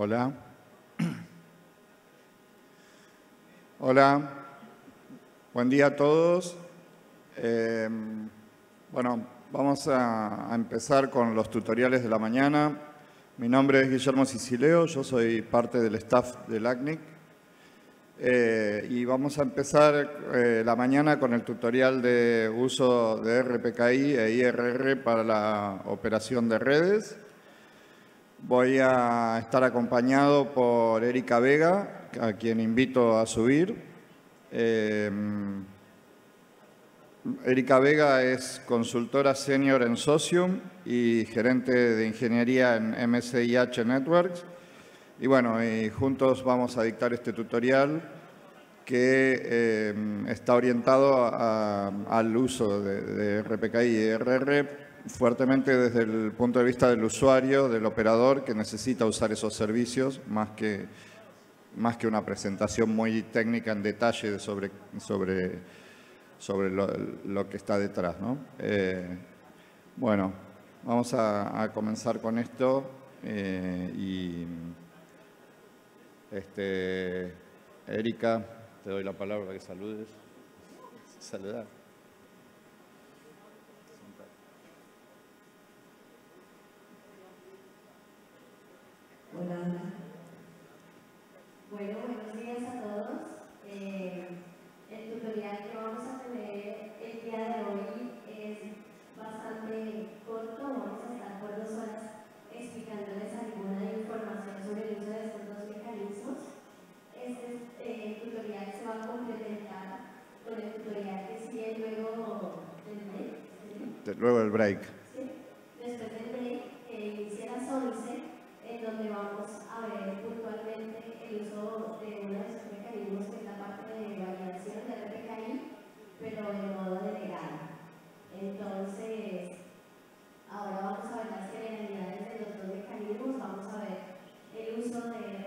Hola. Hola. Buen día a todos. Em, bueno, vamos a, empezar con los tutoriales de la mañana. Mi nombre es Guillermo Sicileo, yo soy parte del staff del ACNIC. Eh, y vamos a empezar eh, la mañana con el tutorial de uso de RPKI e IRR para la operación de redes. Voy a estar acompañado por Erika Vega, a quien invito a subir. Eh, Erika Vega es consultora senior en Socium y gerente de ingeniería en MSIH Networks. Y bueno, juntos vamos a dictar este tutorial que eh, está orientado al uso de, de RPKI y RR fuertemente desde el punto de vista del usuario, del operador que necesita usar esos servicios, más que, más que una presentación muy técnica en detalle sobre, sobre, sobre lo, que está detrás. Eh, bueno, vamos a, comenzar con esto eh, y este, Erika, te doy la palabra que saludes. Saludar. Hola. Bueno, buenos días a todos. Eh, el tutorial que vamos a tener el día de hoy es bastante corto. Vamos a estar por dos horas explicándoles alguna información sobre el uso de estos dos mecanismos. Este eh, tutorial se va a complementar con el tutorial que sigue luego del break. Luego break. ¿Sí? Después del break, que inicia a las 11 donde vamos a ver puntualmente el uso de uno de sus mecanismos que es la parte de validación del PKI, pero en modo delegado. Entonces, ahora vamos a ver las generalidades de los dos mecanismos, vamos a ver el uso de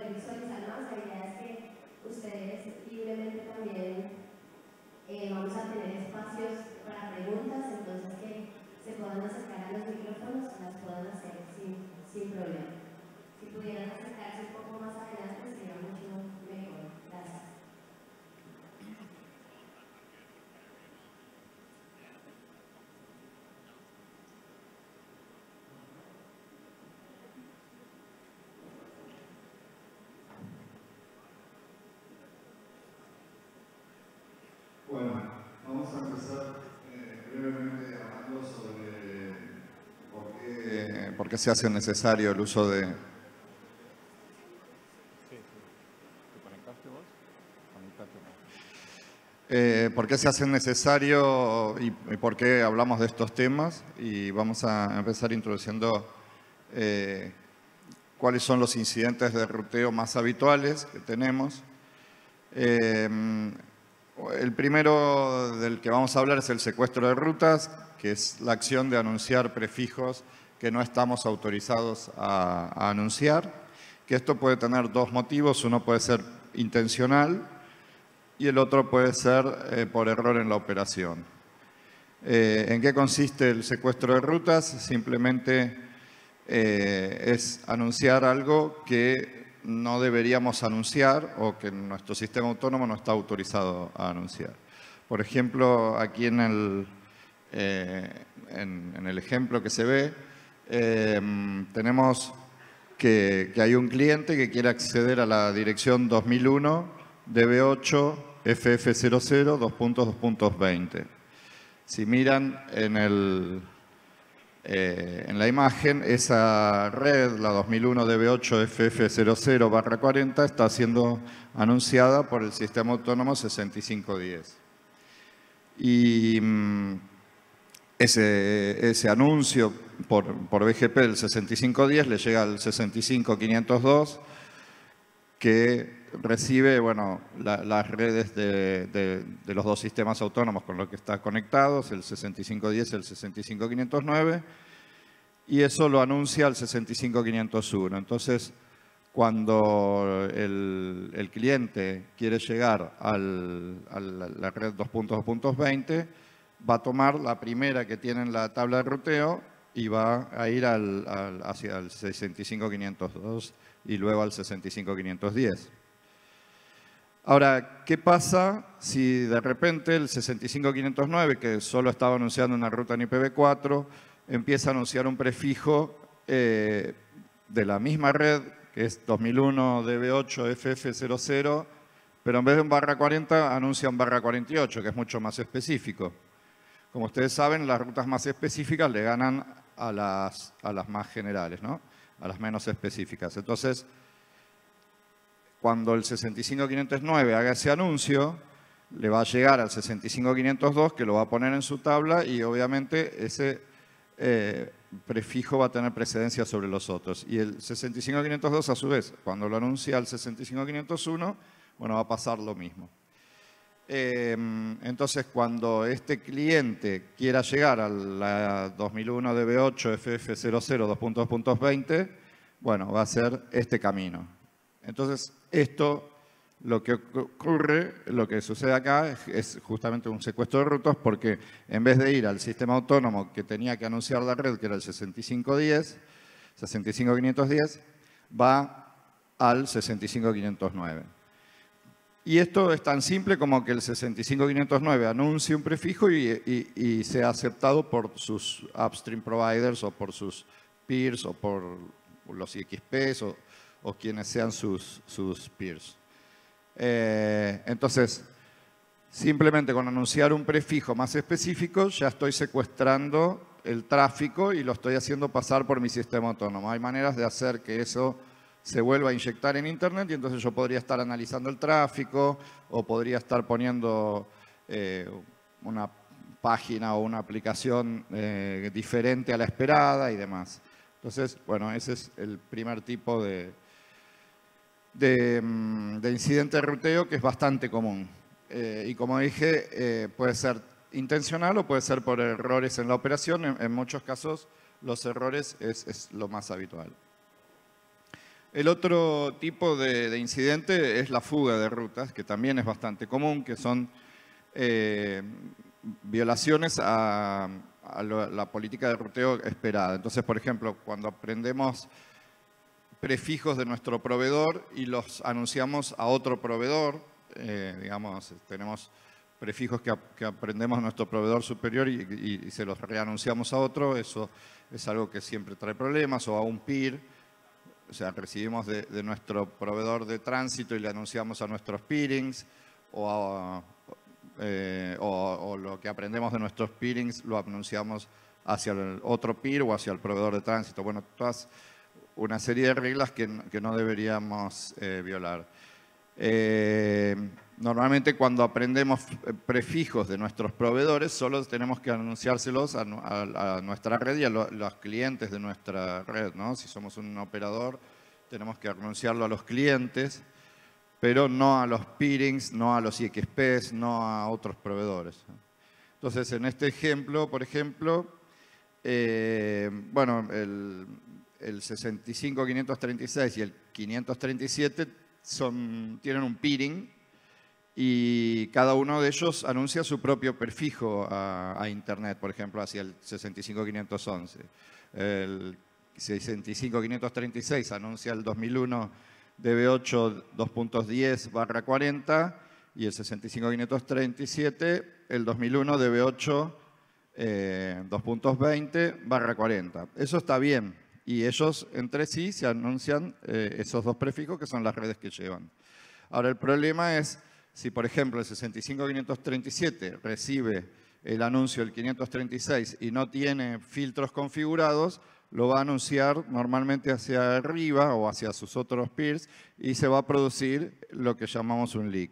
de visualizar más, la idea es que ustedes libremente también eh, vamos a tener espacios para preguntas, entonces que se puedan acercar a los micrófonos, y las puedan hacer sin, sin problema. Si pudieran acercarse qué se hace necesario el uso de... Eh, ¿Por qué se hace necesario y, por qué hablamos de estos temas? Y vamos a empezar introduciendo eh, cuáles son los incidentes de ruteo más habituales que tenemos. Eh, el primero del que vamos a hablar es el secuestro de rutas, que es la acción de anunciar prefijos que no estamos autorizados a, anunciar, que esto puede tener dos motivos, uno puede ser intencional y el otro puede ser eh, por error en la operación. Eh, ¿En qué consiste el secuestro de rutas? Simplemente eh, es anunciar algo que no deberíamos anunciar o que nuestro sistema autónomo no está autorizado a anunciar. Por ejemplo, aquí en el, en el ejemplo que se ve, Em, tenemos que, hay un cliente que quiere acceder a la dirección 2001 DB8 FF00 2.2.20. Si miran en, el, eh, en la imagen, esa red, la 2001 DB8 FF00 barra 40, está siendo anunciada por el sistema autónomo 6510. Y mm, ese, ese anuncio por, BGP el 6510, le llega al 65502, que recibe bueno, las redes de, los dos sistemas autónomos con los que está conectado el 6510 y el 65509, y eso lo anuncia al 65501. Entonces, cuando el, cliente quiere llegar a la red 2.2.20, va a tomar la primera que tiene en la tabla de ruteo y va a ir al, hacia el 65502 y luego al 65510. Ahora, ¿qué pasa si de repente el 65509, que solo estaba anunciando una ruta en IPv4, empieza a anunciar un prefijo eh, de la misma red, que es 2001DB8FF00, pero en vez de un barra 40 anuncia un barra 48, que es mucho más específico. Como ustedes saben, las rutas más específicas le ganan a las, a las más generales, ¿no? a las menos específicas. Entonces, cuando el 65509 haga ese anuncio, le va a llegar al 65502 que lo va a poner en su tabla y obviamente ese eh, prefijo va a tener precedencia sobre los otros. Y el 65502 a su vez, cuando lo anuncia al 65501, bueno, va a pasar lo mismo. Em, entonces, cuando este cliente quiera llegar a la 2001 DB8 FF00 2.2.20, bueno, va a ser este camino. Entonces, esto lo que ocurre, lo que sucede acá es justamente un secuestro de rutas porque en vez de ir al sistema autónomo que tenía que anunciar la red, que era el 6510, 65510, va al 65509. Y esto es tan simple como que el 65509 anuncie un prefijo y, sea aceptado por sus upstream providers o por sus peers o por los IXPs o, quienes sean sus, peers. Eh, entonces, simplemente con anunciar un prefijo más específico ya estoy secuestrando el tráfico y lo estoy haciendo pasar por mi sistema autónomo. Hay maneras de hacer que eso se vuelva a inyectar en Internet y entonces yo podría estar analizando el tráfico o podría estar poniendo eh, una página o una aplicación eh, diferente a la esperada y demás. Entonces, bueno, ese es el primer tipo de, mm, incidente de ruteo que es bastante común. Eh, y como dije, puede ser intencional o puede ser por errores en la operación. En, muchos casos, los errores es lo más habitual. El otro tipo de, incidente es la fuga de rutas, que también es bastante común, que son eh, violaciones a, la política de ruteo esperada. Entonces, por ejemplo, cuando aprendemos prefijos de nuestro proveedor y los anunciamos a otro proveedor, eh, digamos, tenemos prefijos que, aprendemos a nuestro proveedor superior y, y se los reanunciamos a otro, eso es algo que siempre trae problemas, o a un peer, o sea, recibimos de, nuestro proveedor de tránsito y le anunciamos a nuestros peerings eh, o, lo que aprendemos de nuestros peerings lo anunciamos hacia el otro peer o hacia el proveedor de tránsito. Bueno, todas una serie de reglas que, no deberíamos eh, violar. Eh, Normalmente cuando aprendemos prefijos de nuestros proveedores, solo tenemos que anunciárselos a, nuestra red y a los clientes de nuestra red. ¿no? Si somos un operador, tenemos que anunciarlo a los clientes, pero no a los peerings, no a los IXPs, no a otros proveedores. Entonces, en este ejemplo, por ejemplo, eh, bueno, el, el 65-536 y el 537 son, tienen un peering y cada uno de ellos anuncia su propio prefijo a, Internet, por ejemplo, hacia el 65511. El 65536 anuncia el 2001 DB8 2.10 barra 40 y el 65537 el 2001 DB8 2.20 barra 40. Eso está bien. Y ellos entre sí se anuncian eh, esos dos prefijos que son las redes que llevan. Ahora el problema es si, por ejemplo, el 65537 recibe el anuncio del 536 y no tiene filtros configurados, lo va a anunciar normalmente hacia arriba o hacia sus otros peers y se va a producir lo que llamamos un leak.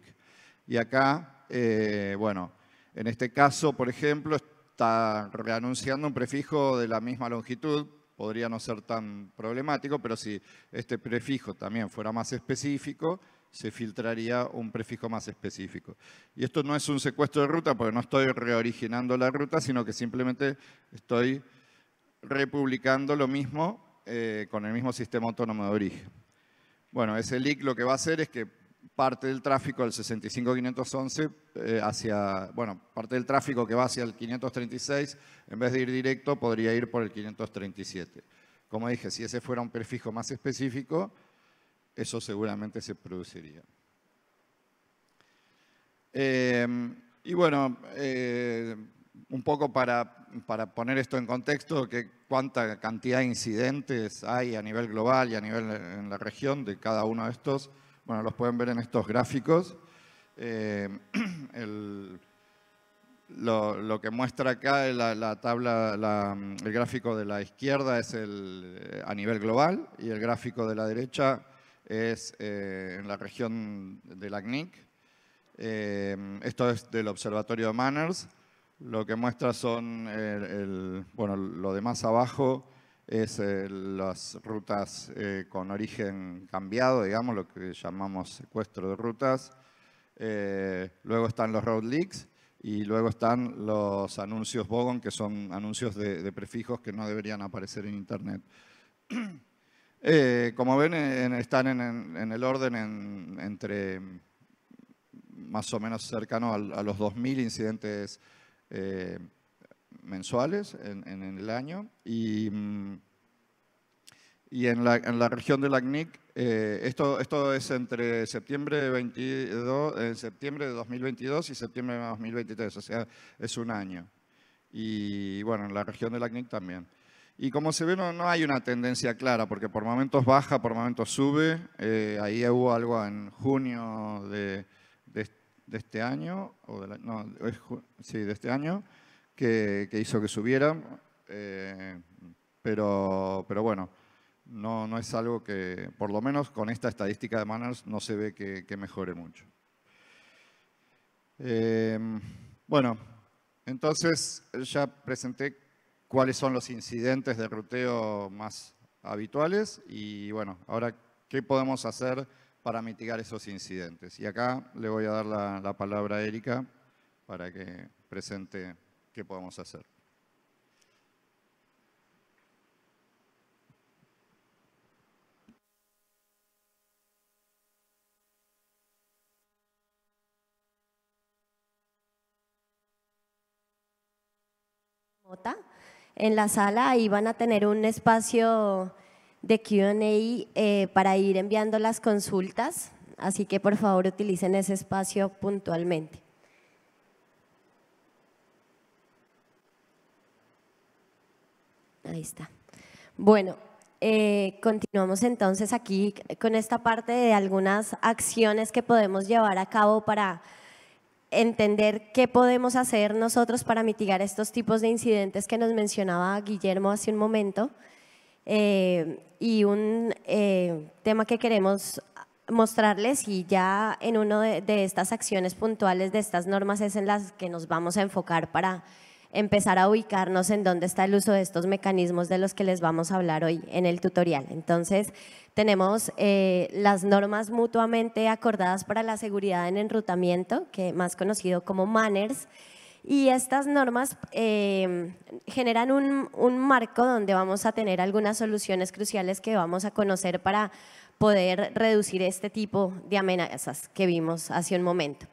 Y acá, eh, bueno, en este caso, por ejemplo, está reanunciando un prefijo de la misma longitud, podría no ser tan problemático, pero si este prefijo también fuera más específico, se filtraría un prefijo más específico. Y esto no es un secuestro de ruta porque no estoy reoriginando la ruta, sino que simplemente estoy republicando lo mismo eh, con el mismo sistema autónomo de origen. Bueno, ese leak lo que va a hacer es que parte del tráfico del 65511 eh, hacia, bueno, parte del tráfico que va hacia el 536, en vez de ir directo, podría ir por el 537. Como dije, si ese fuera un prefijo más específico, eso seguramente se produciría. Em, y bueno, eh, un poco para, poner esto en contexto, que cuánta cantidad de incidentes hay a nivel global y a nivel en la región de cada uno de estos, bueno, los pueden ver en estos gráficos. Em, lo, que muestra acá la, la tabla, el gráfico de la izquierda es el, eh, a nivel global y el gráfico de la derecha es eh, en la región de la CNIC. Eh, esto es del Observatorio de Manners. Lo que muestra son, bueno, lo de más abajo es eh, las rutas con origen cambiado, digamos, lo que llamamos secuestro de rutas. luego están los road leaks y luego están los anuncios Bogon, que son anuncios de, de prefijos que no deberían aparecer en Internet. Eh, como ven, eh, están en, el orden entre más o menos cercano a, los 2.000 incidentes eh, mensuales en, el año y, mm, y la, en, la, región del ACNIC, eh, esto, esto es entre septiembre de, 22, septiembre de 2022 y septiembre de 2023, o sea, es un año. Y bueno, en la región del ACNIC también. Y como se ve, no, hay una tendencia clara, porque por momentos baja, por momentos sube. Eh, ahí hubo algo en junio de, este año, o de no, sí, de este año, que, hizo que subiera. Eh, pero, pero bueno, no, no es algo que, por lo menos con esta estadística de Manners, no se ve que, mejore mucho. Eh, bueno, entonces ya presenté cuáles son los incidentes de ruteo más habituales y bueno, ahora qué podemos hacer para mitigar esos incidentes. Y acá le voy a dar la, palabra a Erika para que presente qué podemos hacer. en la sala ahí van a tener un espacio de QA eh, para ir enviando las consultas, así que por favor utilicen ese espacio puntualmente. Ahí está. Bueno, eh, continuamos entonces aquí con esta parte de algunas acciones que podemos llevar a cabo para entender qué podemos hacer nosotros para mitigar estos tipos de incidentes que nos mencionaba Guillermo hace un momento. Eh, y un eh, tema que queremos mostrarles y ya en una de estas acciones puntuales de estas normas es en las que nos vamos a enfocar para empezar a ubicarnos en dónde está el uso de estos mecanismos de los que les vamos a hablar hoy en el tutorial. Entonces, tenemos eh, las normas mutuamente acordadas para la seguridad en enrutamiento, que más conocido como manners, y estas normas eh, generan un marco donde vamos a tener algunas soluciones cruciales que vamos a conocer para poder reducir este tipo de amenazas que vimos hace un momento.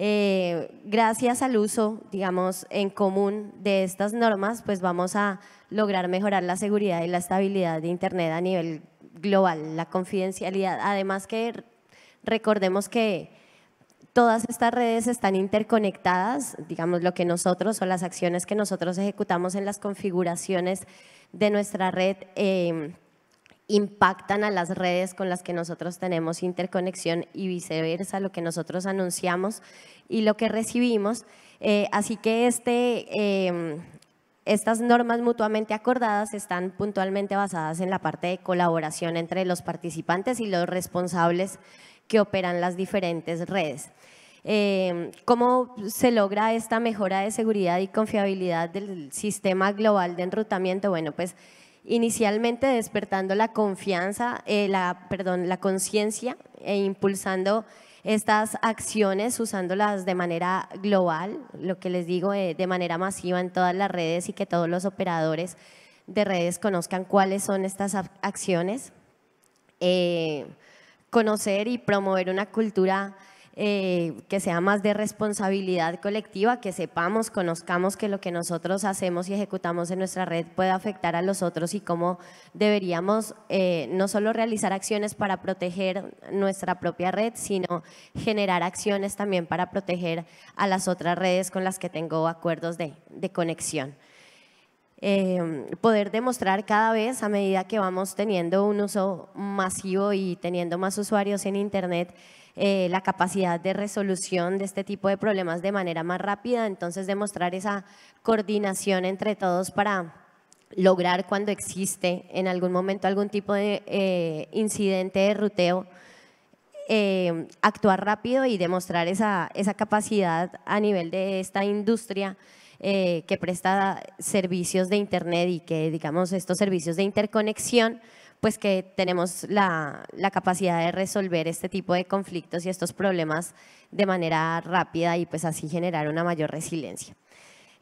Eh, gracias al uso, digamos, en común de estas normas, pues vamos a lograr mejorar la seguridad y la estabilidad de Internet a nivel global, la confidencialidad. Además que recordemos que todas estas redes están interconectadas, digamos, lo que nosotros o las acciones que nosotros ejecutamos en las configuraciones de nuestra red. Em, impactan a las redes con las que nosotros tenemos interconexión y viceversa, lo que nosotros anunciamos y lo que recibimos. Eh, así que este, em, estas normas mutuamente acordadas están puntualmente basadas en la parte de colaboración entre los participantes y los responsables que operan las diferentes redes. Em, ¿Cómo se logra esta mejora de seguridad y confiabilidad del sistema global de enrutamiento? Bueno, pues inicialmente despertando la confianza, eh, la, perdón, la conciencia e impulsando estas acciones usándolas de manera global, lo que les digo, eh, de manera masiva en todas las redes y que todos los operadores de redes conozcan cuáles son estas acciones. Eh, conocer y promover una cultura eh, que sea más de responsabilidad colectiva, que sepamos, conozcamos que lo que nosotros hacemos y ejecutamos en nuestra red puede afectar a los otros y cómo deberíamos eh, no solo realizar acciones para proteger nuestra propia red, sino generar acciones también para proteger a las otras redes con las que tengo acuerdos de, conexión. Eh, poder demostrar cada vez a medida que vamos teniendo un uso masivo y teniendo más usuarios en Internet, eh, la capacidad de resolución de este tipo de problemas de manera más rápida, entonces demostrar esa coordinación entre todos para lograr cuando existe en algún momento algún tipo de eh, incidente de ruteo, eh, actuar rápido y demostrar esa, capacidad a nivel de esta industria que presta servicios de Internet y que, digamos, estos servicios de interconexión pues que tenemos la, la, capacidad de resolver este tipo de conflictos y estos problemas de manera rápida y pues así generar una mayor resiliencia.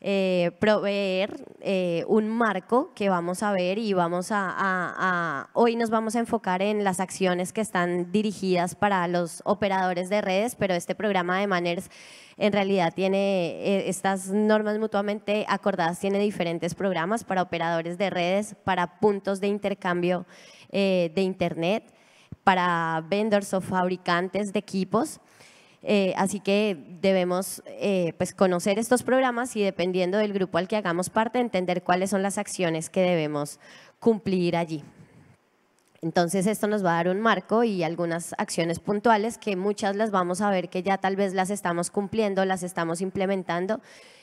Eh, proveer eh, un marco que vamos a ver y vamos a, hoy nos vamos a enfocar en las acciones que están dirigidas para los operadores de redes, pero este programa de Manners en realidad tiene eh, estas normas mutuamente acordadas, tiene diferentes programas para operadores de redes, para puntos de intercambio de Internet, para vendors o fabricantes de equipos eh, así que debemos eh, pues conocer estos programas y dependiendo del grupo al que hagamos parte, entender cuáles son las acciones que debemos cumplir allí. Entonces esto nos va a dar un marco y algunas acciones puntuales que muchas las vamos a ver que ya tal vez las estamos cumpliendo, las estamos implementando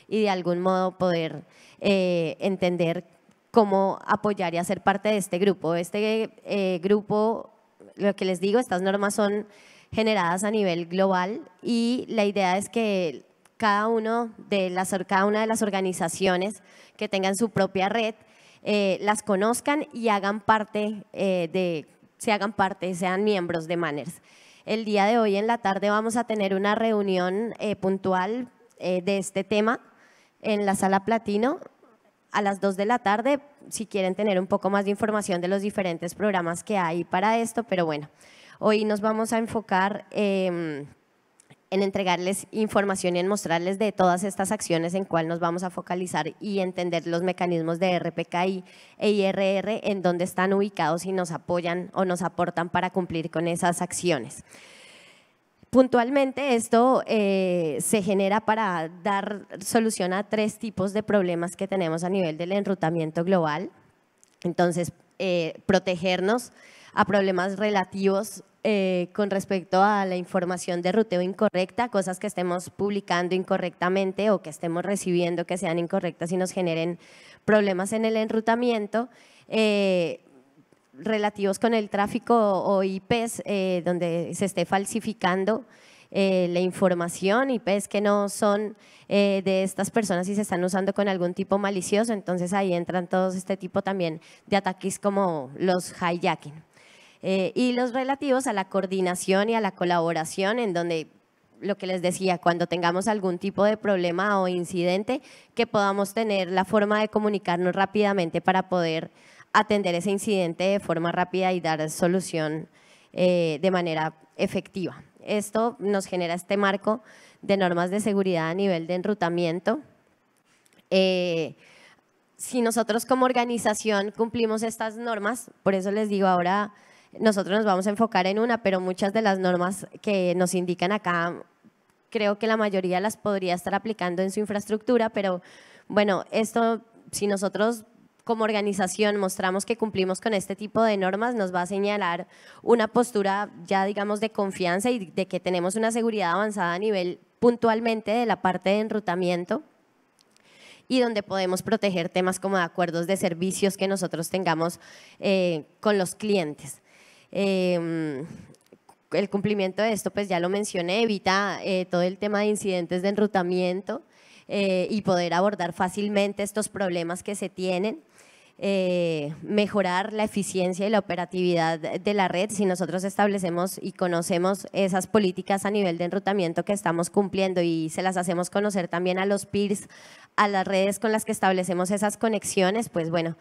y de algún modo poder eh, entender cómo apoyar y hacer parte de este grupo. Este grupo, lo que les digo, estas normas son generadas a nivel global y la idea es que cada, uno de las, cada una de las organizaciones que tengan su propia red eh, las conozcan y hagan parte eh, de, se hagan parte, sean miembros de Manners. El día de hoy en la tarde vamos a tener una reunión eh, puntual de este tema en la sala Platino a las 2 de la tarde, si quieren tener un poco más de información de los diferentes programas que hay para esto, pero bueno. Hoy nos vamos a enfocar em, en entregarles información y en mostrarles de todas estas acciones en cuál nos vamos a focalizar y entender los mecanismos de RPKI e IRR en dónde están ubicados y nos apoyan o nos aportan para cumplir con esas acciones. Puntualmente esto eh, se genera para dar solución a tres tipos de problemas que tenemos a nivel del enrutamiento global. Entonces, eh, protegernos a problemas relativos eh, con respecto a la información de ruteo incorrecta, cosas que estemos publicando incorrectamente o que estemos recibiendo que sean incorrectas y nos generen problemas en el enrutamiento. Eh, relativos con el tráfico o IPs eh, donde se esté falsificando la información, IPs que no son de estas personas y se están usando con algún tipo malicioso, entonces ahí entran todos este tipo también de ataques como los hijacking. Eh, y los relativos a la coordinación y a la colaboración, en donde lo que les decía, cuando tengamos algún tipo de problema o incidente, que podamos tener la forma de comunicarnos rápidamente para poder atender ese incidente de forma rápida y dar solución eh, de manera efectiva. Esto nos genera este marco de normas de seguridad a nivel de enrutamiento. Eh, si nosotros como organización cumplimos estas normas, por eso les digo ahora nosotros nos vamos a enfocar en una, pero muchas de las normas que nos indican acá, creo que la mayoría las podría estar aplicando en su infraestructura, pero bueno, esto, si nosotros como organización mostramos que cumplimos con este tipo de normas, nos va a señalar una postura ya, digamos, de confianza y de que tenemos una seguridad avanzada a nivel puntualmente de la parte de enrutamiento y donde podemos proteger temas como acuerdos de servicios que nosotros tengamos eh, con los clientes. Em, el cumplimiento de esto, pues ya lo mencioné, evita eh, todo el tema de incidentes de enrutamiento eh, y poder abordar fácilmente estos problemas que se tienen. Eh, mejorar la eficiencia y la operatividad de la red si nosotros establecemos y conocemos esas políticas a nivel de enrutamiento que estamos cumpliendo y se las hacemos conocer también a los peers, a las redes con las que establecemos esas conexiones, pues bueno,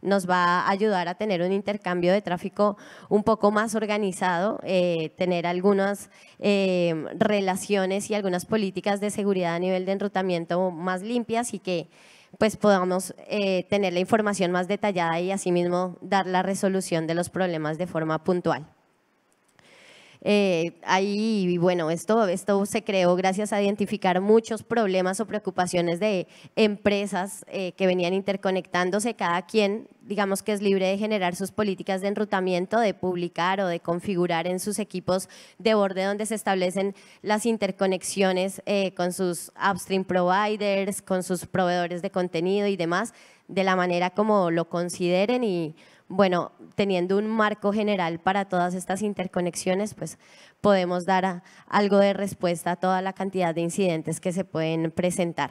nos va a ayudar a tener un intercambio de tráfico un poco más organizado, eh, tener algunas eh, relaciones y algunas políticas de seguridad a nivel de enrutamiento más limpias y que pues podamos eh, tener la información más detallada y asimismo dar la resolución de los problemas de forma puntual. Eh, ahí, bueno, esto, esto se creó gracias a identificar muchos problemas o preocupaciones de empresas eh, que venían interconectándose, cada quien digamos que es libre de generar sus políticas de enrutamiento, de publicar o de configurar en sus equipos de borde donde se establecen las interconexiones eh, con sus upstream providers, con sus proveedores de contenido y demás, de la manera como lo consideren y bueno, teniendo un marco general para todas estas interconexiones, pues podemos dar algo de respuesta a toda la cantidad de incidentes que se pueden presentar.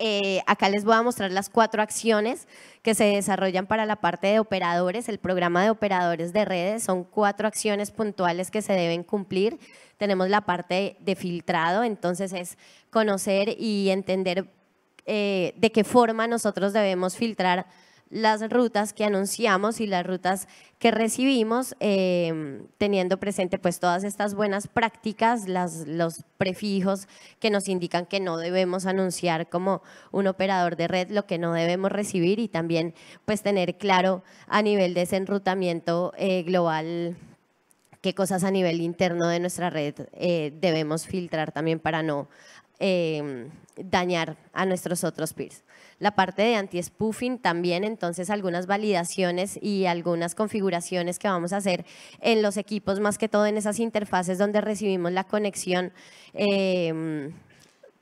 Eh, acá les voy a mostrar las cuatro acciones que se desarrollan para la parte de operadores. El programa de operadores de redes son cuatro acciones puntuales que se deben cumplir. Tenemos la parte de filtrado, entonces es conocer y entender eh, de qué forma nosotros debemos filtrar las rutas que anunciamos y las rutas que recibimos, eh, teniendo presente pues todas estas buenas prácticas, las, los prefijos que nos indican que no debemos anunciar como un operador de red lo que no debemos recibir y también pues tener claro a nivel de ese enrutamiento eh, global qué cosas a nivel interno de nuestra red eh, debemos filtrar también para no dañar a nuestros otros peers la parte de anti-spoofing también, entonces algunas validaciones y algunas configuraciones que vamos a hacer en los equipos, más que todo en esas interfaces donde recibimos la conexión em,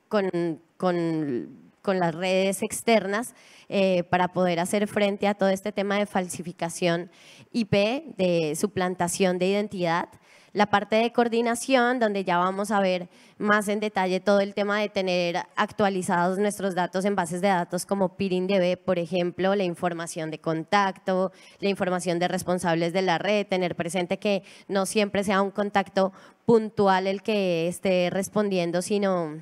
con, las redes externas eh, para poder hacer frente a todo este tema de falsificación IP, de suplantación de identidad la parte de coordinación, donde ya vamos a ver más en detalle todo el tema de tener actualizados nuestros datos en bases de datos como PirinDB, por ejemplo, la información de contacto, la información de responsables de la red, tener presente que no siempre sea un contacto puntual el que esté respondiendo, sino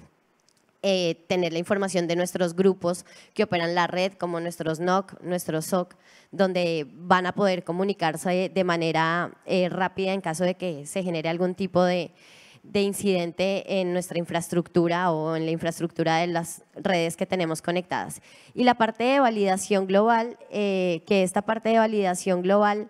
eh, tener la información de nuestros grupos que operan la red, como nuestros NOC, nuestros SOC, donde van a poder comunicarse de manera eh, rápida en caso de que se genere algún tipo de, incidente en nuestra infraestructura o en la infraestructura de las redes que tenemos conectadas. Y la parte de validación global, eh, que esta parte de validación global,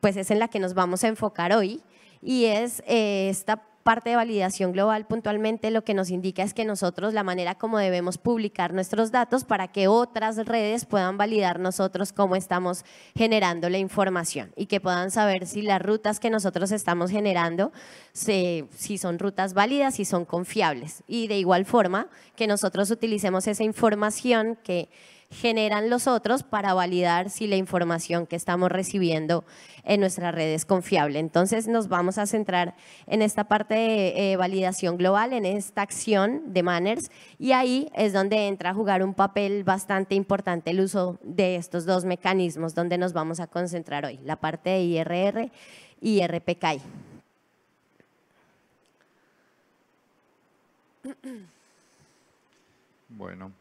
pues es en la que nos vamos a enfocar hoy, y es esta parte de validación global puntualmente lo que nos indica es que nosotros la manera como debemos publicar nuestros datos para que otras redes puedan validar nosotros cómo estamos generando la información y que puedan saber si las rutas que nosotros estamos generando, si son rutas válidas, y son confiables. Y de igual forma que nosotros utilicemos esa información que generan los otros para validar si la información que estamos recibiendo en nuestra red es confiable. Entonces nos vamos a centrar en esta parte de eh, validación global, en esta acción de Manners y ahí es donde entra a jugar un papel bastante importante el uso de estos dos mecanismos donde nos vamos a concentrar hoy, la parte de IRR y RPKI. Bueno,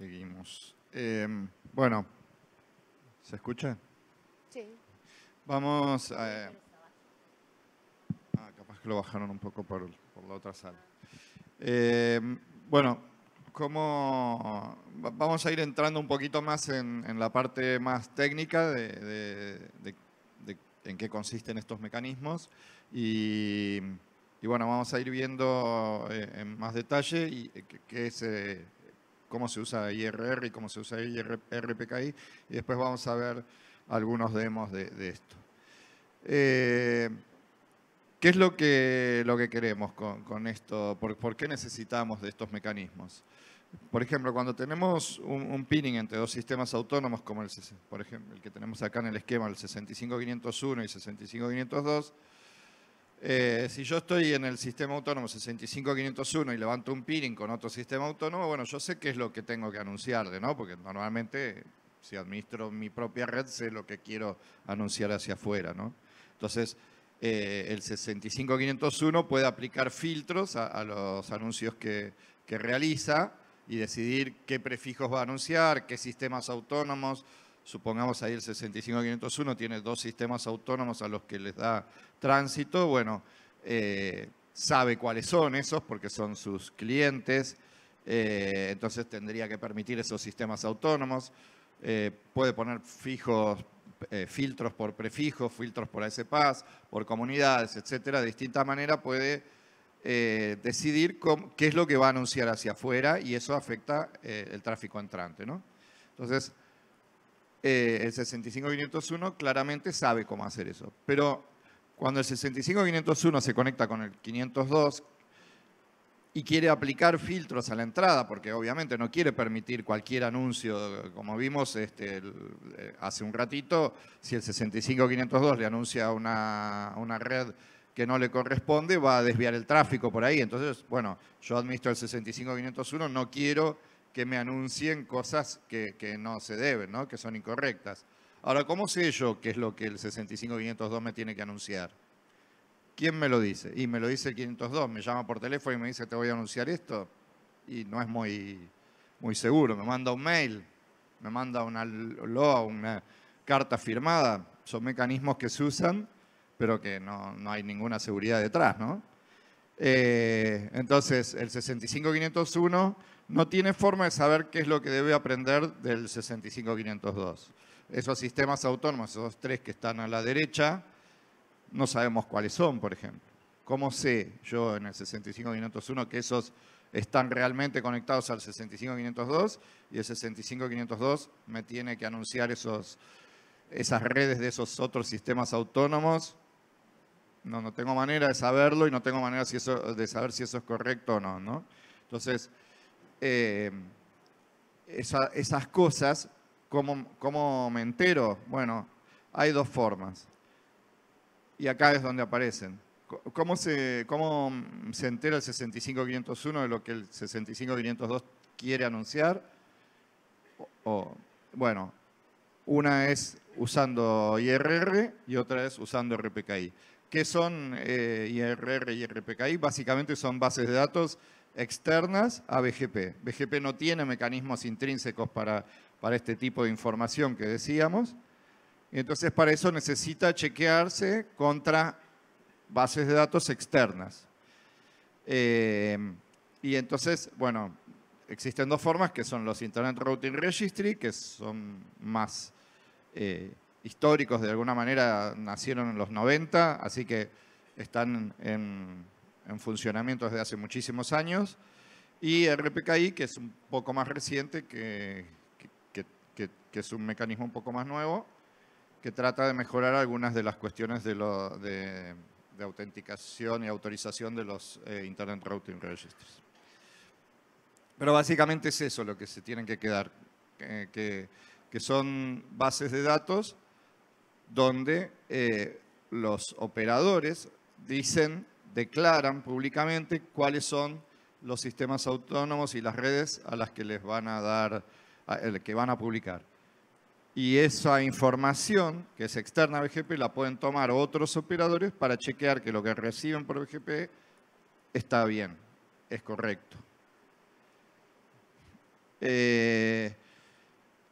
Seguimos. Em, bueno, ¿se escucha? Sí. Vamos a... Eh, ah, capaz que lo bajaron un poco por, la otra sala. Em, bueno, ¿cómo vamos a ir entrando un poquito más en, la parte más técnica de, en qué consisten estos mecanismos y, bueno, vamos a ir viendo eh, en más detalle y, eh, qué es cómo se usa IRR y cómo se usa IRPKI. Y después vamos a ver algunos demos de, esto. Eh, ¿Qué es lo que, queremos con, esto? ¿Por, qué necesitamos de estos mecanismos? Por ejemplo, cuando tenemos un, pinning entre dos sistemas autónomos, como el, por ejemplo, el que tenemos acá en el esquema, el 65501 y 65502, eh, si yo estoy en el sistema autónomo 65501 y levanto un peering con otro sistema autónomo, bueno, yo sé qué es lo que tengo que anunciar. ¿no? Porque normalmente, si administro mi propia red, sé lo que quiero anunciar hacia afuera, ¿no? Entonces, eh, el 65501 puede aplicar filtros a, los anuncios que, que realiza y decidir qué prefijos va a anunciar, qué sistemas autónomos, supongamos ahí el 65501 tiene dos sistemas autónomos a los que les da tránsito, bueno, eh, sabe cuáles son esos porque son sus clientes, eh, entonces tendría que permitir esos sistemas autónomos, eh, puede poner fijos filtros por prefijos, filtros por ASPAS, por comunidades, etcétera, de distinta manera puede decidir qué es lo que va a anunciar hacia afuera y eso afecta el tráfico entrante. ¿no? Entonces, eh, el 65501 claramente sabe cómo hacer eso. Pero cuando el 65501 se conecta con el 502 y quiere aplicar filtros a la entrada, porque obviamente no quiere permitir cualquier anuncio, como vimos este, eh, hace un ratito, si el 65502 le anuncia una, una red que no le corresponde, va a desviar el tráfico por ahí. Entonces, bueno, yo administro el 65501, no quiero que me anuncien cosas que, no se deben, ¿no? que son incorrectas. Ahora, ¿cómo sé yo qué es lo que el 65502 me tiene que anunciar? ¿Quién me lo dice? Y me lo dice el 502, me llama por teléfono y me dice, te voy a anunciar esto. Y no es muy, muy seguro, me manda un mail, me manda una LOA, una carta firmada. Son mecanismos que se usan, pero que no, no hay ninguna seguridad detrás, ¿no? Eh, entonces, el 65501 no tiene forma de saber qué es lo que debe aprender del 65502. Esos sistemas autónomos, esos tres que están a la derecha, no sabemos cuáles son, por ejemplo. ¿Cómo sé yo en el 65501 que esos están realmente conectados al 65502 y el 65502 me tiene que anunciar esos, esas redes de esos otros sistemas autónomos no, no tengo manera de saberlo y no tengo manera de saber si eso es correcto o no. Entonces, eh, esas cosas, ¿cómo, me entero? Bueno, hay dos formas. Y acá es donde aparecen. ¿Cómo se, cómo se entera el 65501 de lo que el 65502 quiere anunciar? bueno, una es usando IRR y otra es usando RPKI. ¿Qué son eh, IRR y RPKI, básicamente son bases de datos externas a BGP. BGP no tiene mecanismos intrínsecos para, para este tipo de información que decíamos. entonces para eso necesita chequearse contra bases de datos externas. Eh, y entonces, bueno, existen dos formas, que son los Internet Routing Registry, que son más eh, históricos, de alguna manera nacieron en los 90, así que están en, funcionamiento desde hace muchísimos años. Y RPKI, que es un poco más reciente, que, es un mecanismo un poco más nuevo, que trata de mejorar algunas de las cuestiones de, autenticación y autorización de los eh, Internet Routing Registers. Pero básicamente es eso lo que se tienen que quedar, eh, que son bases de datos donde eh, los operadores dicen, declaran públicamente cuáles son los sistemas autónomos y las redes a las que les van a dar, que van a publicar. Y esa información que es externa a BGP la pueden tomar otros operadores para chequear que lo que reciben por BGP está bien, es correcto. Eh,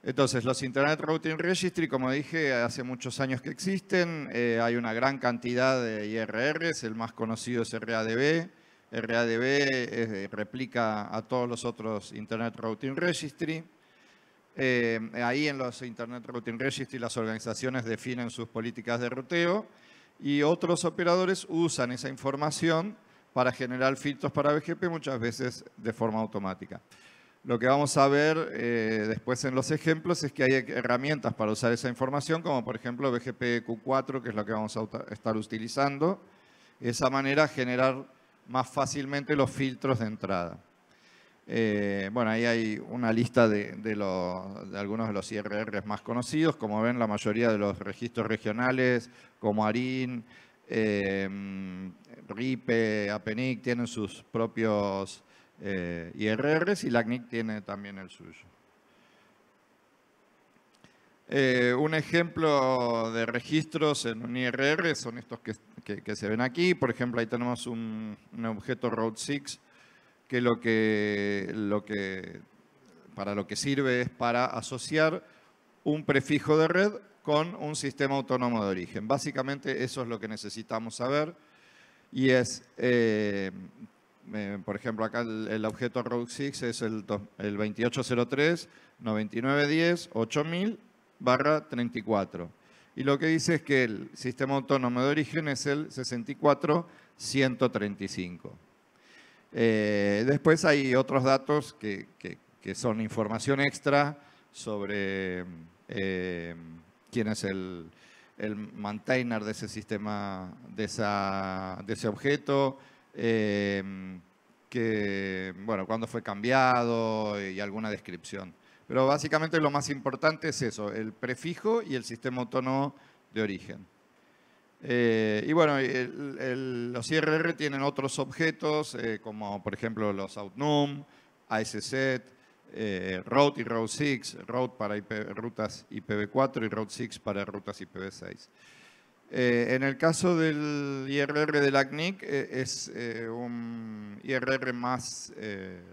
entonces, los Internet Routing Registry, como dije, hace muchos años que existen. Eh, hay una gran cantidad de IRRs, el más conocido es RADB. RADB eh, replica a todos los otros Internet Routing Registry. Eh, ahí en los Internet Routing Registry las organizaciones definen sus políticas de ruteo y otros operadores usan esa información para generar filtros para BGP muchas veces de forma automática. Lo que vamos a ver eh, después en los ejemplos es que hay herramientas para usar esa información, como por ejemplo BGP q 4 que es lo que vamos a estar utilizando. De esa manera generar más fácilmente los filtros de entrada. Eh, bueno, ahí hay una lista de, algunos de los IRR más conocidos. Como ven, la mayoría de los registros regionales, como ARIN, eh, mm, RIPE, APENIC, tienen sus propios eh, la CNIC tiene también el suyo. Eh, un ejemplo de registros en un IRR son estos que, se ven aquí. Por ejemplo, ahí tenemos un, objeto Road 6 que lo que, lo que para lo que sirve es para asociar un prefijo de red con un sistema autónomo de origen. Básicamente eso es lo que necesitamos saber y es eh, por ejemplo, acá el, objeto Rogue 6 es el, 2803 9910 8000 34. Y lo que dice es que el sistema autónomo de origen es el 64135. Eh, después hay otros datos que, son información extra sobre eh, quién es el, maintainer de ese sistema, de ese objeto, Em, que, bueno, cuándo fue cambiado y alguna descripción. Pero básicamente lo más importante es eso, el prefijo y el sistema autónomo de origen. Eh, y bueno, los IRR tienen otros objetos, eh, como por ejemplo los outnum, ASZ, eh, ROUTE y route 6, ROUTE para rutas IPv4 y route 6 para rutas IPv6. Eh, en el caso del IRR del ACNIC eh, es eh, un IRR más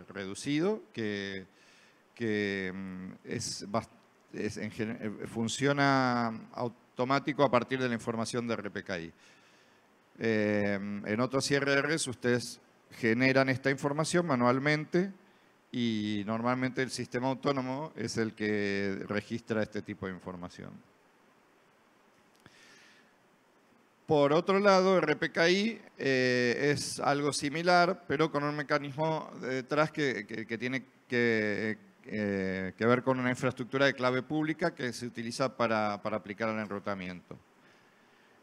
reducido que, mm, funciona automático a partir de la información de RPKI. en otros IRRs ustedes generan esta información manualmente y normalmente el sistema autónomo es el que registra este tipo de información. Por otro lado, RPKI eh, es algo similar, pero con un mecanismo detrás que, tiene eh, que, ver con una infraestructura de clave pública que se utiliza para, aplicar al enrutamiento.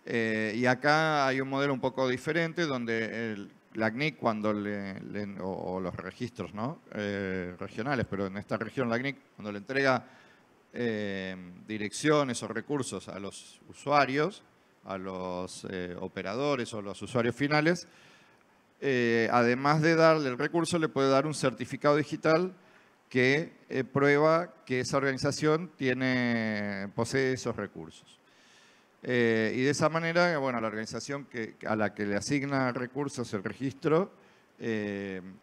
Eh, y acá hay un modelo un poco diferente donde el, la cuando le, o, los registros regionales, pero en esta región la CNIC cuando le entrega direcciones o recursos a los usuarios, a los eh, operadores o los usuarios finales, eh, además de darle el recurso, le puede dar un certificado digital que eh, prueba que esa organización tiene, posee esos recursos. y de esa manera, la organización a la que le asigna recursos el registro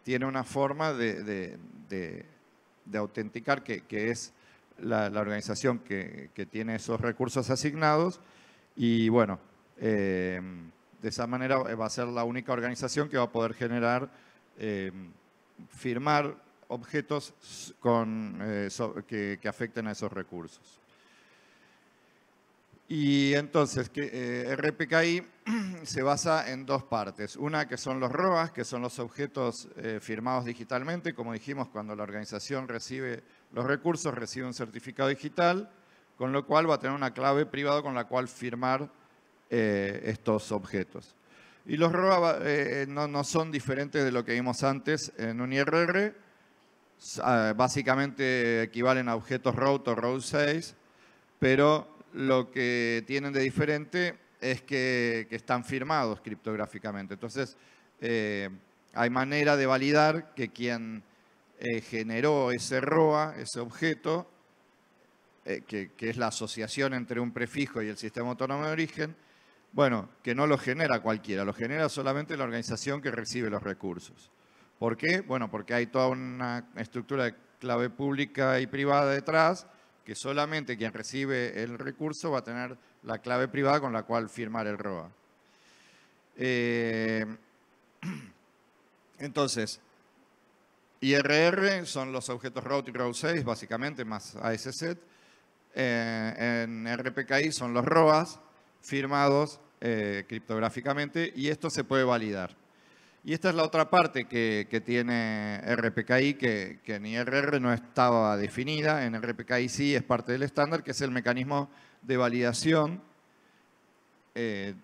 tiene una forma de, autenticar que, es la, organización que tiene esos recursos asignados y bueno, eh, de esa manera va a ser la única organización que va a poder generar, eh, firmar objetos eh, que, afecten a esos recursos. Y entonces, RPKI se basa en dos partes. Una que son los ROAS, que son los objetos firmados digitalmente. Como dijimos, cuando la organización recibe los recursos, recibe un certificado digital con lo cual va a tener una clave privada con la cual firmar eh, estos objetos. Y los ROA eh, eh, no, son diferentes de lo que vimos antes en un IRR. Ah, básicamente equivalen a objetos ROUTE o ROUTE 6, pero lo que tienen de diferente es que, están firmados criptográficamente. Entonces, hay manera de validar que quien generó ese ROA, ese objeto, eh, que, es la asociación entre un prefijo y el sistema autónomo de origen, bueno, que no lo genera cualquiera, lo genera solamente la organización que recibe los recursos. ¿Por qué? Bueno, porque hay toda una estructura de clave pública y privada detrás, que solamente quien recibe el recurso va a tener la clave privada con la cual firmar el ROA. Eh, entonces, IRR son los objetos Route y Route 6 básicamente, más ASZ. Eh, en RPKI son los ROAS firmados eh, criptográficamente y esto se puede validar. Y esta es la otra parte que, tiene RPKI, que, en IRR no estaba definida, en RPKI sí es parte del estándar, que es el mecanismo de validación, eh,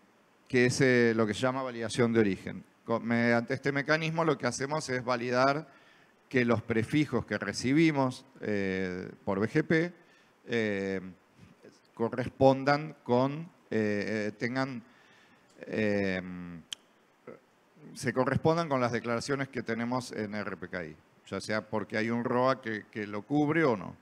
que es lo que se llama validación de origen. mediante este mecanismo lo que hacemos es validar que los prefijos que recibimos por BGP eh, correspondan con, eh, eh, tengan, se correspondan con las declaraciones que tenemos en RPKI, ya sea porque hay un ROA que, lo cubre o no.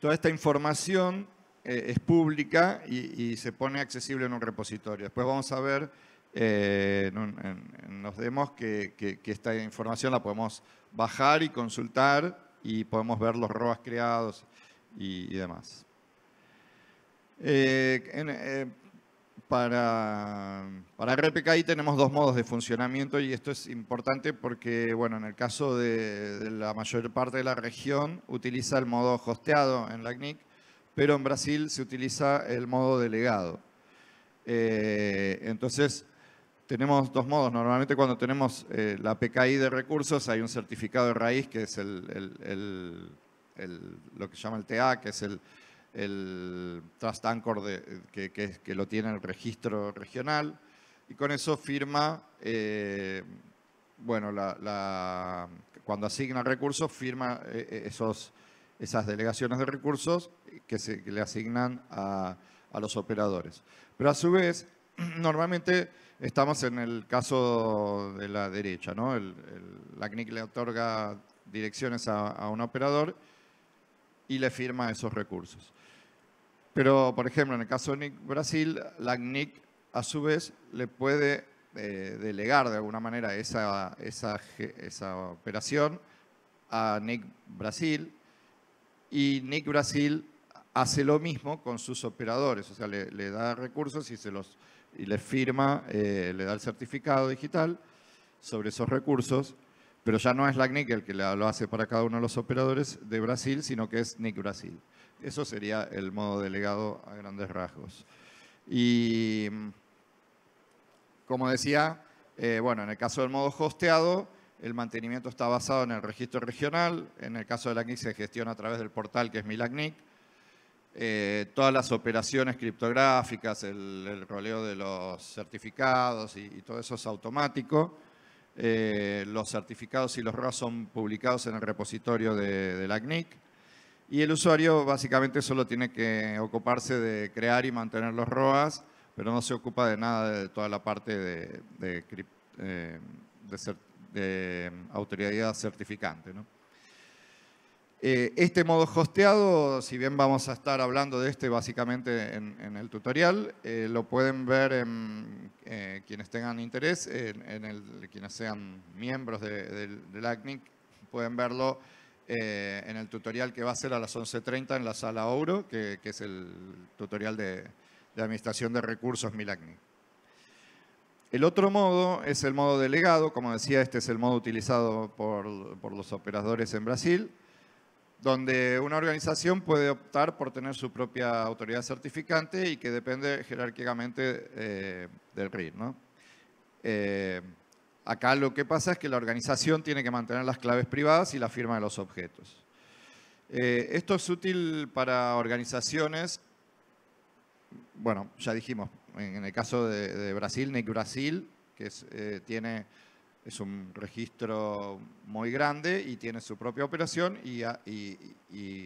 toda esta información es pública y, se pone accesible en un repositorio. Después vamos a ver eh, en, demos que, que esta información la podemos bajar y consultar y podemos ver los ROAS creados y, demás. Eh, eh, para, para RPKI tenemos dos modos de funcionamiento y esto es importante porque, bueno, en el caso de, la mayor parte de la región utiliza el modo hosteado en la CNIC, pero en Brasil se utiliza el modo delegado. Eh, entonces, tenemos dos modos. Normalmente cuando tenemos eh, la PKI de recursos hay un certificado de raíz que es lo que llama el TA, que es el, Trust Anchor que, que, lo tiene el registro regional. Y con eso firma, eh, bueno, cuando asigna recursos, firma eh, esos, esas delegaciones de recursos que, se, le asignan a, a los operadores. Pero a su vez, normalmente Estamos en el caso de la derecha, ¿no? la CNIC le otorga direcciones a, un operador y le firma esos recursos. Pero, por ejemplo, en el caso de NIC Brasil, la CNIC a su vez le puede eh, delegar de alguna manera esa, esa, esa operación a NIC Brasil y NIC Brasil hace lo mismo con sus operadores, o sea, le da recursos y se los y le firma, eh, le da el certificado digital sobre esos recursos, pero ya no es la el que lo hace para cada uno de los operadores de Brasil, sino que es NIC Brasil. Eso sería el modo delegado a grandes rasgos. Y mm, como decía, eh, bueno, en el caso del modo hosteado, el mantenimiento está basado en el registro regional, en el caso de la CNIC se gestiona a través del portal que es Milacnic, eh, todas las operaciones criptográficas, el, roleo de los certificados y, todo eso es automático. Eh, los certificados y los ROAs son publicados en el repositorio de, de, la CNIC. Y el usuario básicamente solo tiene que ocuparse de crear y mantener los ROAS, pero no se ocupa de nada de toda la parte de, de, eh, autoridad certificante. ¿no? Eh, este modo hosteado, si bien vamos a estar hablando de este básicamente en, el tutorial, eh, lo pueden ver eh, quienes tengan interés, en, quienes sean miembros de, del ACNIC, pueden verlo en el tutorial que va a ser a las 11.30 en la sala Oro, que, es el tutorial de, Administración de Recursos MILACNIC. El otro modo es el modo delegado, como decía, este es el modo utilizado por los operadores en Brasil, donde una organización puede optar por tener su propia autoridad certificante y que depende jerárquicamente eh, del RIR. Eh, acá lo que pasa es que la organización tiene que mantener las claves privadas y la firma de los objetos. Eh, esto es útil para organizaciones, bueno, ya dijimos, en el caso de, Brasil, NIC Brasil, que tiene es un registro muy grande y tiene su propia operación y,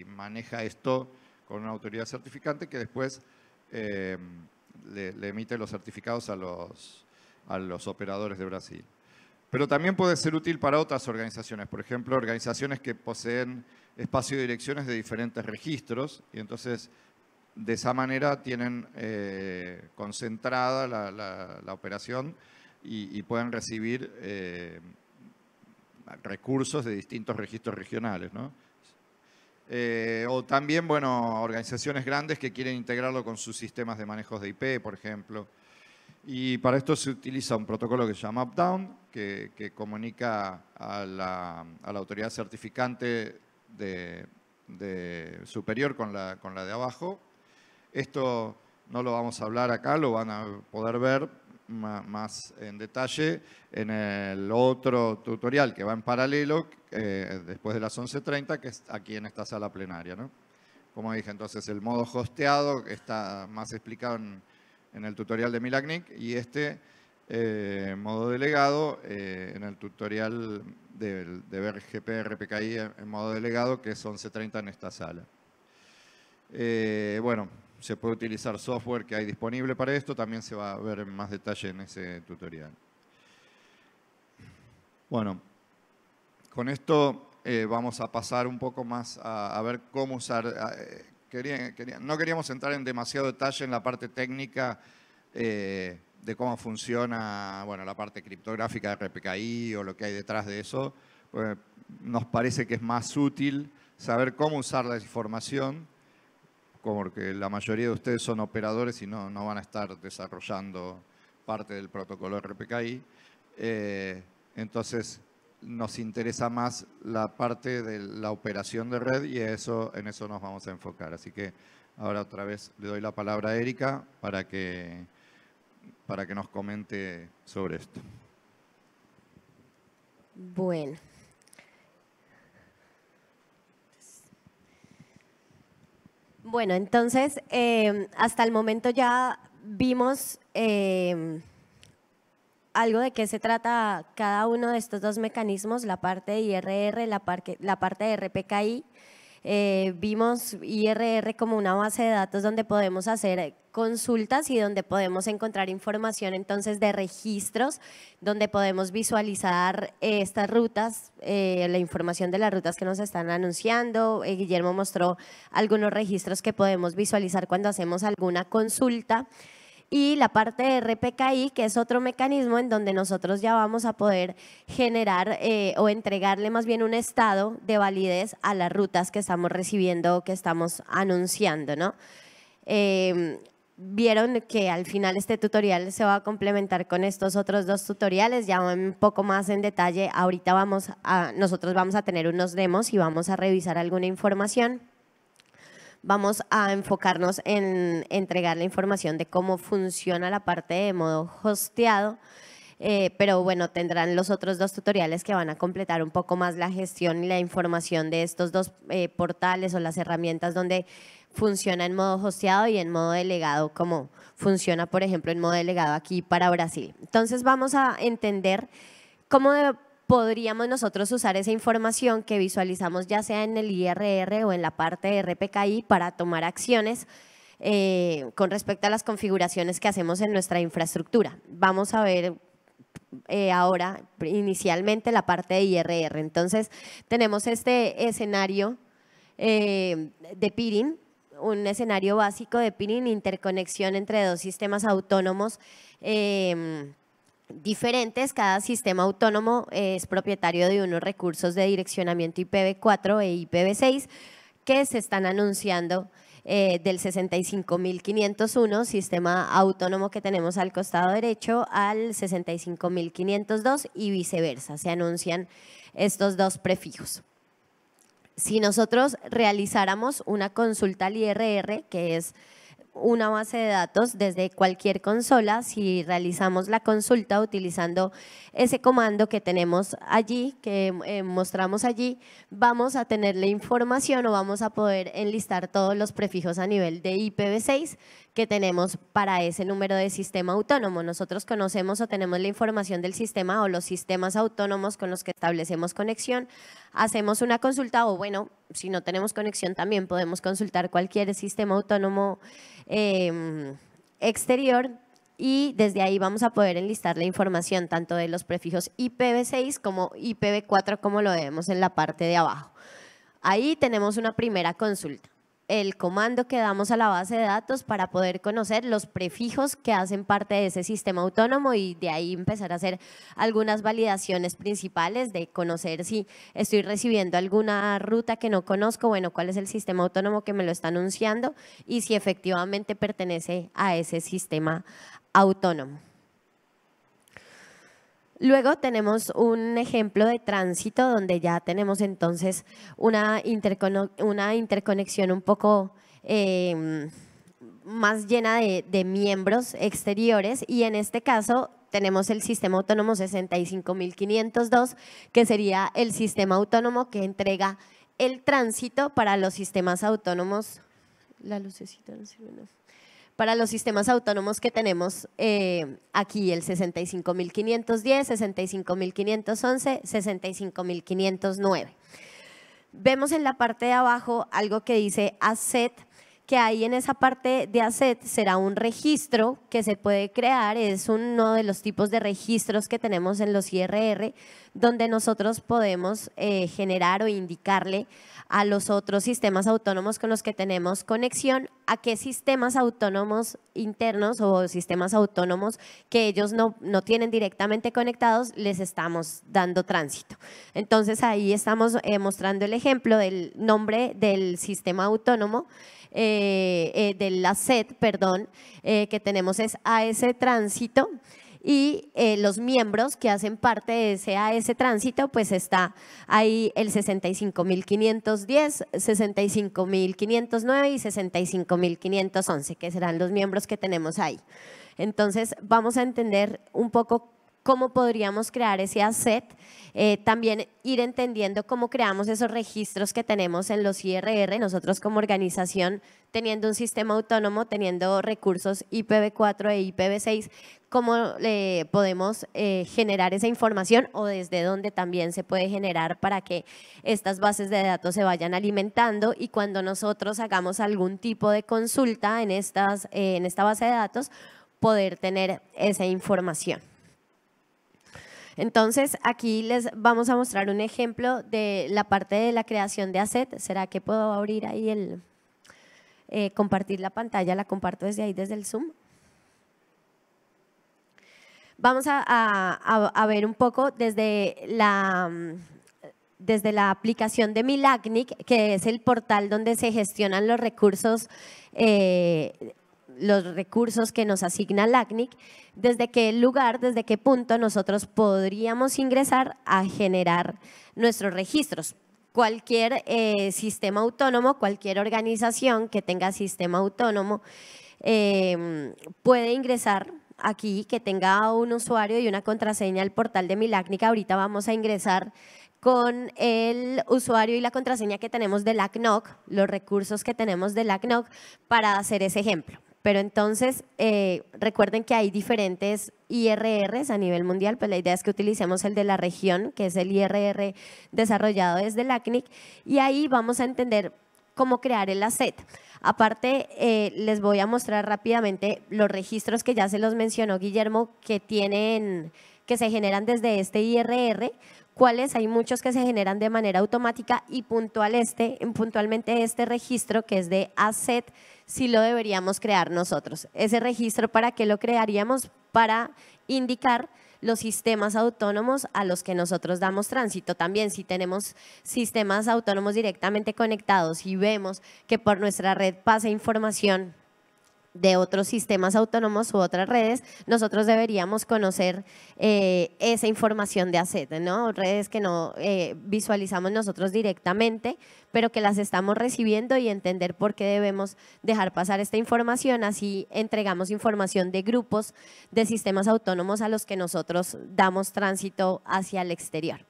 maneja esto con una autoridad certificante que después eh, le, emite los certificados a los, operadores de Brasil. Pero también puede ser útil para otras organizaciones, por ejemplo, organizaciones que poseen espacio de direcciones de diferentes registros y entonces de esa manera tienen eh, concentrada la operación y, puedan recibir eh, recursos de distintos registros regionales. Eh, o también, bueno, organizaciones grandes que quieren integrarlo con sus sistemas de manejos de IP, por ejemplo. Y para esto se utiliza un protocolo que se llama UpDown, que, comunica a la, autoridad certificante de, superior con con la de abajo. Esto no lo vamos a hablar acá, lo van a poder ver más en detalle en el otro tutorial que va en paralelo eh, después de las 11.30, que es aquí en esta sala plenaria. ¿no? Como dije, entonces el modo hosteado está más explicado en, el tutorial de Milagnic y este modo delegado en el tutorial de, este, eh, eh, ver GPRPKI en, en modo delegado, que es 11.30 en esta sala. bueno, se puede utilizar software que hay disponible para esto, también se va a ver en más detalle en ese tutorial. Bueno, con esto eh, vamos a pasar un poco más a, ver cómo usar... Eh, quería, quería, no queríamos entrar en demasiado detalle en la parte técnica eh, de cómo funciona bueno, la parte criptográfica de RPKI o lo que hay detrás de eso. Pues, nos parece que es más útil saber cómo usar la información porque la mayoría de ustedes son operadores y no, van a estar desarrollando parte del protocolo RPKI. Eh, entonces, nos interesa más la parte de la operación de red y eso, en eso nos vamos a enfocar. Así que ahora otra vez le doy la palabra a Erika para que, para que nos comente sobre esto. Bueno. Bueno, entonces, em, hasta el momento ya vimos em, algo de qué se trata cada uno de estos dos mecanismos, la parte de IRR, la, la parte de RPKI eh, vimos IRR como una base de datos donde podemos hacer eh, consultas y donde podemos encontrar información entonces de registros, donde podemos visualizar eh, estas rutas, eh, la información de las rutas que nos están anunciando. Guillermo mostró algunos registros que podemos visualizar cuando hacemos alguna consulta y la parte de RPKI, que es otro mecanismo en donde nosotros ya vamos a poder generar eh, o entregarle más bien un estado de validez a las rutas que estamos recibiendo o que estamos anunciando. ¿no? Em, vieron que al final este tutorial se va a complementar con estos otros dos tutoriales, ya un poco más en detalle. Ahorita vamos a, nosotros vamos a tener unos demos y vamos a revisar alguna información vamos a enfocarnos en entregar la información de cómo funciona la parte de modo hosteado. Eh, pero bueno, tendrán los otros dos tutoriales que van a completar un poco más la gestión y la información de estos dos eh, portales o las herramientas donde funciona en modo hosteado y en modo delegado, como funciona, por ejemplo, en modo delegado aquí para Brasil. Entonces vamos a entender cómo podríamos nosotros usar esa información que visualizamos ya sea en el IRR o en la parte de RPKI para tomar acciones eh, con respecto a las configuraciones que hacemos en nuestra infraestructura. Vamos a ver eh, ahora inicialmente la parte de IRR. Entonces tenemos este escenario eh, de peering, un escenario básico de peering, interconexión entre dos sistemas autónomos em, diferentes. Cada sistema autónomo es propietario de unos recursos de direccionamiento IPv4 e IPv6 que se están anunciando eh, del 65.501, sistema autónomo que tenemos al costado derecho, al 65.502 y viceversa. Se anuncian estos dos prefijos. Si nosotros realizáramos una consulta al IRR, que es una base de datos desde cualquier consola si realizamos la consulta utilizando ese comando que tenemos allí, que eh, mostramos allí, vamos a tener la información o vamos a poder enlistar todos los prefijos a nivel de IPv6 que tenemos para ese número de sistema autónomo. Nosotros conocemos o tenemos la información del sistema o los sistemas autónomos con los que establecemos conexión, hacemos una consulta o bueno, si no tenemos conexión también podemos consultar cualquier sistema autónomo em, exterior y desde ahí vamos a poder enlistar la información tanto de los prefijos IPv6 como IPv4 como lo vemos en la parte de abajo. Ahí tenemos una primera consulta el comando que damos a la base de datos para poder conocer los prefijos que hacen parte de ese sistema autónomo y de ahí empezar a hacer algunas validaciones principales de conocer si estoy recibiendo alguna ruta que no conozco, bueno, cuál es el sistema autónomo que me lo está anunciando y si efectivamente pertenece a ese sistema autónomo. Luego tenemos un ejemplo de tránsito donde ya tenemos entonces una, una interconexión un poco em, más llena de, de miembros exteriores y en este caso tenemos el sistema autónomo 65502, que sería el sistema autónomo que entrega el tránsito para los sistemas autónomos. La lucecita no sirve. Para los sistemas autónomos que tenemos eh, aquí, el 65.510, 65.511, 65.509. Vemos en la parte de abajo algo que dice ASET que ahí en esa parte de ASET será un registro que se puede crear, es uno de los tipos de registros que tenemos en los IRR, donde nosotros podemos eh, generar o indicarle a los otros sistemas autónomos con los que tenemos conexión, a qué sistemas autónomos internos o sistemas autónomos que ellos no, no tienen directamente conectados, les estamos dando tránsito. Entonces ahí estamos eh, mostrando el ejemplo del nombre del sistema autónomo, eh, eh, de la SED, perdón, eh, que tenemos es AS Tránsito y los miembros que hacen parte de ese AS Tránsito, pues está ahí el 65.510, 65.509 y 65.511, que serán los miembros que tenemos ahí. Entonces, vamos a entender un poco cómo podríamos crear ese asset, eh, también ir entendiendo cómo creamos esos registros que tenemos en los IRR, nosotros como organización, teniendo un sistema autónomo, teniendo recursos IPv4 e IPv6, cómo eh, podemos eh, generar esa información o desde dónde también se puede generar para que estas bases de datos se vayan alimentando y cuando nosotros hagamos algún tipo de consulta en, estas, eh, en esta base de datos, poder tener esa información. Entonces, aquí les vamos a mostrar un ejemplo de la parte de la creación de asset. ¿Será que puedo abrir ahí el... Eh, compartir la pantalla? La comparto desde ahí, desde el Zoom. Vamos a, ver un poco desde la desde la aplicación de Milagnic, que es el portal donde se gestionan los recursos eh, los recursos que nos asigna la ACNIC, desde qué lugar, desde qué punto nosotros podríamos ingresar a generar nuestros registros. Cualquier eh, sistema autónomo, cualquier organización que tenga sistema autónomo em, puede ingresar aquí, que tenga un usuario y una contraseña al portal de LACNIC. Ahorita vamos a ingresar con el usuario y la contraseña que tenemos la ACNOC, los recursos que tenemos la ACNOC para hacer ese ejemplo. Pero entonces, eh, recuerden que hay diferentes IRRs a nivel mundial, pues la idea es que utilicemos el de la región, que es el IRR desarrollado desde el ACNIC, y ahí vamos a entender cómo crear el asset. Aparte, eh, les voy a mostrar rápidamente los registros que ya se los mencionó Guillermo, que tienen que se generan desde este IRR, cuáles hay muchos que se generan de manera automática y puntual este, puntualmente este registro que es de asset, si lo deberíamos crear nosotros. Ese registro para qué lo crearíamos? Para indicar los sistemas autónomos a los que nosotros damos tránsito. También si tenemos sistemas autónomos directamente conectados y vemos que por nuestra red pasa información de otros sistemas autónomos u otras redes, nosotros deberíamos conocer eh, esa información de ACET, ¿no? Redes que no eh, visualizamos nosotros directamente, pero que las estamos recibiendo y entender por qué debemos dejar pasar esta información. Así entregamos información de grupos de sistemas autónomos a los que nosotros damos tránsito hacia el exterior.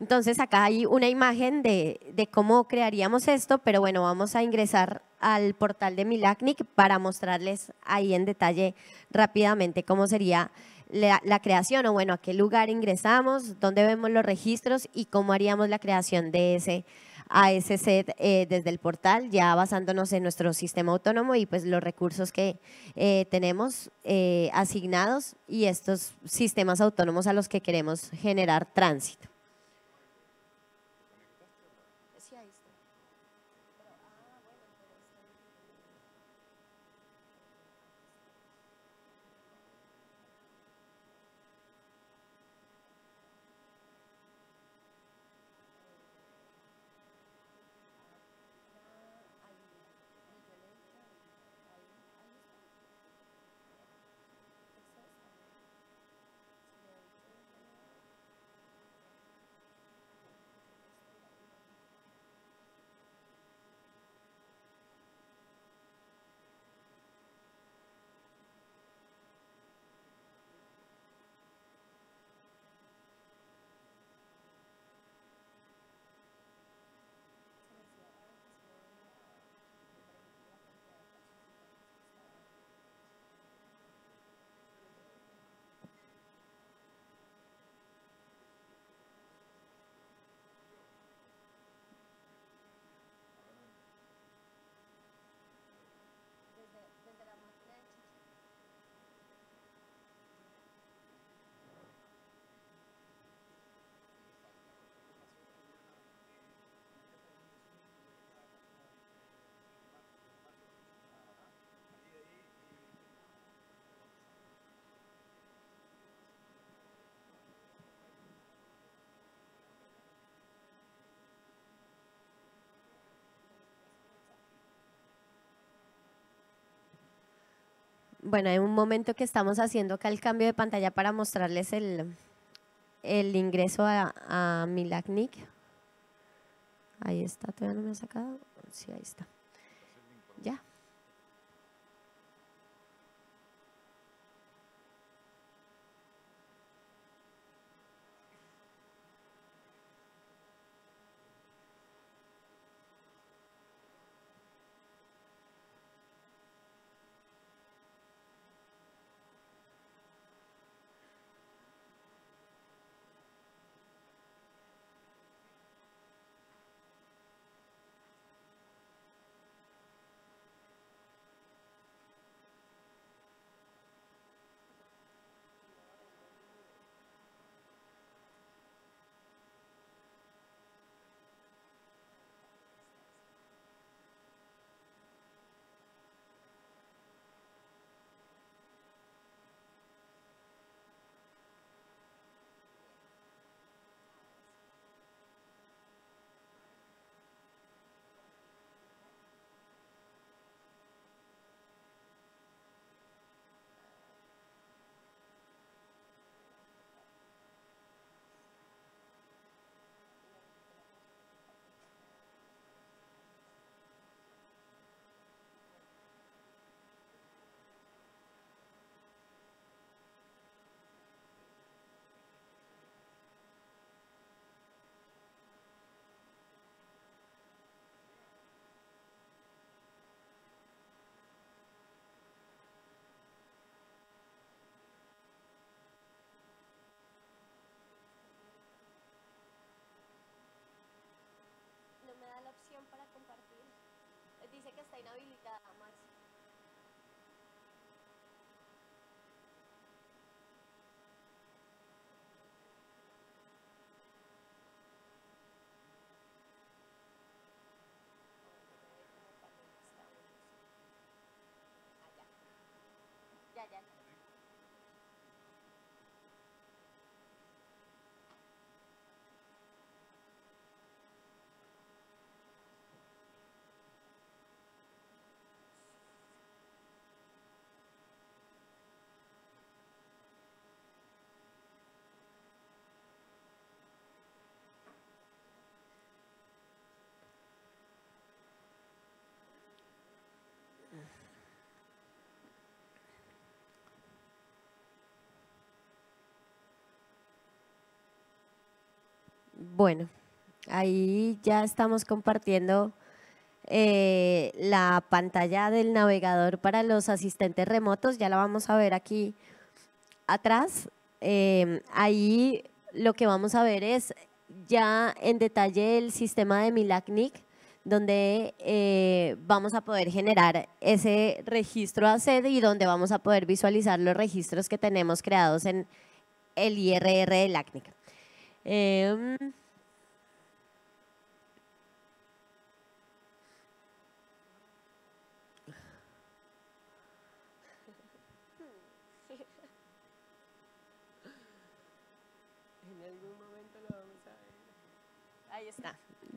Entonces acá hay una imagen de, de, cómo crearíamos esto, pero bueno, vamos a ingresar al portal de Milacnic para mostrarles ahí en detalle rápidamente cómo sería la, creación o bueno, a qué lugar ingresamos, dónde vemos los registros y cómo haríamos la creación de ese a set eh, desde el portal, ya basándonos en nuestro sistema autónomo y pues los recursos que eh, tenemos eh, asignados y estos sistemas autónomos a los que queremos generar tránsito. bueno, en un momento que estamos haciendo acá el cambio de pantalla para mostrarles el, el ingreso a, a Milagnic. Ahí está, todavía no me ha sacado. Sí, ahí está. Ya. que está inhabilitada, Max. bueno, ahí ya estamos compartiendo eh, la pantalla del navegador para los asistentes remotos, ya la vamos a ver aquí atrás. Em, ahí lo que vamos a ver es ya en detalle el sistema de Milacnic, donde eh, vamos a poder generar ese registro a sede y donde vamos a poder visualizar los registros que tenemos creados en el IRR de LACNIC.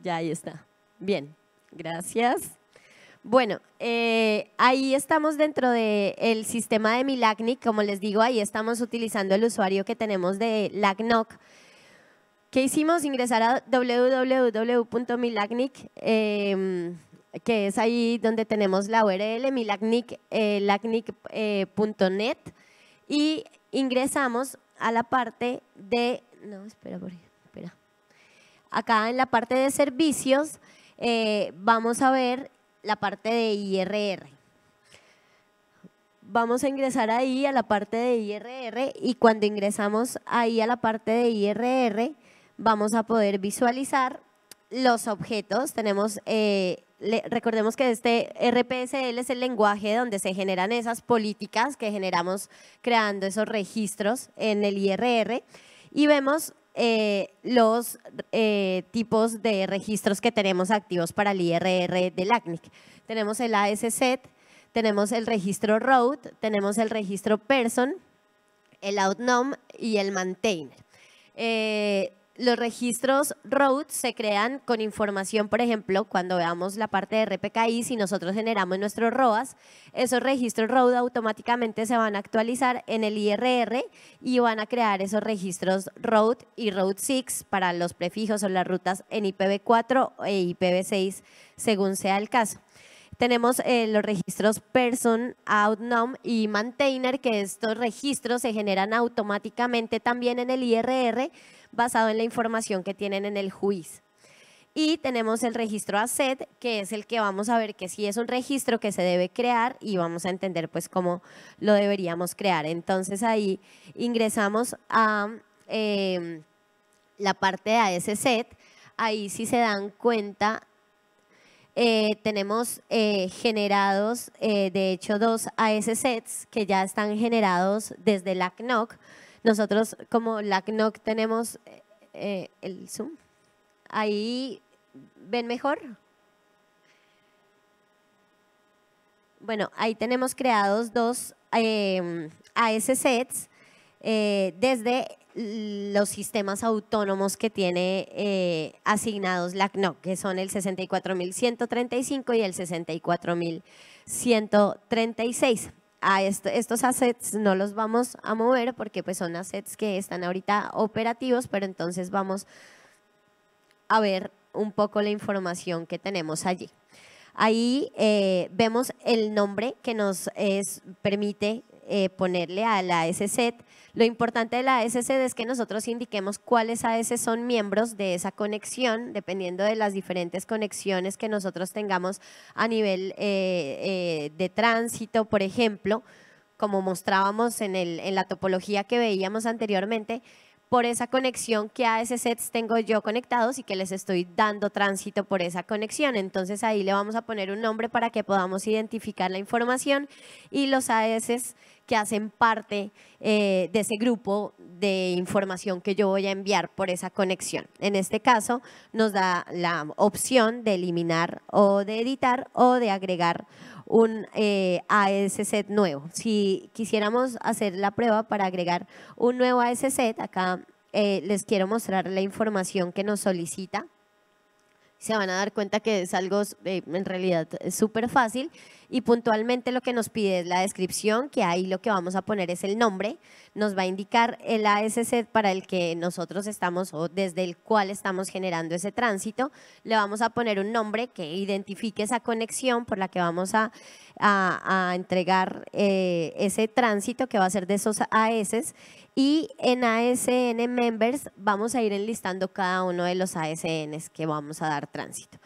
Ya ahí está. Bien, gracias. Bueno, eh, ahí estamos dentro del sistema de Milagnic, como les digo, ahí estamos utilizando el usuario que tenemos de LACNOC. ¿Qué hicimos? Ingresar a www.milagnic, em, que es ahí donde tenemos la URL, milagnic.net, eh, eh, y ingresamos a la parte de... No, espera por ahí. Acá en la parte de servicios eh, vamos a ver la parte de IRR. Vamos a ingresar ahí a la parte de IRR y cuando ingresamos ahí a la parte de IRR vamos a poder visualizar los objetos. Tenemos, eh, recordemos que este RPSL es el lenguaje donde se generan esas políticas que generamos creando esos registros en el IRR y vemos eh, los eh, tipos de registros que tenemos activos para el IRR del ACNIC. Tenemos el ASSET, tenemos el registro Road, tenemos el registro Person, el Outnom y el Maintainer. Eh, los registros road se crean con información, por ejemplo, cuando veamos la parte de RPKI, si nosotros generamos nuestros ROAS, esos registros road automáticamente se van a actualizar en el IRR y van a crear esos registros road y road 6 para los prefijos o las rutas en IPv4 e IPv6, según sea el caso tenemos eh, los registros person, outnum y maintainer, que estos registros se generan automáticamente también en el IRR basado en la información que tienen en el juiz. Y tenemos el registro ASET, que es el que vamos a ver que si es un registro que se debe crear y vamos a entender pues cómo lo deberíamos crear. Entonces ahí ingresamos a em, la parte de set Ahí si se dan cuenta, eh, tenemos eh, generados, eh, de hecho, dos ASSETs e que ya están generados desde la CNOC nosotros como LACNOC tenemos eh, el Zoom. Ahí ven mejor. Bueno, ahí tenemos creados dos em, eh, sets desde los sistemas autónomos que tiene eh, asignados LACNOC, que son el 64.135 y el 64.136 estos assets no los vamos a mover porque pues son assets que están ahorita operativos, pero entonces vamos a ver un poco la información que tenemos allí. Ahí eh, vemos el nombre que nos permite eh, ponerle a la SSET lo importante de la ASC es que nosotros indiquemos cuáles AS son miembros de esa conexión, dependiendo de las diferentes conexiones que nosotros tengamos a nivel eh, eh, de tránsito, por ejemplo, como mostrábamos en, la topología que veíamos anteriormente, por esa conexión que a tengo yo conectados y que les estoy dando tránsito por esa conexión. Entonces ahí le vamos a poner un nombre para que podamos identificar la información y los ASC que hacen parte eh, de ese grupo de información que yo voy a enviar por esa conexión. En este caso, nos da la opción de eliminar o de editar o de agregar un eh, nuevo. Si quisiéramos hacer la prueba para agregar un nuevo ASSET, acá eh, les quiero mostrar la información que nos solicita. Se van a dar cuenta que es algo eh, en realidad súper fácil y puntualmente lo que nos pide es la descripción, que ahí lo que vamos a poner es el nombre, nos va a indicar el ASC para el que nosotros estamos o desde el cual estamos generando ese tránsito, le vamos a poner un nombre que identifique esa conexión por la que vamos a, a, entregar eh, ese tránsito que va a ser de esos AS y en ASN Members vamos a ir enlistando cada uno de los ASNs que vamos a dar tránsito.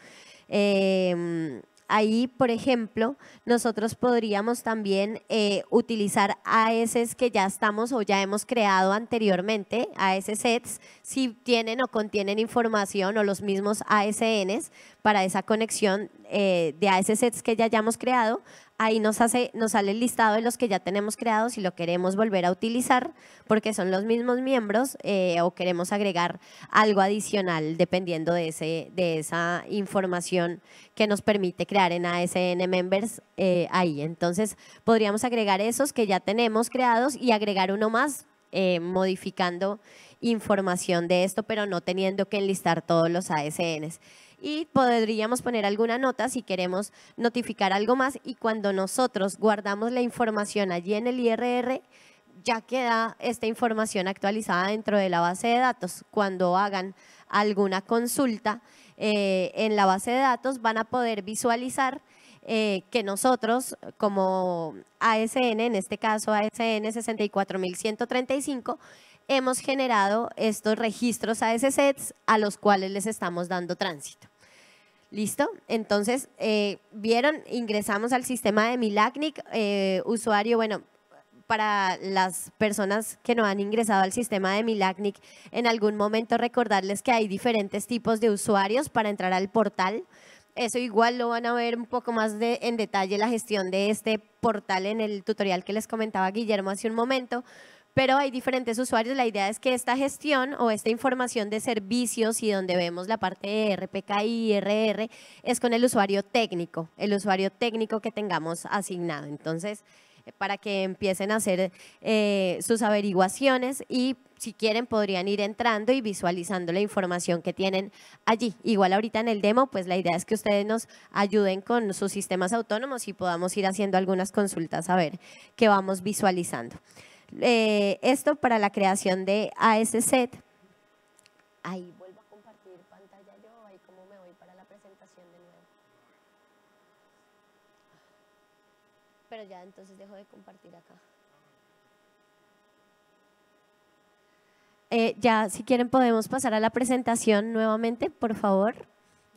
Em, Ahí, por ejemplo, nosotros podríamos también eh, utilizar AS que ya estamos o ya hemos creado anteriormente, AS sets, si tienen o contienen información o los mismos ASNs para esa conexión eh, de AS sets que ya hayamos creado ahí nos, hace, nos sale el listado de los que ya tenemos creados y lo queremos volver a utilizar porque son los mismos miembros eh, o queremos agregar algo adicional dependiendo de, ese, de esa información que nos permite crear en ASN Members eh, ahí. Entonces podríamos agregar esos que ya tenemos creados y agregar uno más eh, modificando información de esto, pero no teniendo que enlistar todos los ASNs y podríamos poner alguna nota si queremos notificar algo más y cuando nosotros guardamos la información allí en el IRR, ya queda esta información actualizada dentro de la base de datos. Cuando hagan alguna consulta eh, en la base de datos van a poder visualizar eh, que nosotros como ASN, en este caso ASN 64135, hemos generado estos registros a sets a los cuales les estamos dando tránsito. ¿Listo? Entonces, eh, vieron, ingresamos al sistema de Milagnic, eh, usuario, bueno, para las personas que no han ingresado al sistema de Milagnic, en algún momento recordarles que hay diferentes tipos de usuarios para entrar al portal. Eso igual lo van a ver un poco más de, en detalle la gestión de este portal en el tutorial que les comentaba Guillermo hace un momento, pero hay diferentes usuarios. La idea es que esta gestión o esta información de servicios y donde vemos la parte de RPK RR es con el usuario técnico, el usuario técnico que tengamos asignado. Entonces, eh, para que empiecen a hacer eh, sus averiguaciones y si quieren podrían ir entrando y visualizando la información que tienen allí. Igual ahorita en el demo, pues la idea es que ustedes nos ayuden con sus sistemas autónomos y podamos ir haciendo algunas consultas a ver qué vamos visualizando eh, esto para la creación de ASZ. Ahí vuelvo a compartir pantalla yo, ahí cómo me voy para la presentación de nuevo. Pero ya entonces dejo de compartir acá. Eh, ya, si quieren, podemos pasar a la presentación nuevamente, por favor.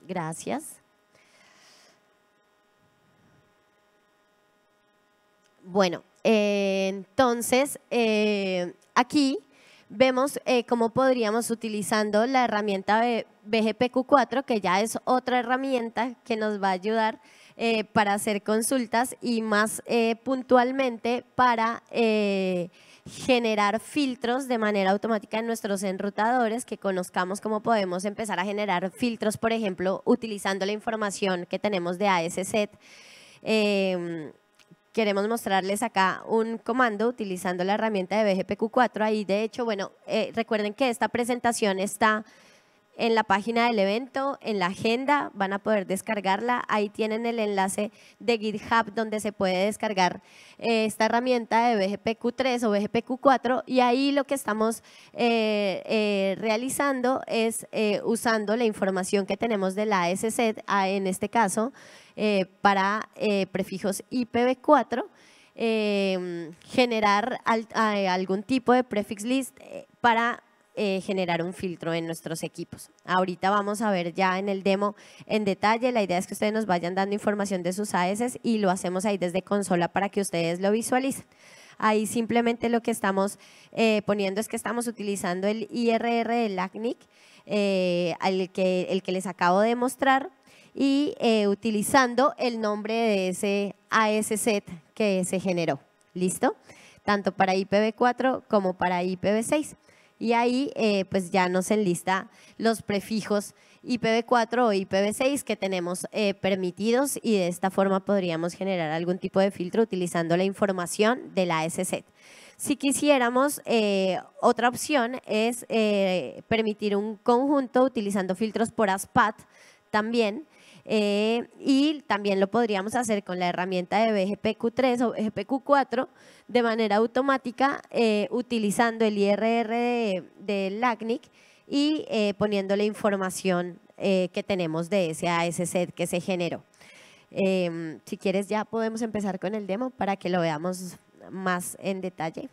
Gracias. Bueno, eh, entonces, eh, aquí vemos eh, cómo podríamos utilizando la herramienta BGPQ4, que ya es otra herramienta que nos va a ayudar para hacer consultas y más puntualmente para generar filtros de manera automática en nuestros enrutadores, que conozcamos cómo podemos empezar a generar filtros, por ejemplo, utilizando la información que tenemos de ASSET queremos mostrarles acá un comando utilizando la herramienta de BGPQ4. Ahí, de hecho, bueno, eh, recuerden que esta presentación está en la página del evento, en la agenda, van a poder descargarla. Ahí tienen el enlace de GitHub donde se puede descargar eh, esta herramienta de BGPQ3 o BGPQ4 y ahí lo que estamos eh, eh, realizando es usando la información que tenemos de la ASC, en este caso, para prefijos IPv4. generar algún tipo de prefix list para eh, generar un filtro en nuestros equipos. Ahorita vamos a ver ya en el demo en detalle. La idea es que ustedes nos vayan dando información de sus AS y lo hacemos ahí desde consola para que ustedes lo visualicen. Ahí simplemente lo que estamos eh, poniendo es que estamos utilizando el IRR del ACNIC, el, eh, que, el que les acabo de mostrar, y utilizando el nombre de ese set que se generó. ¿Listo? Tanto para IPv4 como para IPv6. Y ahí eh, pues ya nos enlista los prefijos IPv4 o IPv6 que tenemos eh, permitidos y de esta forma podríamos generar algún tipo de filtro utilizando la información de la SZ. Si quisiéramos, eh, otra opción es permitir un conjunto utilizando filtros por ASPAT también, eh, y también lo podríamos hacer con la herramienta de BGPQ3 o BGPQ4 de manera automática eh, utilizando el IRR del de LACNIC y eh, poniendo la información que tenemos de ese ASC que se generó. si quieres ya podemos empezar con el demo para que lo veamos más en detalle.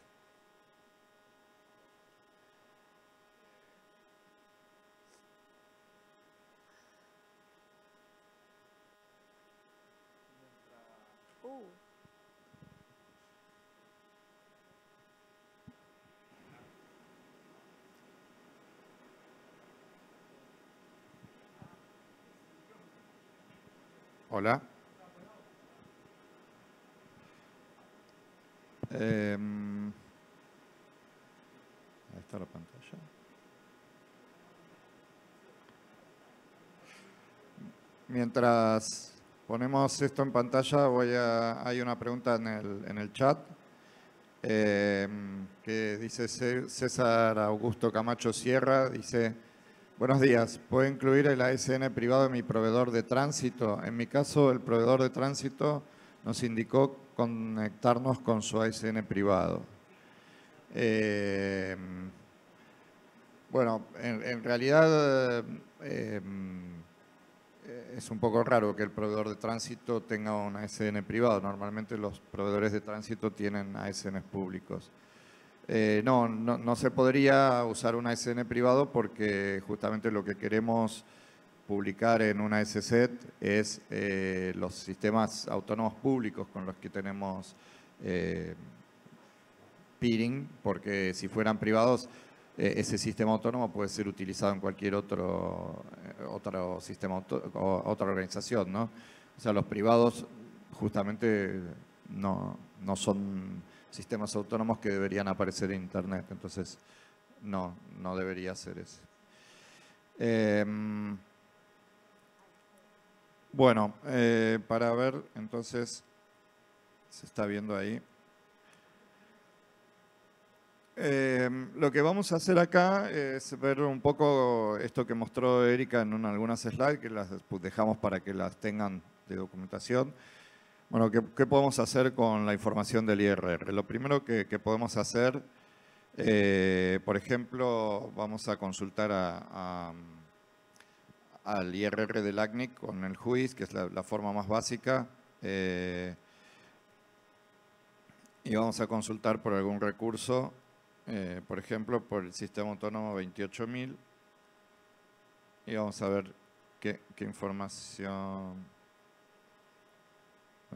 Hola. Em, ahí está la pantalla. Mientras ponemos esto en pantalla, voy a, hay una pregunta en el, chat em, que dice César Augusto Camacho Sierra, dice... Buenos días. ¿Puedo incluir el ASN privado en mi proveedor de tránsito? En mi caso, el proveedor de tránsito nos indicó conectarnos con su ASN privado. Eh, bueno, en, realidad eh, eh, es un poco raro que el proveedor de tránsito tenga un ASN privado. Normalmente los proveedores de tránsito tienen ASN públicos. Eh, no, no, se podría usar una SN privado porque justamente lo que queremos publicar en una SZ es eh, los sistemas autónomos públicos con los que tenemos eh, peering, porque si fueran privados, ese sistema autónomo puede ser utilizado en cualquier otro, otro sistema, otra organización, ¿no? O sea, los privados justamente no, no son sistemas autónomos que deberían aparecer en Internet. Entonces, no, no debería ser eso em, bueno, eh, para ver, entonces, se está viendo ahí. Em, lo que vamos a hacer acá es ver un poco esto que mostró Erika en algunas slides, que las dejamos para que las tengan de documentación. Bueno, ¿qué, podemos hacer con la información del IRR? Lo primero que, podemos hacer, eh, por ejemplo, vamos a consultar al IRR del ACNIC con el juiz, que es la, forma más básica, eh, y vamos a consultar por algún recurso, eh, por ejemplo, por el sistema autónomo 28.000, y vamos a ver qué información... ¿Eh?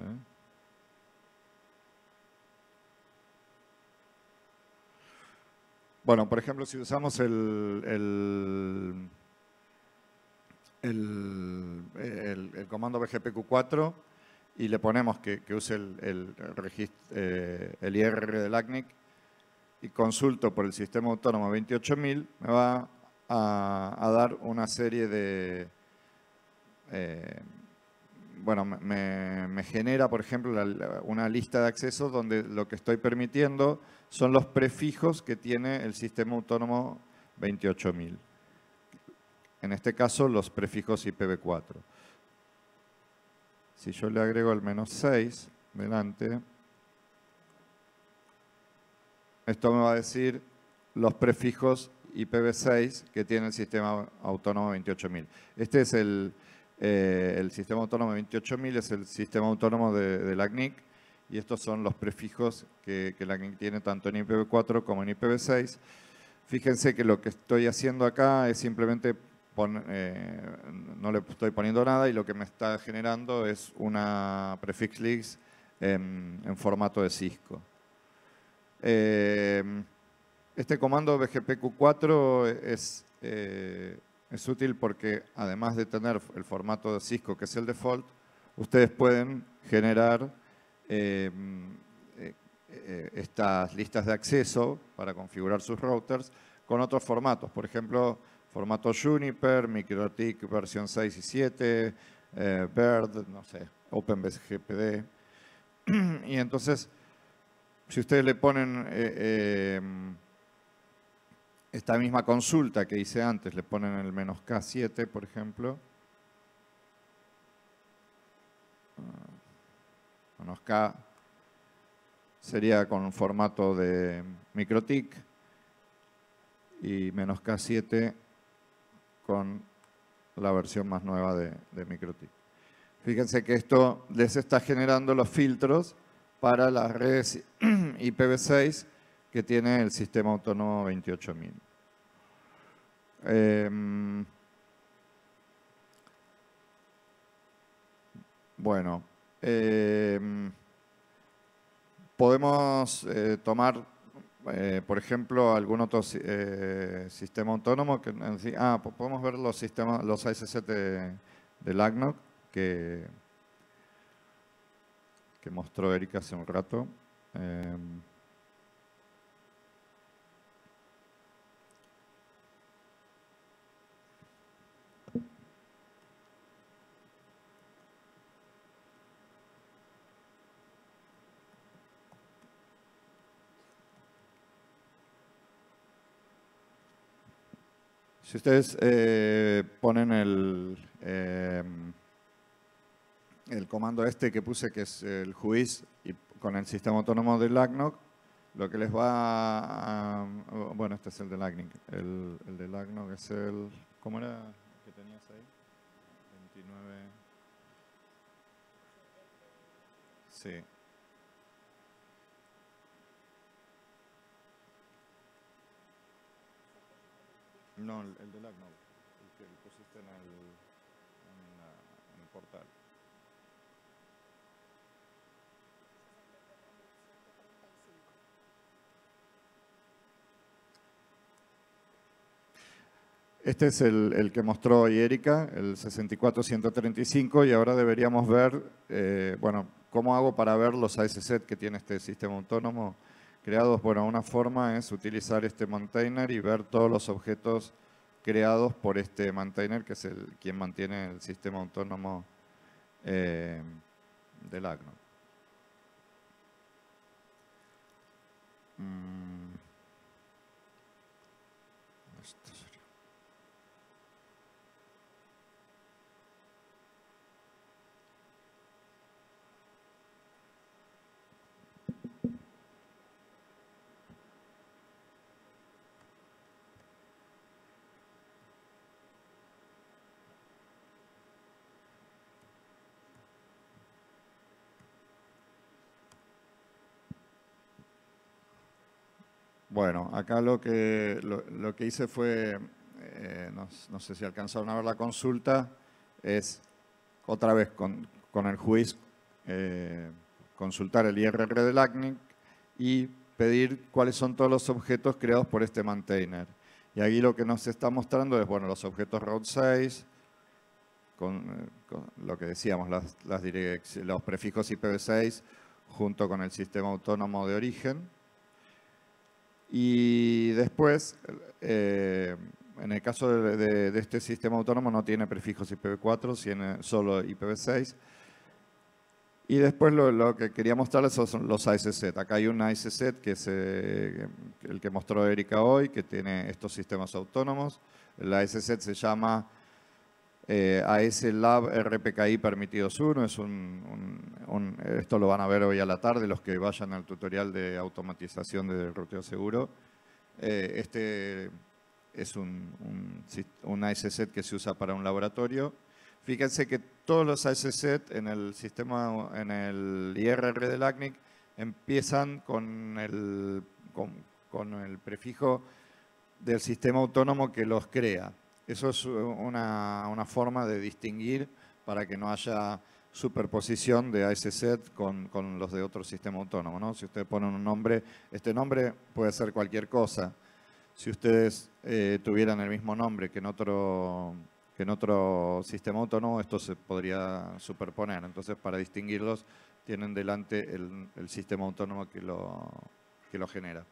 Bueno, por ejemplo, si usamos el, el, comando BGPQ4 y le ponemos que, use el, el IR eh, del ACNIC y consulto por el sistema autónomo 28000, me va a, dar una serie de... Eh, bueno, me, genera, por ejemplo, una lista de accesos donde lo que estoy permitiendo son los prefijos que tiene el sistema autónomo 28.000. En este caso, los prefijos IPv4. Si yo le agrego el menos 6 delante, esto me va a decir los prefijos IPv6 que tiene el sistema autónomo 28.000. Este es el, eh, el sistema autónomo 28000 es el sistema autónomo de, de, y estos son los prefijos que, que la tiene tanto en IPv4 como en IPv6. Fíjense que lo que estoy haciendo acá es simplemente, eh, no le estoy poniendo nada y lo que me está generando es una prefix leaks en, formato de Cisco. Eh, este comando BGPQ4 es, es útil porque además de tener el formato de Cisco, que es el default, ustedes pueden generar em, eh, eh, estas listas de acceso para configurar sus routers con otros formatos. Por ejemplo, formato Juniper, MicroTik versión 6 y 7, eh, no sé, OpenBGPD. y entonces, si ustedes le ponen eh, em, esta misma consulta que hice antes, le ponen el menos K7, por ejemplo. Ah, menos K sería con formato de microtic y menos K7 con la versión más nueva de, de microtic. Fíjense que esto les está generando los filtros para las redes IPv6 que tiene el sistema autónomo 28000. Em, bueno, em, podemos eh, tomar, eh, por ejemplo, algún otro eh, sistema autónomo. Que, ah, podemos ver los sistemas, los de, del ACNOC que, que mostró Erika hace un rato. Em, Si ustedes eh, ponen el, em, el comando este que puse, que es el juiz, y con el sistema autónomo de LACNOC, lo que les va a... Bueno, este es el de LACNIC. El, el de LACNOC es el... ¿Cómo era que tenías ahí? 29... Sí. No, el de la el que pusiste en el, en en portal. Este es el, el, que mostró hoy Erika, el 64-135, y ahora deberíamos ver, eh, bueno, cómo hago para ver los ASZ que tiene este sistema autónomo creados, bueno, una forma es utilizar este maintainer y ver todos los objetos creados por este maintainer, que es el quien mantiene el sistema autónomo eh, del ACNO. Mm. Bueno, acá lo que, lo, que hice fue, eh, no, sé si alcanzaron a ver la consulta, es otra vez con, con el juiz eh, consultar el IRR del ACNIC y pedir cuáles son todos los objetos creados por este maintainer. Y aquí lo que nos está mostrando es, bueno, los objetos road 6, eh, con, lo que decíamos, los prefijos IPv6 junto con el sistema autónomo de origen y después, eh, en el caso de, este sistema autónomo no tiene prefijos IPv4, tiene solo IPv6. Y después lo, que quería mostrarles son los ICZ. Acá hay un ICZ que es el que mostró Erika hoy, que tiene estos sistemas autónomos. El ICZ se llama eh, a ese Lab RPKI Permitidos 1. Es un, esto lo van a ver hoy a la tarde los que vayan al tutorial de automatización del ruteo seguro. Eh, este es un, un, ASZ que se usa para un laboratorio. Fíjense que todos los ASZ en el sistema, en el IRR del ACNIC, empiezan con el, con, con el prefijo del sistema autónomo que los crea. Eso es una, forma de distinguir para que no haya superposición de ASZ con, con los de otro sistema autónomo. Si ustedes ponen un nombre, este nombre puede ser cualquier cosa. Si ustedes eh, tuvieran el mismo nombre que en otro en otro sistema autónomo esto se podría superponer. Entonces, para distinguirlos, tienen delante el, sistema autónomo que lo, que lo genera.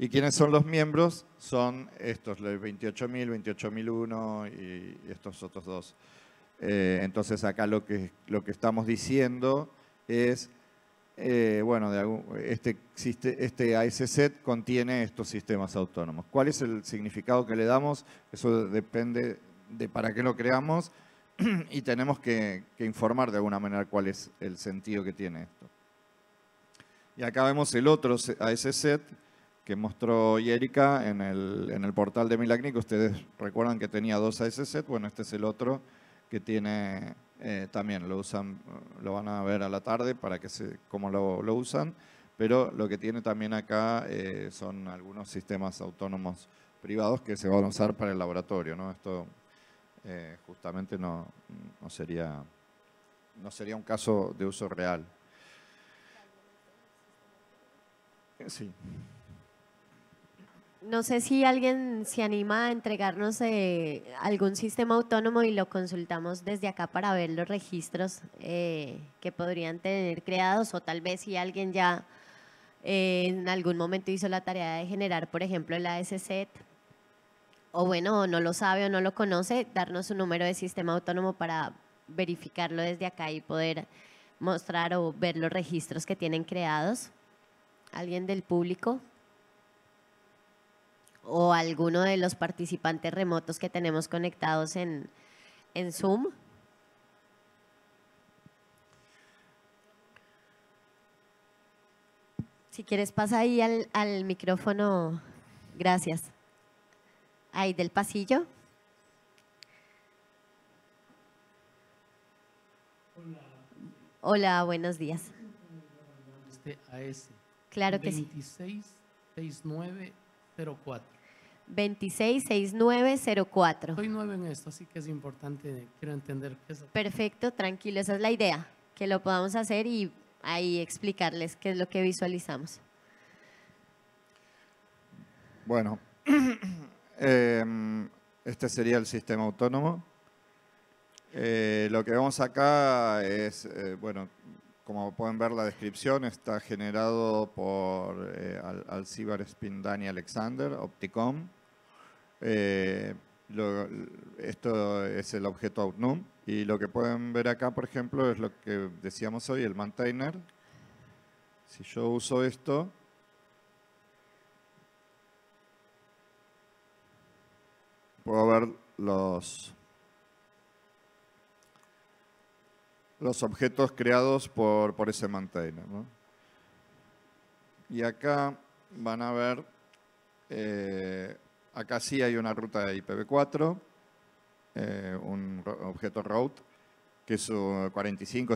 ¿Y quiénes son los miembros? Son estos, los 28.000, 28.001 y estos otros dos. Eh, entonces acá lo que, lo que estamos diciendo es, eh, bueno, de este, este set contiene estos sistemas autónomos. ¿Cuál es el significado que le damos? Eso depende de para qué lo creamos y tenemos que, informar de alguna manera cuál es el sentido que tiene esto. Y acá vemos el otro ASZ, que mostró Yerika en el, portal de Milagnic. Ustedes recuerdan que tenía dos ASSET. Bueno, este es el otro que tiene eh, también. Lo usan, lo van a ver a la tarde para que se cómo lo, usan. Pero lo que tiene también acá eh, son algunos sistemas autónomos privados que se van a usar para el laboratorio. ¿no? Esto eh, justamente no, no, sería, no sería un caso de uso real. Sí. No sé si alguien se anima a entregarnos eh, algún sistema autónomo y lo consultamos desde acá para ver los registros eh, que podrían tener creados o tal vez si alguien ya eh, en algún momento hizo la tarea de generar, por ejemplo, el ASSET o bueno, no lo sabe o no lo conoce, darnos su número de sistema autónomo para verificarlo desde acá y poder mostrar o ver los registros que tienen creados. ¿Alguien del público? o alguno de los participantes remotos que tenemos conectados en, en Zoom. Si quieres, pasa ahí al, micrófono. Gracias. Ahí del pasillo. Hola. Hola, buenos días. Este, claro que sí. 266904. Soy nueve en esto, así que es importante, quiero entender qué es. Perfecto, tranquilo, esa es la idea, que lo podamos hacer y ahí explicarles qué es lo que visualizamos. Bueno, em, este sería el sistema autónomo. Eh, lo que vemos acá es, eh, bueno, como pueden ver la descripción, está generado por eh, Alcibar Spindani Alexander, Opticom. Eh, esto es el objeto outnum y lo que pueden ver acá, por ejemplo, es lo que decíamos hoy, el maintainer. Si yo uso esto, puedo ver los, los objetos creados por, ese maintainer. Y acá van a ver eh, Acá sí hay una ruta de IPv4, eh, un objeto ROUTE, que es 45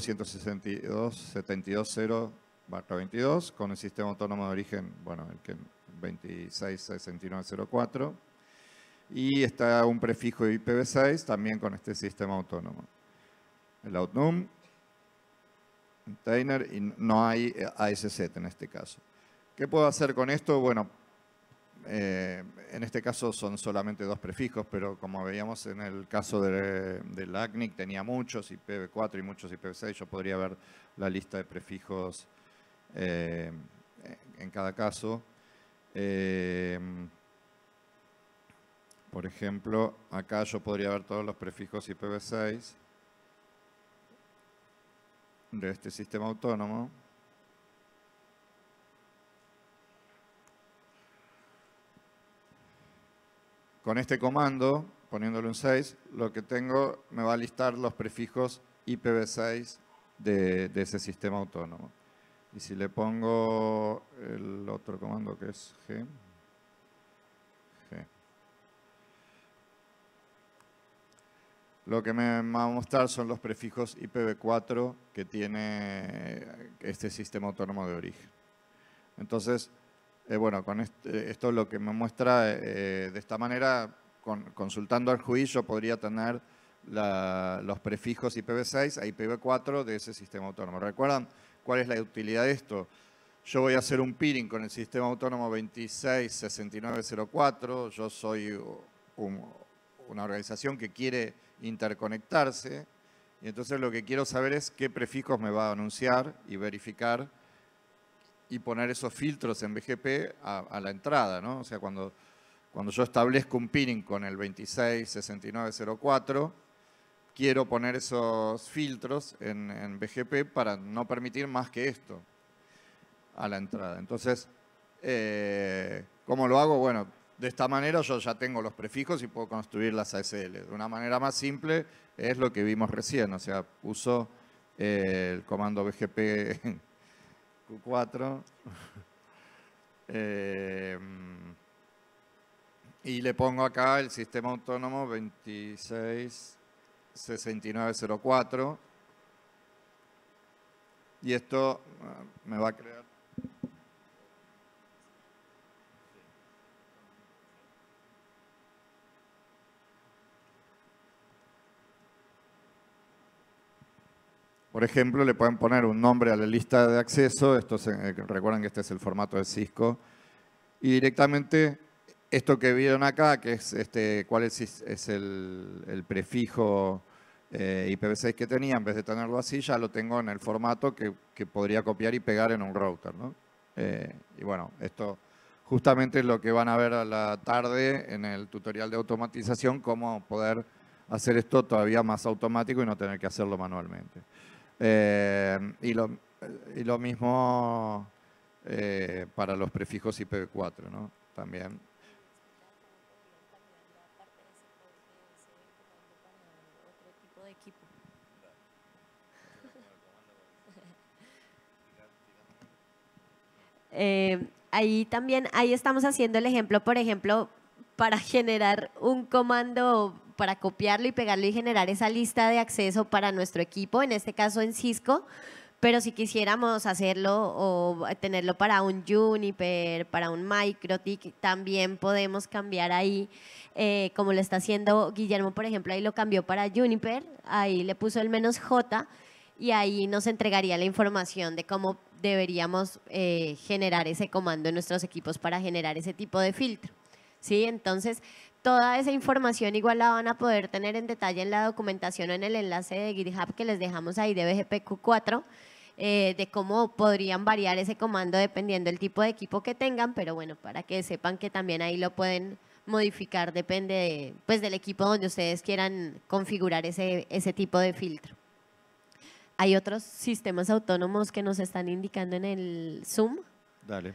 uh, 22 con el sistema autónomo de origen, bueno, el que 266904 y está un prefijo de IPv6 también con este sistema autónomo. El outnum, container y no hay ASZ en este caso. ¿Qué puedo hacer con esto? Bueno, eh, en este caso son solamente dos prefijos, pero como veíamos en el caso de, del ACNIC tenía muchos IPv4 y muchos IPv6. Yo podría ver la lista de prefijos eh, en cada caso. Eh, por ejemplo, acá yo podría ver todos los prefijos IPv6 de este sistema autónomo. Con este comando, poniéndole un 6, lo que tengo me va a listar los prefijos IPv6 de, ese sistema autónomo. Y si le pongo el otro comando que es G, G. Lo que me va a mostrar son los prefijos IPv4 que tiene este sistema autónomo de origen. Entonces, eh, bueno, con eh, esto es lo que me muestra, eh, de esta manera, consultando al juicio, podría tener los prefijos IPv6 a IPv4 de ese sistema autónomo. ¿Recuerdan cuál es la utilidad de esto? Yo voy a hacer un peering con el sistema autónomo 266904. Yo soy una organización que quiere interconectarse. Y entonces lo que quiero saber es qué prefijos me va a anunciar y verificar y poner esos filtros en BGP a, la entrada, ¿no? O sea, cuando, cuando yo establezco un pinning con el 266904, quiero poner esos filtros en, BGP para no permitir más que esto a la entrada. Entonces, eh, ¿cómo lo hago? Bueno, de esta manera yo ya tengo los prefijos y puedo construir las ASL. De una manera más simple es lo que vimos recién, o sea, uso eh, el comando BGP Eh, y le pongo acá el sistema autónomo 266904. Y esto ah, me va a crear Por ejemplo, le pueden poner un nombre a la lista de acceso, esto eh, recuerden que este es el formato de Cisco, y directamente esto que vieron acá, que es este, cuál es, el, prefijo eh, IPv6 que tenía, en vez de tenerlo así, ya lo tengo en el formato que, podría copiar y pegar en un router. Eh, y bueno, esto justamente es lo que van a ver a la tarde en el tutorial de automatización, cómo poder hacer esto todavía más automático y no tener que hacerlo manualmente. Eh, y, lo, mismo eh, para los prefijos IPv4, ¿no? También. Eh, ahí también, ahí estamos haciendo el ejemplo, por ejemplo, para generar un comando para copiarlo y pegarlo y generar esa lista de acceso para nuestro equipo, en este caso en Cisco, pero si quisiéramos hacerlo o tenerlo para un Juniper, para un Microtic, también podemos cambiar ahí, eh, como lo está haciendo Guillermo, por ejemplo, ahí lo cambió para Juniper, ahí le puso el menos J y ahí nos entregaría la información de cómo deberíamos eh, generar ese comando en nuestros equipos para generar ese tipo de filtro. ¿Sí? Entonces, Toda esa información igual la van a poder tener en detalle en la documentación o en el enlace de GitHub que les dejamos ahí de BGPQ4, eh, de cómo podrían variar ese comando dependiendo del tipo de equipo que tengan, pero bueno, para que sepan que también ahí lo pueden modificar, depende pues, del equipo donde ustedes quieran configurar ese, ese tipo de filtro. Hay otros sistemas autónomos que nos están indicando en el Zoom. Dale.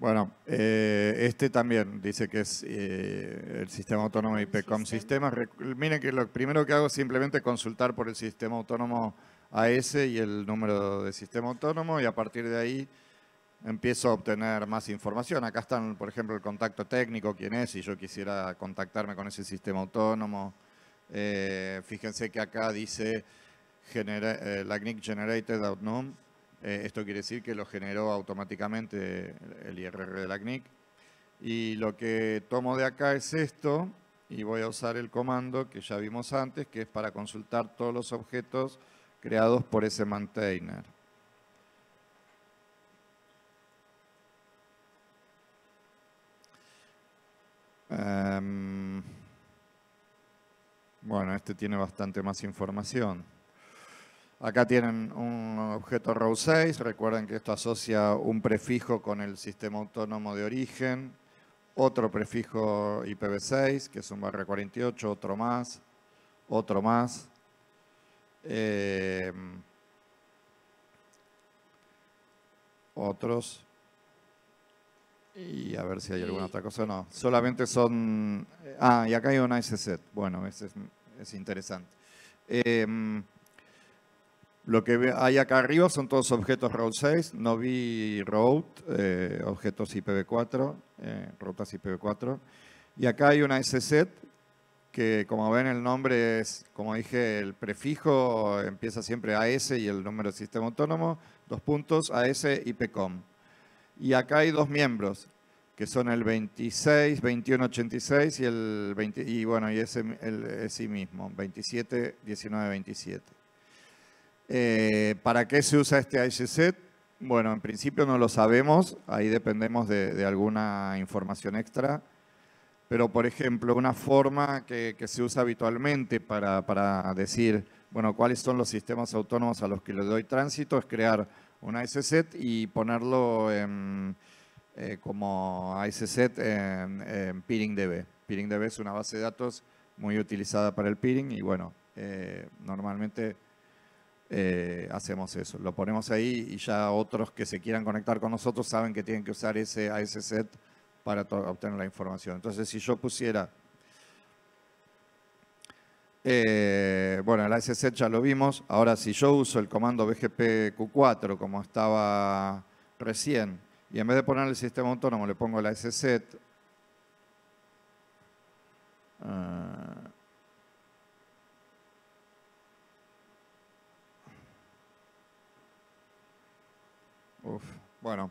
Bueno, eh, este también dice que es eh, el sistema autónomo IPCOM Sistema. Sistema. Miren que lo primero que hago es simplemente consultar por el sistema autónomo AS y el número de sistema autónomo y a partir de ahí empiezo a obtener más información. Acá están, por ejemplo, el contacto técnico, quién es, si yo quisiera contactarme con ese sistema autónomo. Eh, fíjense que acá dice genera, Generated Outnum. Eh, esto quiere decir que lo generó automáticamente el IRR de la CNIC. Y lo que tomo de acá es esto, y voy a usar el comando que ya vimos antes, que es para consultar todos los objetos creados por ese maintainer. Em, bueno, este tiene bastante más información. Acá tienen un objeto row 6, recuerden que esto asocia un prefijo con el sistema autónomo de origen, otro prefijo IPv6, que es un barra 48, otro más, otro más. Eh, otros. Y a ver si hay alguna otra cosa. No, solamente son... Eh, ah, y acá hay un asset, Bueno, ese es, interesante. Eh, lo que hay acá arriba son todos objetos ROAD 6. No vi ROAD, eh, objetos IPv4, eh, rutas IPv4. Y acá hay una SZ que como ven el nombre es, como dije, el prefijo empieza siempre AS y el número de sistema autónomo, dos puntos, AS y PCOM. Y acá hay dos miembros, que son el 26, 2186 y el 20, y bueno, y ese el, sí mismo, 27, 19, 27. Eh, ¿Para qué se usa este IGZ? Bueno, en principio no lo sabemos, ahí dependemos de, alguna información extra. Pero, por ejemplo, una forma que, se usa habitualmente para, decir, bueno, cuáles son los sistemas autónomos a los que le doy tránsito es crear un set y ponerlo en, eh, como ICC en, PeeringDB. PeeringDB es una base de datos muy utilizada para el peering y, bueno, eh, normalmente eh, hacemos eso. Lo ponemos ahí y ya otros que se quieran conectar con nosotros saben que tienen que usar ese, a para obtener la información. Entonces, si yo pusiera... Eh, bueno, el ASZ ya lo vimos. Ahora, si yo uso el comando BGP-Q4 como estaba recién, y en vez de poner el sistema autónomo le pongo el ASZ. Eh, Bueno,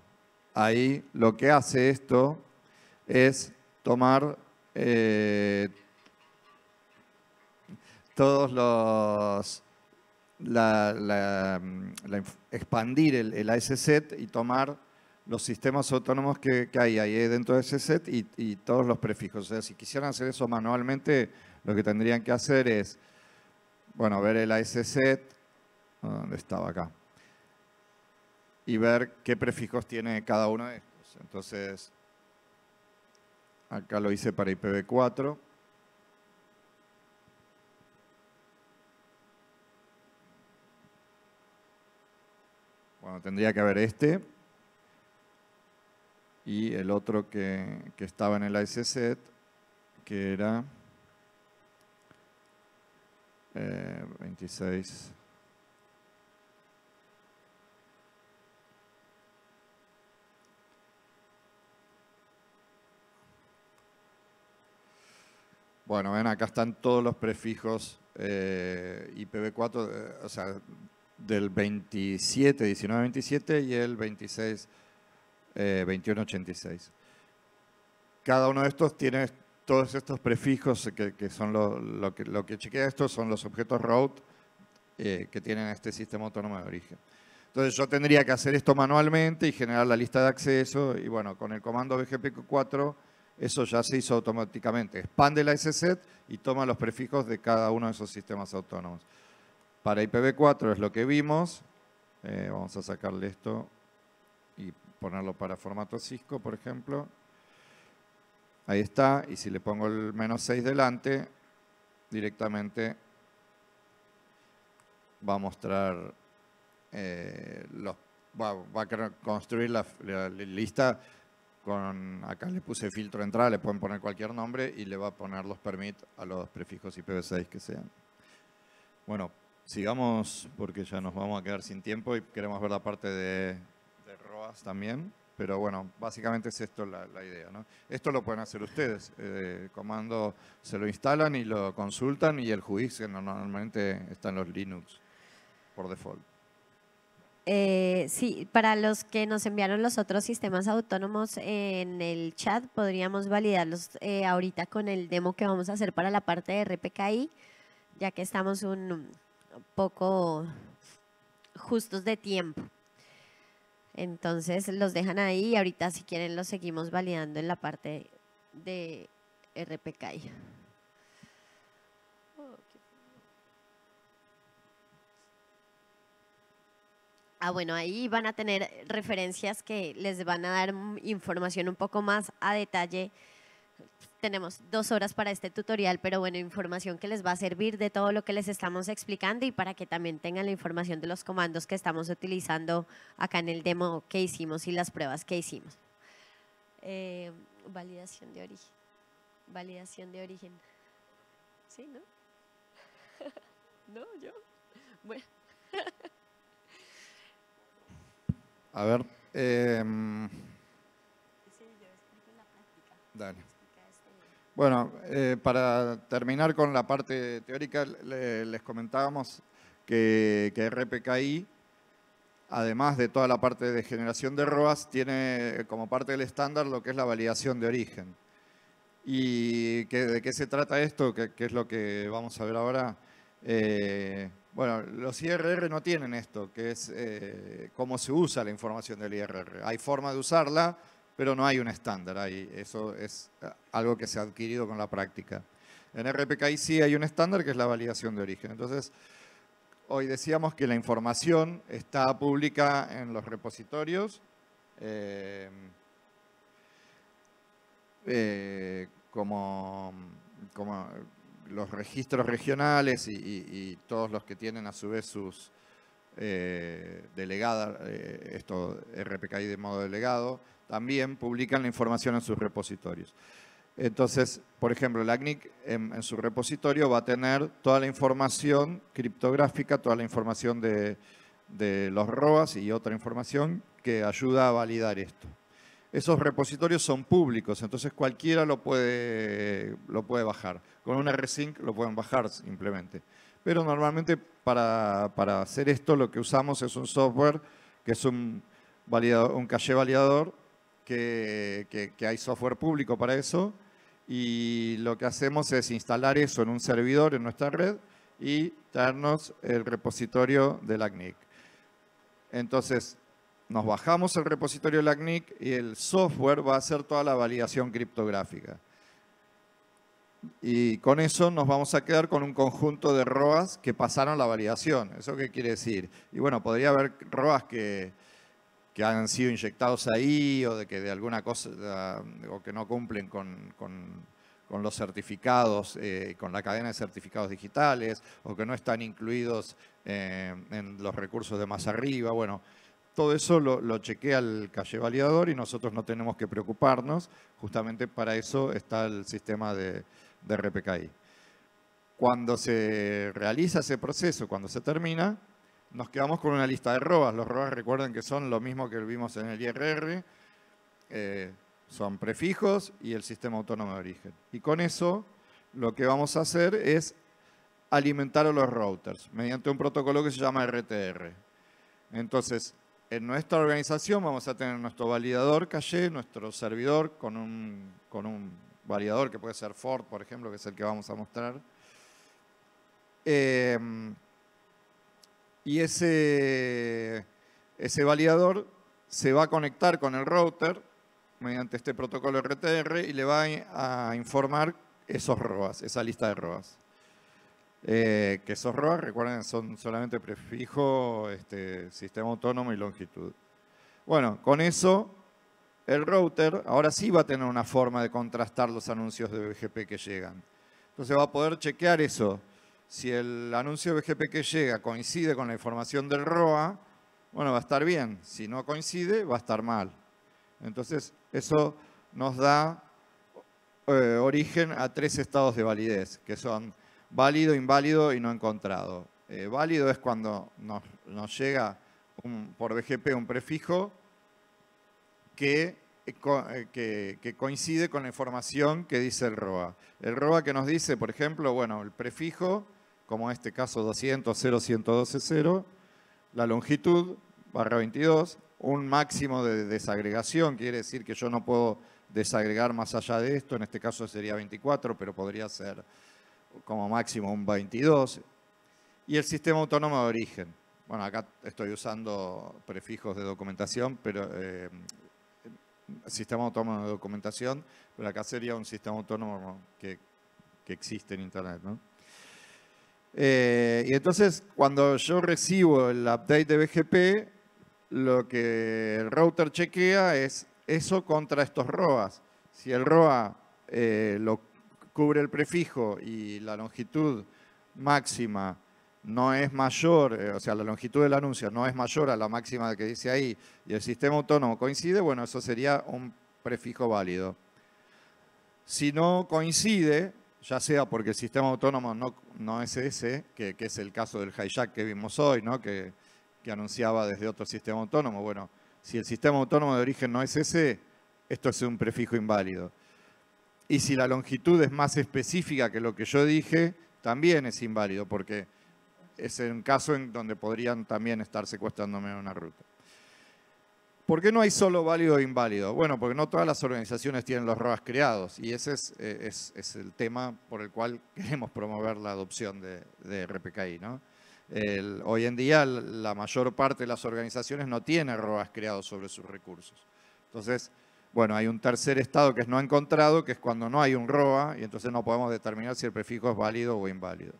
ahí lo que hace esto es tomar eh, todos los... expandir el, el y tomar los sistemas autónomos que, hay ahí dentro de ese set y, y, todos los prefijos. O sea, si quisieran hacer eso manualmente, lo que tendrían que hacer es, bueno, ver el ASZ... ¿dónde estaba acá? y ver qué prefijos tiene cada uno de estos. Entonces, acá lo hice para IPv4. Bueno, tendría que haber este y el otro que, estaba en el ICSET, que era 26. Eh, Bueno, ven, acá están todos los prefijos eh, IPv4, eh, o sea, del 27, 1927 y el 26, eh, 2186. Cada uno de estos tiene todos estos prefijos que, son lo, que, que chequea esto, son los objetos ROUTE eh, que tienen este sistema autónomo de origen. Entonces yo tendría que hacer esto manualmente y generar la lista de acceso y bueno, con el comando BGP4 eso ya se hizo automáticamente. Expande la SSET y toma los prefijos de cada uno de esos sistemas autónomos. Para IPv4 es lo que vimos. Eh, vamos a sacarle esto y ponerlo para formato Cisco, por ejemplo. Ahí está. Y si le pongo el menos 6 delante, directamente va a mostrar eh, los... Va, a construir la lista acá le puse filtro entrada, le pueden poner cualquier nombre y le va a poner los permit a los prefijos IPv6 que sean. Bueno, sigamos porque ya nos vamos a quedar sin tiempo y queremos ver la parte de, ROAS también. Pero bueno, básicamente es esto la, idea. ¿no? Esto lo pueden hacer ustedes. Eh, comando se lo instalan y lo consultan y el juicio normalmente está en los Linux por default. Eh, sí, para los que nos enviaron los otros sistemas autónomos en el chat, podríamos validarlos eh, ahorita con el demo que vamos a hacer para la parte de RPKI, ya que estamos un poco justos de tiempo. Entonces los dejan ahí y ahorita si quieren los seguimos validando en la parte de RPKI. Ah, bueno, ahí van a tener referencias que les van a dar información un poco más a detalle. Tenemos dos horas para este tutorial, pero bueno, información que les va a servir de todo lo que les estamos explicando y para que también tengan la información de los comandos que estamos utilizando acá en el demo que hicimos y las pruebas que hicimos. Eh, validación de origen. Validación de origen. ¿Sí, no? ¿No, yo? Bueno. A ver. Em, dale. Bueno, eh, para terminar con la parte teórica, les comentábamos que, RPKI, además de toda la parte de generación de ROAS, tiene como parte del estándar lo que es la validación de origen. ¿Y de qué se trata esto? ¿Qué, es lo que vamos a ver ahora? Eh, bueno, los IRR no tienen esto, que es eh, cómo se usa la información del IRR. Hay forma de usarla, pero no hay un estándar. eso es eh, algo que se ha adquirido con la práctica. En RPKI sí hay un estándar que es la validación de origen. Entonces, hoy decíamos que la información está pública en los repositorios. Eh, como, como los registros regionales y, todos los que tienen a su vez sus eh, delegadas, eh, esto RPKI de modo delegado, también publican la información en sus repositorios. Entonces, por ejemplo, el ACNIC en, su repositorio va a tener toda la información criptográfica, toda la información de, de los ROAS y otra información que ayuda a validar esto esos repositorios son públicos, entonces cualquiera lo puede bajar. Con una resync lo pueden bajar simplemente. Pero normalmente para, hacer esto lo que usamos es un software que es un, un caché validador, que, hay software público para eso. Y lo que hacemos es instalar eso en un servidor en nuestra red y darnos el repositorio de ACNIC. Entonces, nos bajamos el repositorio de ACNIC y el software va a hacer toda la validación criptográfica. Y con eso nos vamos a quedar con un conjunto de ROAS que pasaron la validación. ¿Eso qué quiere decir? Y bueno, podría haber ROAS que, han sido inyectados ahí o de que de alguna cosa o que no cumplen con, los certificados, eh, con la cadena de certificados digitales o que no están incluidos eh, en los recursos de más arriba. Bueno, todo eso lo, lo, chequea el calle validador y nosotros no tenemos que preocuparnos. Justamente para eso está el sistema de, de RPKI. Cuando se realiza ese proceso, cuando se termina, nos quedamos con una lista de ROAS. Los ROAS recuerden que son lo mismo que vimos en el IRR, eh, son prefijos y el sistema autónomo de origen. Y con eso lo que vamos a hacer es alimentar a los routers mediante un protocolo que se llama RTR. Entonces, en nuestra organización vamos a tener nuestro validador caché, nuestro servidor con un, con un variador, que puede ser Ford, por ejemplo, que es el que vamos a mostrar. Em, y ese, ese validador se va a conectar con el router mediante este protocolo RTR y le va a informar esos ROAS, esa lista de ROAS. Eh, que esos ROAS, recuerden, son solamente prefijo, este, sistema autónomo y longitud. Bueno, con eso el router ahora sí va a tener una forma de contrastar los anuncios de BGP que llegan. Entonces va a poder chequear eso. Si el anuncio de BGP que llega coincide con la información del ROA, bueno, va a estar bien. Si no coincide, va a estar mal. Entonces, eso nos da eh, origen a tres estados de validez, que son válido, inválido y no encontrado. Eh, válido es cuando nos, llega por BGP un prefijo eh, eh, que, coincide con la información que dice el ROA. El ROA que nos dice, por ejemplo, bueno, el prefijo, como en este caso 200, 0, 112, 0, la longitud, barra 22, un máximo de desagregación, quiere decir que yo no puedo desagregar más allá de esto, en este caso sería 24, pero podría ser como máximo un 22, y el sistema autónomo de origen. Bueno, acá estoy usando prefijos de documentación, pero eh, sistema autónomo de documentación, pero acá sería un sistema autónomo que, existe en Internet. Eh, y entonces, cuando yo recibo el update de BGP, lo que el router chequea es eso contra estos ROAs. Si el ROA eh, lo cubre el prefijo y la longitud máxima no es mayor, eh, o sea, la longitud del anuncio no es mayor a la máxima que dice ahí y el sistema autónomo coincide, bueno, eso sería un prefijo válido. Si no coincide, ya sea porque el sistema autónomo no, no es ese, que, es el caso del hijack que vimos hoy, ¿no? que, que anunciaba desde otro sistema autónomo, bueno, si el sistema autónomo de origen no es ese, esto es un prefijo inválido. Y si la longitud es más específica que lo que yo dije, también es inválido, porque es un caso en donde podrían también estar secuestrándome una ruta. ¿Por qué no hay solo válido e inválido? Bueno, porque no todas las organizaciones tienen los ROAS creados y ese eh, es, el tema por el cual queremos promover la adopción de, RPKI. ¿no? hoy en día la mayor parte de las organizaciones no tiene ROAS creados sobre sus recursos. Entonces, bueno, hay un tercer estado que es no encontrado, que es cuando no hay un ROA y entonces no podemos determinar si el prefijo es válido o inválido.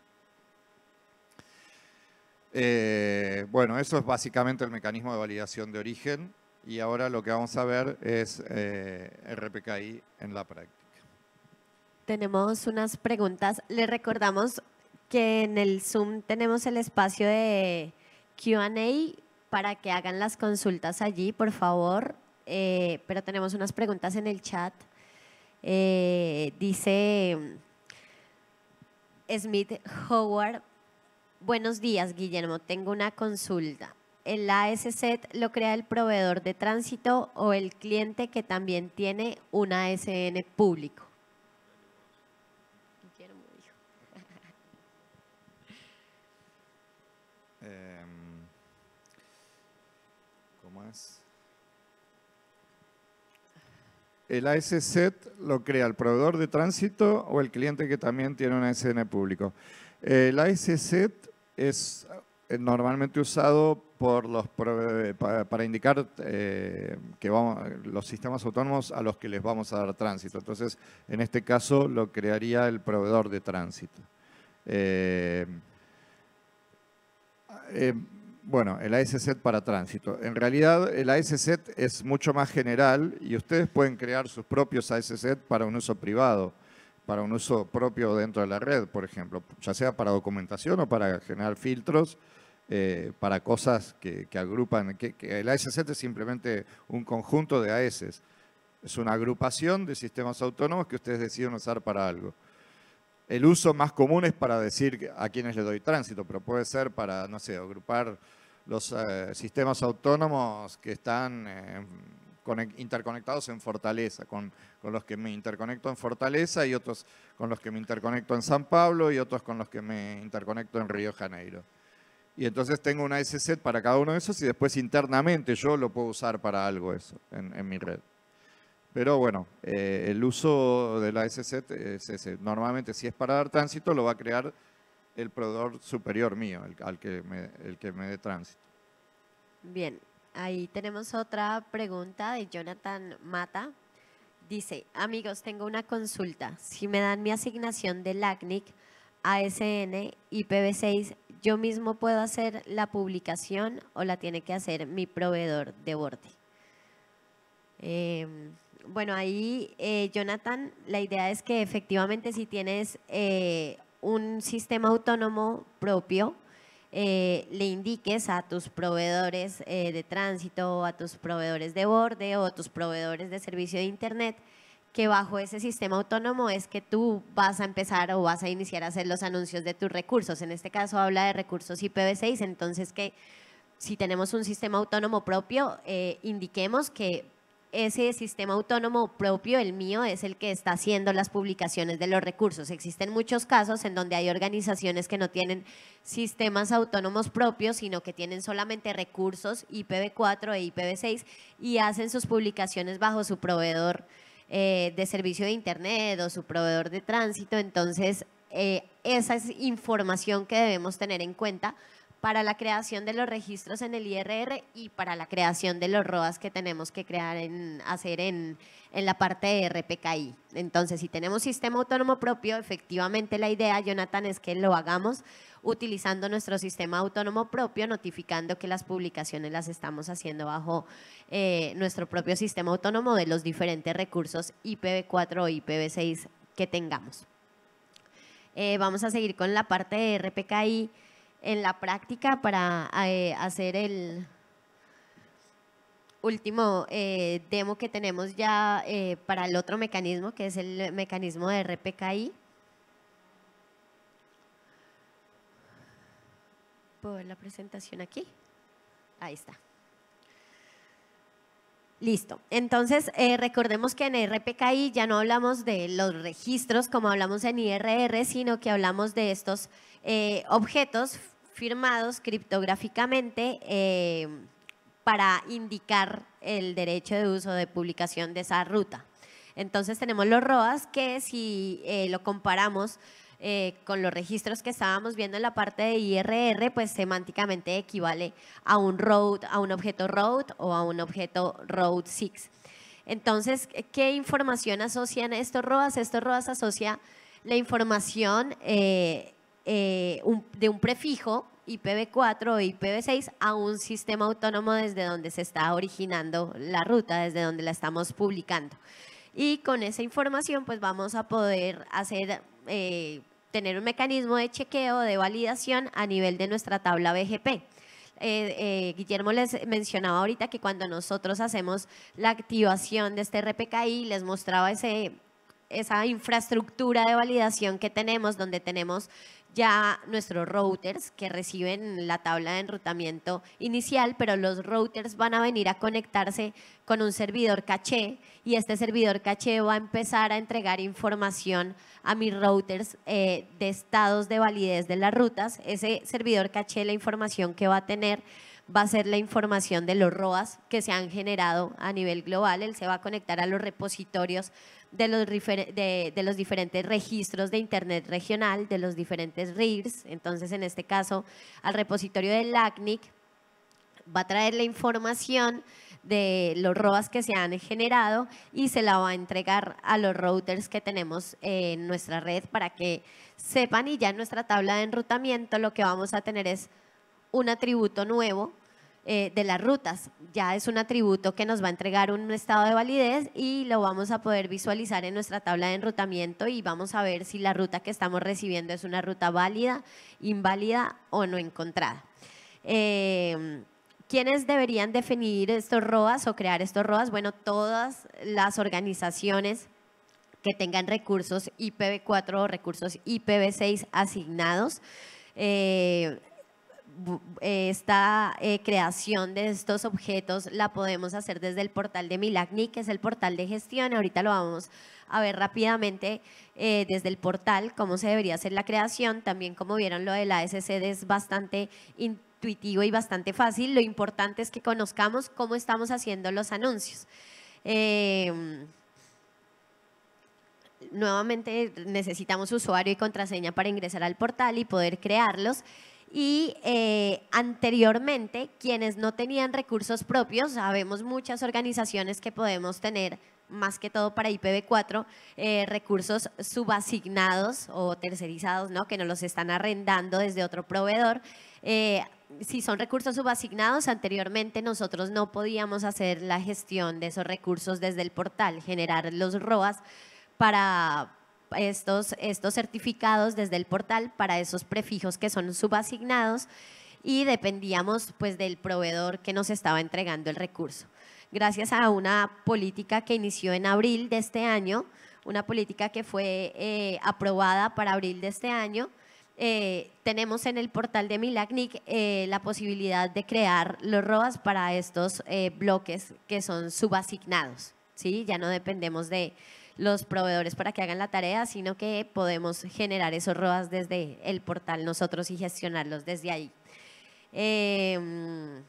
Eh, bueno, eso es básicamente el mecanismo de validación de origen y ahora lo que vamos a ver es eh, RPKI en la práctica. Tenemos unas preguntas. Le recordamos que en el Zoom tenemos el espacio de QA para que hagan las consultas allí, por favor. Eh, pero tenemos unas preguntas en el chat. dice mm, Smith Howard Buenos días, Guillermo. Tengo una consulta. ¿El ASZ lo crea el proveedor de tránsito o el cliente que también tiene un ASN público? Em, ¿Cómo es? ¿El ASZ lo crea el proveedor de tránsito o el cliente que también tiene un ASN público? El ASZ es eh, normalmente usado eh, para, indicar eh, que los sistemas autónomos a los que les vamos a dar tránsito. Entonces, en este caso lo crearía el proveedor de tránsito. bueno, el ASSET para tránsito. En realidad, el ASSET es mucho más general y ustedes pueden crear sus propios ASZ para un uso privado para un uso propio dentro de la red, por ejemplo, ya sea para documentación o para generar filtros, eh, para cosas que, agrupan, que, el ASZ es simplemente un conjunto de AS, es una agrupación de sistemas autónomos que ustedes deciden usar para algo. El uso más común es para decir a quienes le doy tránsito, pero puede ser para, no sé, agrupar los eh, sistemas autónomos que están interconectados en Fortaleza, con, con, los que me interconecto en Fortaleza y otros con los que me interconecto en San Pablo y otros con los que me interconecto en Río Janeiro. Y entonces tengo una SZ para cada uno de esos y después internamente yo lo puedo usar para algo eso en, mi red. Pero bueno, eh, el uso de la SZ es ese. Normalmente si es para dar tránsito lo va a crear el proveedor superior mío, el, al que el que me dé tránsito. Bien, Ahí tenemos otra pregunta de Jonathan Mata. Dice, amigos, tengo una consulta. Si me dan mi asignación de LACNIC, ASN y PB6, ¿yo mismo puedo hacer la publicación o la tiene que hacer mi proveedor de borde? Em, bueno, ahí, eh, Jonathan, la idea es que efectivamente si tienes eh, un sistema autónomo propio, eh, le indiques a tus proveedores eh, de tránsito, o a tus proveedores de borde o a tus proveedores de servicio de Internet que bajo ese sistema autónomo es que tú vas a empezar o vas a iniciar a hacer los anuncios de tus recursos. En este caso habla de recursos IPv6, entonces que si tenemos un sistema autónomo propio, eh, indiquemos que ese sistema autónomo propio, el mío, es el que está haciendo las publicaciones de los recursos. Existen muchos casos en donde hay organizaciones que no tienen sistemas autónomos propios, sino que tienen solamente recursos IPv4 e IPv6 y hacen sus publicaciones bajo su proveedor eh, de servicio de Internet o su proveedor de tránsito. Entonces, eh, esa es información que debemos tener en cuenta para la creación de los registros en el IRR y para la creación de los ROAS que tenemos que crear en, hacer en, la parte de RPKI. Entonces, si tenemos sistema autónomo propio, efectivamente la idea, Jonathan, es que lo hagamos utilizando nuestro sistema autónomo propio, notificando que las publicaciones las estamos haciendo bajo eh, nuestro propio sistema autónomo de los diferentes recursos IPv4 o IPv6 que tengamos. Eh, vamos a seguir con la parte de RPKI en la práctica para eh, hacer el último eh, demo que tenemos ya eh, para el otro mecanismo, que es el mecanismo de RPKI. ¿Puedo ver la presentación aquí. Ahí está. Listo. Entonces, eh, recordemos que en RPKI ya no hablamos de los registros como hablamos en IRR, sino que hablamos de estos eh, objetos firmados criptográficamente eh, para indicar el derecho de uso de publicación de esa ruta. Entonces tenemos los ROAS que si lo comparamos eh, con los registros que estábamos viendo en la parte de IRR, pues semánticamente equivale a un road, a un objeto road o a un objeto road 6. Entonces, ¿qué información asocian estos ROAS? Estos ROAS asocia la información eh, eh, de un prefijo IPv4 o IPv6 a un sistema autónomo desde donde se está originando la ruta, desde donde la estamos publicando. Y con esa información pues vamos a poder hacer tener un mecanismo de chequeo, de validación a nivel de nuestra tabla BGP. Eh, eh, Guillermo les mencionaba ahorita que cuando nosotros hacemos la activación de este RPKI, les mostraba ese, esa infraestructura de validación que tenemos, donde tenemos ya nuestros routers que reciben la tabla de enrutamiento inicial, pero los routers van a venir a conectarse con un servidor caché y este servidor caché va a empezar a entregar información a mis routers eh, de estados de validez de las rutas. Ese servidor caché, la información que va a tener va a ser la información de los ROAS que se han generado a nivel global. Él se va a conectar a los repositorios de los, de, los diferentes registros de Internet regional, de los diferentes RIRS. Entonces, en este caso, al repositorio del LACNIC va a traer la información de los ROAS que se han generado y se la va a entregar a los routers que tenemos en nuestra red para que sepan y ya en nuestra tabla de enrutamiento lo que vamos a tener es un atributo nuevo eh, de las rutas. Ya es un atributo que nos va a entregar un estado de validez y lo vamos a poder visualizar en nuestra tabla de enrutamiento y vamos a ver si la ruta que estamos recibiendo es una ruta válida, inválida o no encontrada. Em, ¿Quiénes deberían definir estos ROAS o crear estos ROAS? Bueno, todas las organizaciones que tengan recursos IPv4 o recursos IPv6 asignados. Eh, eh, esta eh, creación de estos objetos la podemos hacer desde el portal de Milagni, que es el portal de gestión. Ahorita lo vamos a ver rápidamente eh, desde el portal cómo se debería hacer la creación. También, como vieron, lo de la ASC es bastante intuitivo y bastante fácil. Lo importante es que conozcamos cómo estamos haciendo los anuncios. Em, nuevamente necesitamos usuario y contraseña para ingresar al portal y poder crearlos y eh, anteriormente quienes no tenían recursos propios, sabemos muchas organizaciones que podemos tener más que todo para IPv4, eh, recursos subasignados o tercerizados, ¿no? que nos los están arrendando desde otro proveedor. Eh, si son recursos subasignados, anteriormente nosotros no podíamos hacer la gestión de esos recursos desde el portal, generar los ROAS para, estos, estos certificados desde el portal para esos prefijos que son subasignados y dependíamos pues del proveedor que nos estaba entregando el recurso. Gracias a una política que inició en abril de este año, una política que fue eh, aprobada para abril de este año, eh, tenemos en el portal de Milagnic eh, la posibilidad de crear los ROAS para estos bloques que son subasignados. ¿sí? Ya no dependemos de, los proveedores para que hagan la tarea, sino que podemos generar esos ROAS desde el portal nosotros y gestionarlos desde ahí. Em,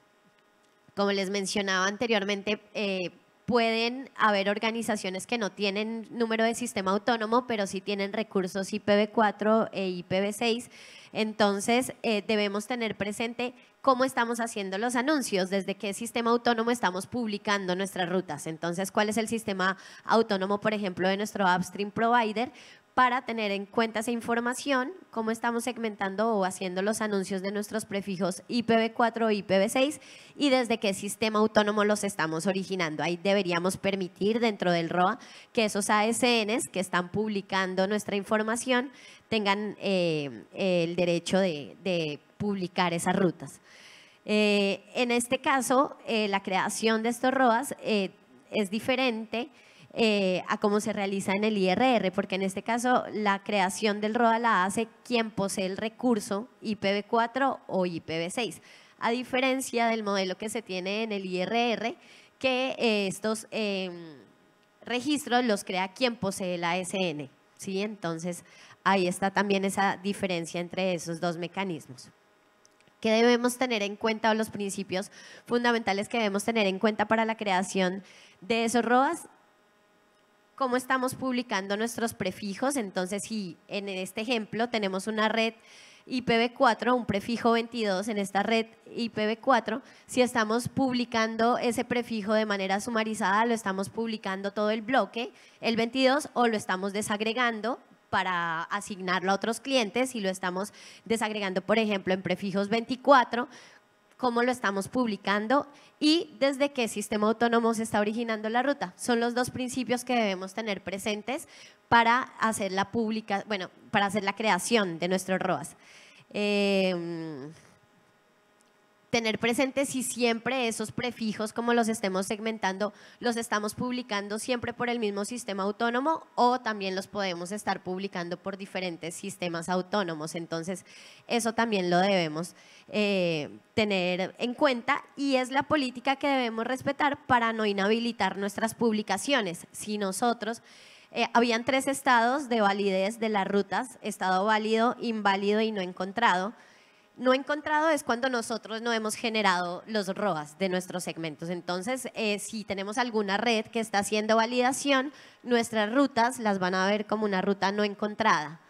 como les mencionaba anteriormente, eh, pueden haber organizaciones que no tienen número de sistema autónomo, pero sí tienen recursos IPv4 e IPv6 entonces, eh, debemos tener presente cómo estamos haciendo los anuncios, desde qué sistema autónomo estamos publicando nuestras rutas. Entonces, ¿cuál es el sistema autónomo, por ejemplo, de nuestro upstream provider? para tener en cuenta esa información, cómo estamos segmentando o haciendo los anuncios de nuestros prefijos IPv4 o IPv6 y desde qué sistema autónomo los estamos originando. Ahí deberíamos permitir dentro del ROA que esos ASNs que están publicando nuestra información tengan eh, el derecho de, publicar esas rutas. Eh, en este caso, eh, la creación de estos ROAs es diferente eh, a cómo se realiza en el IRR, porque en este caso la creación del ROA la hace quien posee el recurso IPv4 o IPv6, a diferencia del modelo que se tiene en el IRR, que eh, estos em, registros los crea quien posee la SN. ¿sí? Entonces, ahí está también esa diferencia entre esos dos mecanismos. ¿Qué debemos tener en cuenta o los principios fundamentales que debemos tener en cuenta para la creación de esos ROAS? cómo estamos publicando nuestros prefijos. Entonces, si en este ejemplo tenemos una red IPv4, un prefijo 22 en esta red IPv4, si estamos publicando ese prefijo de manera sumarizada, lo estamos publicando todo el bloque, el 22, o lo estamos desagregando para asignarlo a otros clientes y lo estamos desagregando, por ejemplo, en prefijos 24 cómo lo estamos publicando y desde qué sistema autónomo se está originando la ruta. Son los dos principios que debemos tener presentes para hacer la pública, bueno, para hacer la creación de nuestros ROAS. Em, tener presente si siempre esos prefijos, como los estemos segmentando, los estamos publicando siempre por el mismo sistema autónomo o también los podemos estar publicando por diferentes sistemas autónomos. Entonces, eso también lo debemos eh, tener en cuenta y es la política que debemos respetar para no inhabilitar nuestras publicaciones. Si nosotros... Eh, habían tres estados de validez de las rutas, estado válido, inválido y no encontrado no encontrado es cuando nosotros no hemos generado los ROAS de nuestros segmentos. Entonces, eh, si tenemos alguna red que está haciendo validación, nuestras rutas las van a ver como una ruta no encontrada.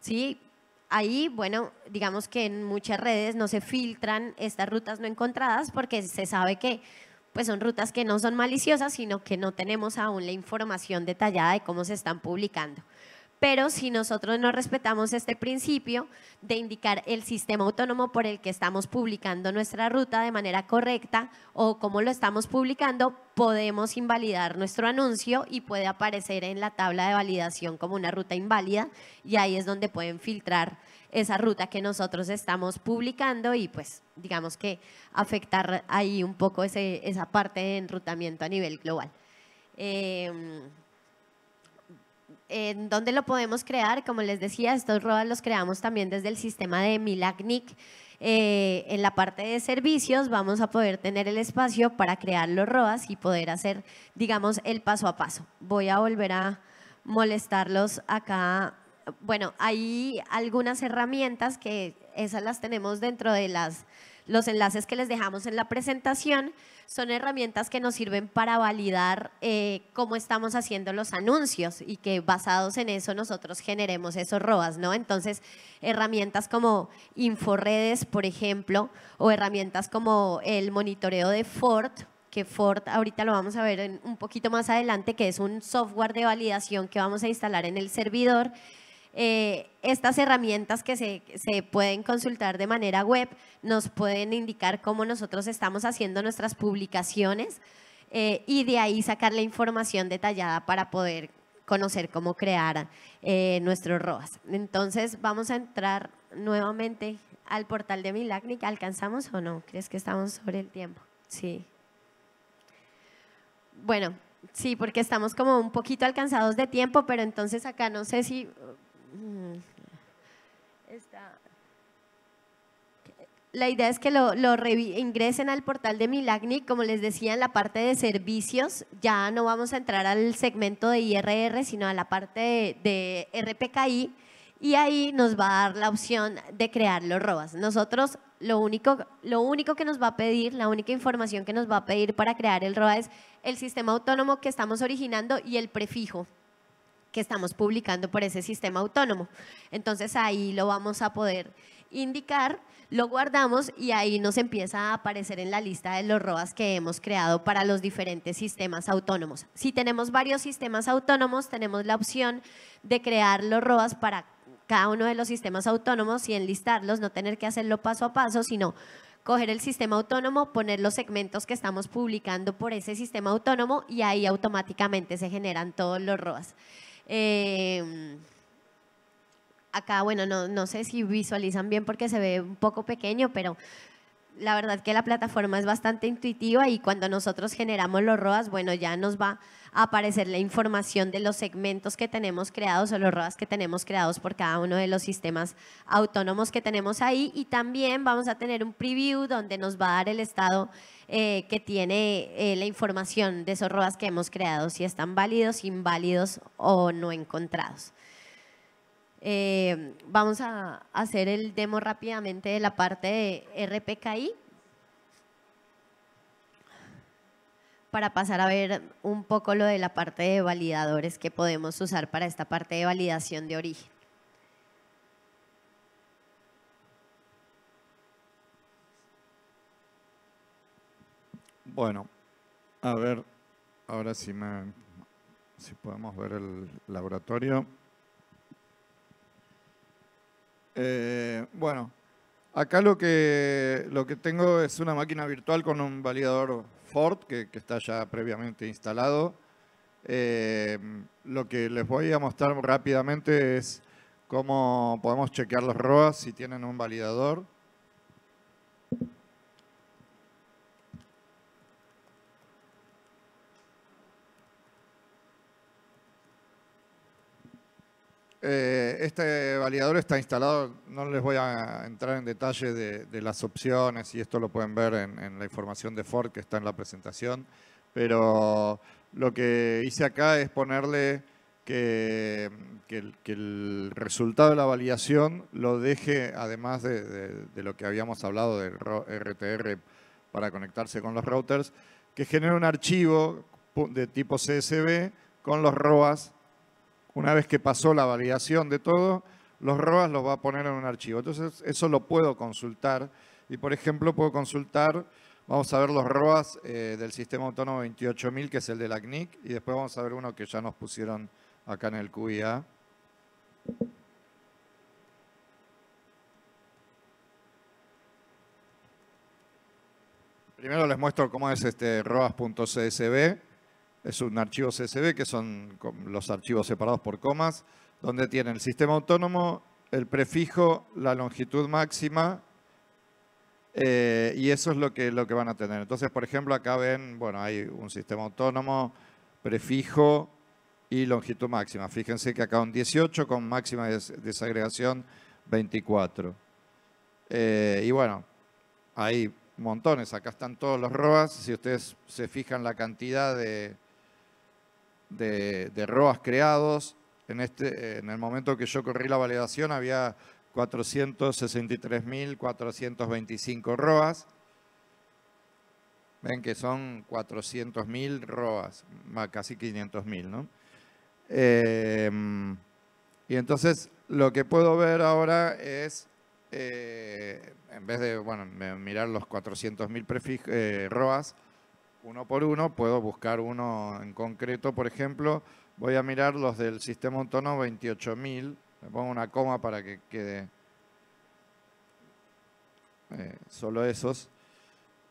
¿sí? Ahí, bueno, digamos que en muchas redes no se filtran estas rutas no encontradas porque se sabe que pues son rutas que no son maliciosas, sino que no tenemos aún la información detallada de cómo se están publicando. Pero si nosotros no respetamos este principio de indicar el sistema autónomo por el que estamos publicando nuestra ruta de manera correcta o cómo lo estamos publicando, podemos invalidar nuestro anuncio y puede aparecer en la tabla de validación como una ruta inválida y ahí es donde pueden filtrar esa ruta que nosotros estamos publicando y pues digamos que afectar ahí un poco ese, esa parte de enrutamiento a nivel global. Eh, en dónde lo podemos crear. Como les decía, estos ROAS los creamos también desde el sistema de Milagnic. Eh, en la parte de servicios vamos a poder tener el espacio para crear los ROAS y poder hacer, digamos, el paso a paso. Voy a volver a molestarlos acá. Bueno, hay algunas herramientas que esas las tenemos dentro de las, los enlaces que les dejamos en la presentación son herramientas que nos sirven para validar eh, cómo estamos haciendo los anuncios y que basados en eso nosotros generemos esos ROAS, ¿no? Entonces, herramientas como InfoRedes, por ejemplo, o herramientas como el monitoreo de Ford, que Ford ahorita lo vamos a ver un poquito más adelante, que es un software de validación que vamos a instalar en el servidor eh, estas herramientas que se, pueden consultar de manera web nos pueden indicar cómo nosotros estamos haciendo nuestras publicaciones eh, y de ahí sacar la información detallada para poder conocer cómo crear eh, nuestros ROAS. Entonces vamos a entrar nuevamente al portal de Milagnic. ¿Alcanzamos o no? ¿Crees que estamos sobre el tiempo? Sí. Bueno, sí, porque estamos como un poquito alcanzados de tiempo, pero entonces acá no sé si la idea es que lo, ingresen al portal de Milagni, como les decía, en la parte de servicios, ya no vamos a entrar al segmento de IRR, sino a la parte de, RPKI, y ahí nos va a dar la opción de crear los ROAS. Nosotros lo único, lo único que nos va a pedir, la única información que nos va a pedir para crear el ROA es el sistema autónomo que estamos originando y el prefijo estamos publicando por ese sistema autónomo. Entonces ahí lo vamos a poder indicar, lo guardamos y ahí nos empieza a aparecer en la lista de los ROAS que hemos creado para los diferentes sistemas autónomos. Si tenemos varios sistemas autónomos, tenemos la opción de crear los ROAS para cada uno de los sistemas autónomos y enlistarlos, no tener que hacerlo paso a paso, sino coger el sistema autónomo, poner los segmentos que estamos publicando por ese sistema autónomo y ahí automáticamente se generan todos los ROAS. Em, acá, bueno, no, no sé si visualizan bien porque se ve un poco pequeño, pero la verdad que la plataforma es bastante intuitiva y cuando nosotros generamos los ROAS, bueno, ya nos va aparecer la información de los segmentos que tenemos creados o los ROAS que tenemos creados por cada uno de los sistemas autónomos que tenemos ahí y también vamos a tener un preview donde nos va a dar el estado eh, que tiene eh, la información de esos ROAS que hemos creado, si están válidos, inválidos o no encontrados. Eh, vamos a hacer el demo rápidamente de la parte de RPKI. para pasar a ver un poco lo de la parte de validadores que podemos usar para esta parte de validación de origen. Bueno, a ver, ahora sí me, si podemos ver el laboratorio. Eh, bueno, acá lo que, lo que tengo es una máquina virtual con un validador Ford, que, está ya previamente instalado. Eh, lo que les voy a mostrar rápidamente es cómo podemos chequear los ROAS si tienen un validador. Eh, este validador está instalado, no les voy a entrar en detalle de, las opciones y esto lo pueden ver en, la información de Ford que está en la presentación, pero lo que hice acá es ponerle que, el, resultado de la validación lo deje, además de, lo que habíamos hablado del RTR para conectarse con los routers, que genere un archivo de tipo CSV con los ROAS una vez que pasó la validación de todo, los ROAS los va a poner en un archivo. Entonces, eso lo puedo consultar. Y, por ejemplo, puedo consultar, vamos a ver los ROAS eh, del sistema autónomo 28000, que es el de la CNIC, y después vamos a ver uno que ya nos pusieron acá en el QIA. Primero les muestro cómo es este ROAs.csv es un archivo CSV, que son los archivos separados por comas, donde tiene el sistema autónomo, el prefijo, la longitud máxima, eh, y eso es lo que, lo que van a tener. Entonces, por ejemplo, acá ven, bueno, hay un sistema autónomo, prefijo y longitud máxima. Fíjense que acá un 18 con máxima desagregación 24. Eh, y bueno, hay montones. Acá están todos los ROAS. Si ustedes se fijan la cantidad de, de, ROAS creados. En, este, en el momento que yo corrí la validación había 463.425 ROAS. Ven que son 400.000 ROAS, más casi 500.000, ¿no? Eh, y entonces lo que puedo ver ahora es, eh, en vez de bueno, mirar los 400.000 eh, ROAS, uno por uno, puedo buscar uno en concreto, por ejemplo, voy a mirar los del sistema autónomo 28.000, me pongo una coma para que quede eh, solo esos.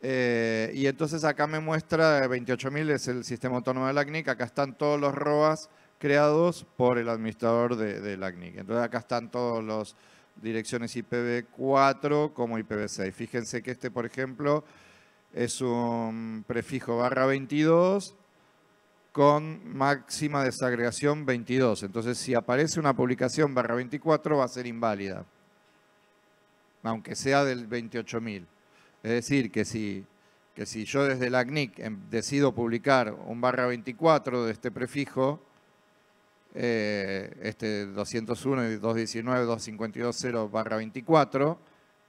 Eh, y entonces acá me muestra 28.000 es el sistema autónomo de la acá están todos los ROAS creados por el administrador de, de Entonces acá están todos los direcciones IPv4 como IPv6. Fíjense que este, por ejemplo, es un prefijo barra 22 con máxima desagregación 22. Entonces, si aparece una publicación barra 24, va a ser inválida, aunque sea del 28.000. Es decir, que si, que si yo desde la CNIC em, decido publicar un barra 24 de este prefijo, eh, este 201, 219, 252.0 barra 24,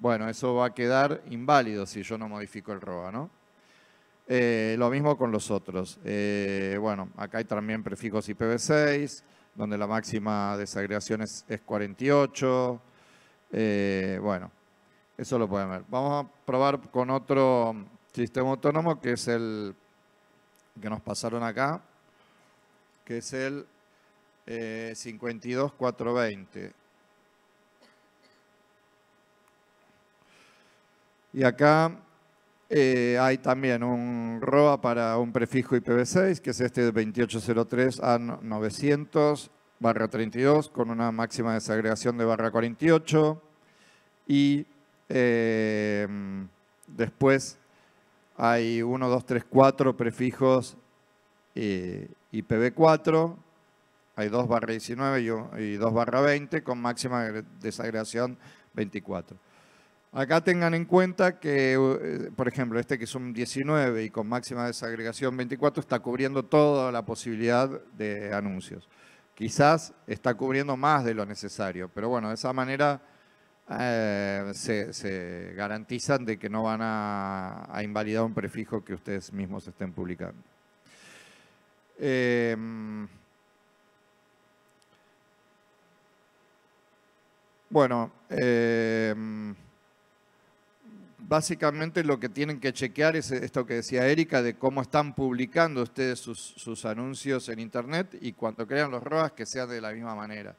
bueno, eso va a quedar inválido si yo no modifico el ROA, ¿no? Eh, lo mismo con los otros. Eh, bueno, acá hay también prefijos IPv6, donde la máxima desagregación es, 48. Eh, bueno, eso lo pueden ver. Vamos a probar con otro sistema autónomo, que es el que nos pasaron acá, que es el 52420. Y acá eh, hay también un ROA para un prefijo IPv6, que es este 2803 a 900 barra 32, con una máxima desagregación de barra 48. Y eh, después hay 1, 2, 3, 4 prefijos eh, IPv4, hay 2 barra 19 y 2 barra 20, con máxima desagregación 24. Acá tengan en cuenta que, eh, por ejemplo, este que es un 19 y con máxima desagregación 24 está cubriendo toda la posibilidad de anuncios. Quizás está cubriendo más de lo necesario, pero bueno, de esa manera eh, se, garantizan de que no van a, invalidar un prefijo que ustedes mismos estén publicando. Eh, bueno, básicamente lo que tienen que chequear es esto que decía Erika, de cómo están publicando ustedes sus, anuncios en Internet y cuando crean los ROAS que sea de la misma manera.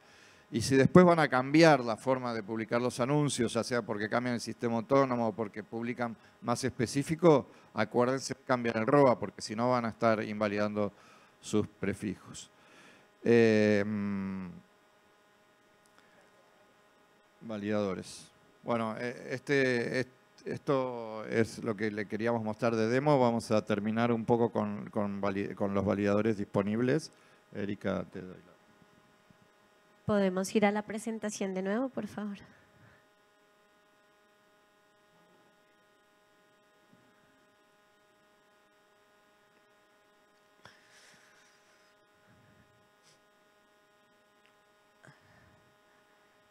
Y si después van a cambiar la forma de publicar los anuncios, ya sea porque cambian el sistema autónomo o porque publican más específico, acuérdense que cambian el ROA, porque si no van a estar invalidando sus prefijos. Em, validadores. Bueno, eh, este esto es lo que le queríamos mostrar de demo. Vamos a terminar un poco con, los validadores disponibles. Erika, te doy la... ¿Podemos ir a la presentación de nuevo, por favor?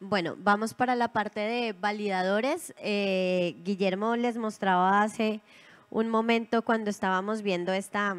Bueno, vamos para la parte de validadores. Eh, Guillermo les mostraba hace un momento cuando estábamos viendo esta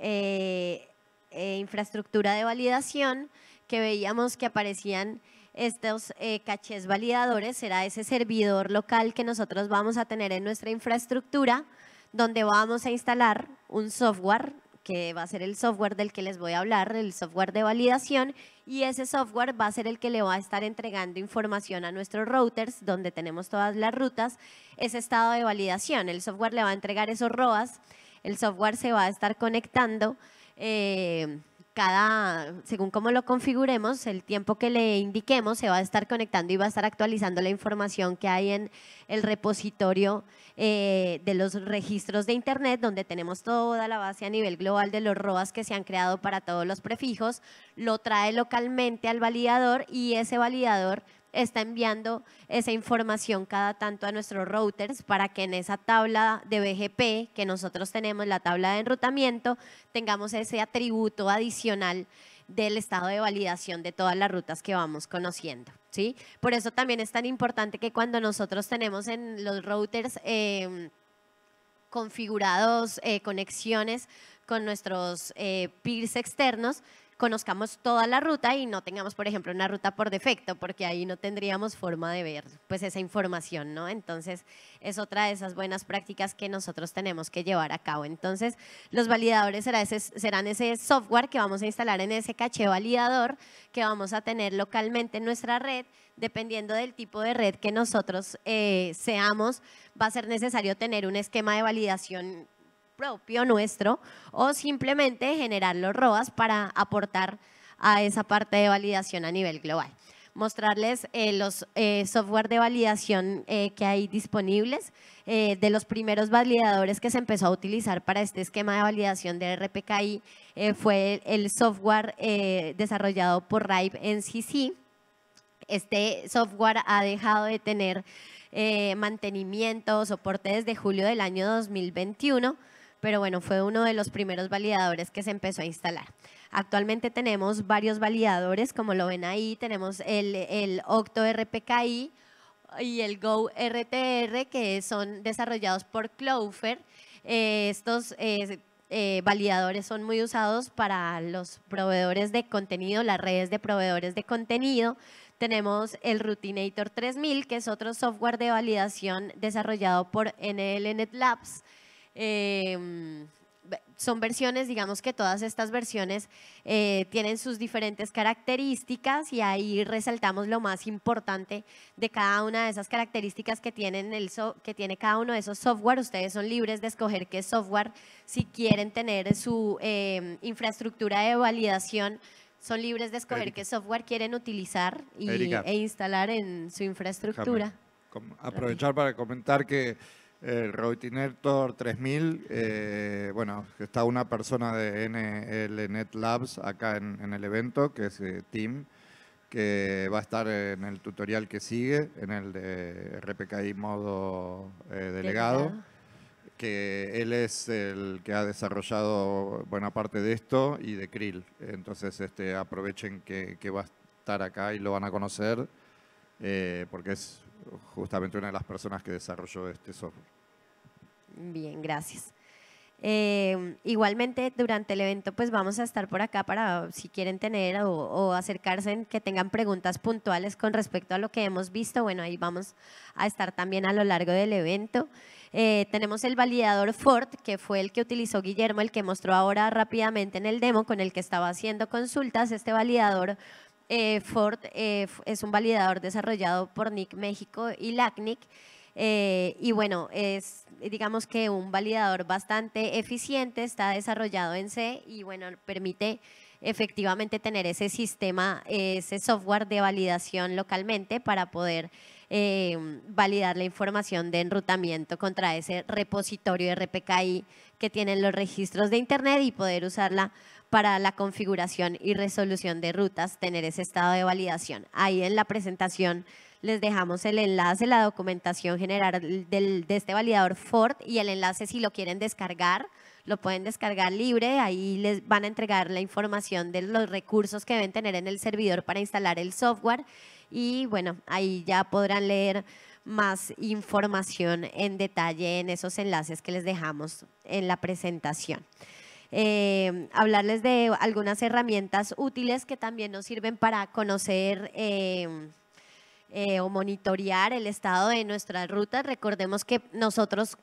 eh, eh, infraestructura de validación que veíamos que aparecían estos cachés validadores, Era ese servidor local que nosotros vamos a tener en nuestra infraestructura, donde vamos a instalar un software que va a ser el software del que les voy a hablar, el software de validación, y ese software va a ser el que le va a estar entregando información a nuestros routers, donde tenemos todas las rutas, ese estado de validación. El software le va a entregar esos ROAS, el software se va a estar conectando. Eh, cada, según cómo lo configuremos, el tiempo que le indiquemos se va a estar conectando y va a estar actualizando la información que hay en el repositorio eh, de los registros de Internet, donde tenemos toda la base a nivel global de los ROAS que se han creado para todos los prefijos, lo trae localmente al validador y ese validador está enviando esa información cada tanto a nuestros routers para que en esa tabla de BGP que nosotros tenemos, la tabla de enrutamiento, tengamos ese atributo adicional del estado de validación de todas las rutas que vamos conociendo. ¿sí? Por eso también es tan importante que cuando nosotros tenemos en los routers em, configurados eh, conexiones con nuestros eh, peers externos, conozcamos toda la ruta y no tengamos, por ejemplo, una ruta por defecto, porque ahí no tendríamos forma de ver pues esa información, ¿no? Entonces, es otra de esas buenas prácticas que nosotros tenemos que llevar a cabo. Entonces, los validadores ese, serán ese software que vamos a instalar en ese caché validador que vamos a tener localmente en nuestra red, dependiendo del tipo de red que nosotros eh, seamos, va a ser necesario tener un esquema de validación propio nuestro o simplemente generar los ROAS para aportar a esa parte de validación a nivel global. Mostrarles eh, los eh, software de validación eh, que hay disponibles, de los primeros validadores que se empezó a utilizar para este esquema de validación de RPKI fue el, software desarrollado por Ripe NCC. Este software ha dejado de tener mantenimiento, soporte desde julio del año 2021 pero bueno, fue uno de los primeros validadores que se empezó a instalar. Actualmente tenemos varios validadores, como lo ven ahí, tenemos el, el Octo y el Go RTR, que son desarrollados por Clover. Eh, estos eh, eh, validadores son muy usados para los proveedores de contenido, las redes de proveedores de contenido. Tenemos el Routinator 3000, que es otro software de validación desarrollado por NLNet Labs. Em, son versiones, digamos que todas estas versiones eh, tienen sus diferentes características y ahí resaltamos lo más importante de cada una de esas características que, tienen el que tiene cada uno de esos software. Ustedes son libres de escoger qué software, si quieren tener su em, infraestructura de validación, son libres de escoger qué software quieren utilizar y, e instalar en su infraestructura. Aprovechar para comentar que el Routinator 3000, eh, bueno, está una persona de Net Labs acá en, el evento, que es eh, Tim, que va a estar en el tutorial que sigue, en el de RPKI modo eh, delegado, que él es el que ha desarrollado buena parte de esto y de Krill. Entonces este, aprovechen que va a estar acá y lo van a conocer, porque es justamente una de las personas que desarrolló este software. Bien, gracias. Em, igualmente durante el evento pues vamos a estar por acá para si quieren tener o, acercarse acercarse que tengan preguntas puntuales con respecto a lo que hemos visto, bueno ahí vamos a estar también a lo largo del evento. Eh, tenemos el validador Ford que fue el que utilizó Guillermo, el que mostró ahora rápidamente en el demo con el que estaba haciendo consultas, este validador eh, Ford eh, es un validador desarrollado por NIC México y LACNIC. Eh, y bueno, es digamos que un validador bastante eficiente, está desarrollado en C y bueno, permite efectivamente tener ese sistema, ese software de validación localmente para poder validar la información de enrutamiento contra ese repositorio RPKI que tienen los registros de Internet y poder usarla para la configuración y resolución de rutas tener ese estado de validación. Ahí en la presentación les dejamos el enlace, la documentación general de este validador Ford y el enlace si lo quieren descargar, lo pueden descargar libre, ahí les van a entregar la información de los recursos que deben tener en el servidor para instalar el software y bueno, ahí ya podrán leer más información en detalle en esos enlaces que les dejamos en la presentación. Eh, hablarles de algunas herramientas útiles que también nos sirven para conocer eh, eh, o monitorear el estado de nuestras rutas. Recordemos que nosotros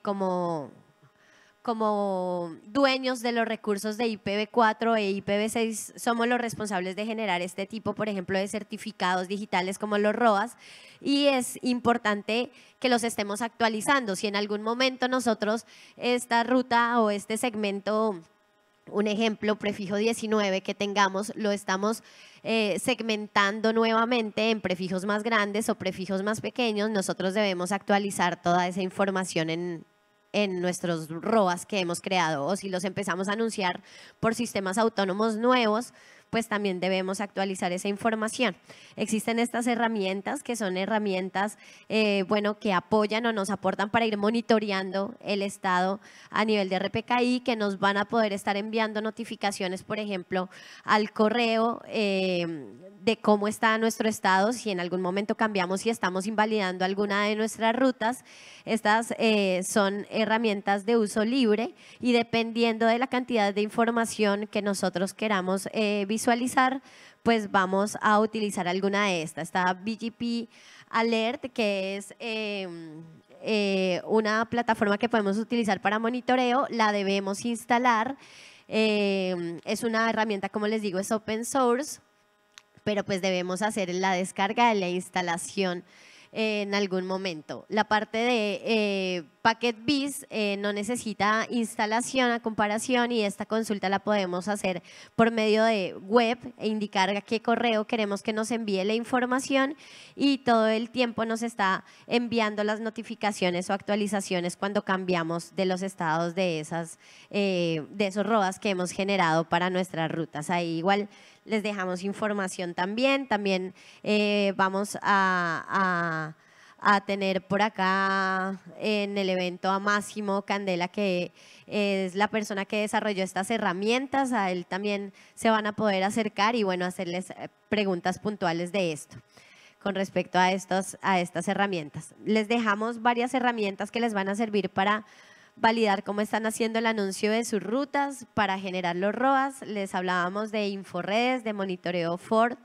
como como dueños de los recursos de IPv4 e IPv6 somos los responsables de generar este tipo, por ejemplo, de certificados digitales como los ROAS y es importante que los estemos actualizando. Si en algún momento nosotros esta ruta o este segmento un ejemplo, prefijo 19 que tengamos, lo estamos eh, segmentando nuevamente en prefijos más grandes o prefijos más pequeños, nosotros debemos actualizar toda esa información en, en nuestros ROAS que hemos creado o si los empezamos a anunciar por sistemas autónomos nuevos, pues también debemos actualizar esa información. Existen estas herramientas que son herramientas, eh, bueno, que apoyan o nos aportan para ir monitoreando el estado a nivel de RPKI, que nos van a poder estar enviando notificaciones, por ejemplo, al correo eh, de cómo está nuestro estado, si en algún momento cambiamos y estamos invalidando alguna de nuestras rutas. Estas eh, son herramientas de uso libre y dependiendo de la cantidad de información que nosotros queramos eh, visualizar, pues vamos a utilizar alguna de estas. Está BGP Alert, que es eh, una plataforma que podemos utilizar para monitoreo, la debemos instalar. es una herramienta, como les digo, es open source, pero pues debemos hacer la descarga de la instalación en algún momento. La parte de eh, eh, no necesita instalación a comparación y esta consulta la podemos hacer por medio de web e indicar a qué correo queremos que nos envíe la información y todo el tiempo nos está enviando las notificaciones o actualizaciones cuando cambiamos de los estados de, esas, eh, de esos ROAS que hemos generado para nuestras rutas. Ahí igual les dejamos información también. También eh, vamos a, tener por acá en el evento a Máximo Candela, que es la persona que desarrolló estas herramientas. A él también se van a poder acercar y bueno, hacerles eh, preguntas puntuales de esto con respecto a, estos, a estas herramientas. Les dejamos varias herramientas que les van a servir para validar cómo están haciendo el anuncio de sus rutas para generar los ROAS. Les hablábamos de InfoRedes, de monitoreo Ford.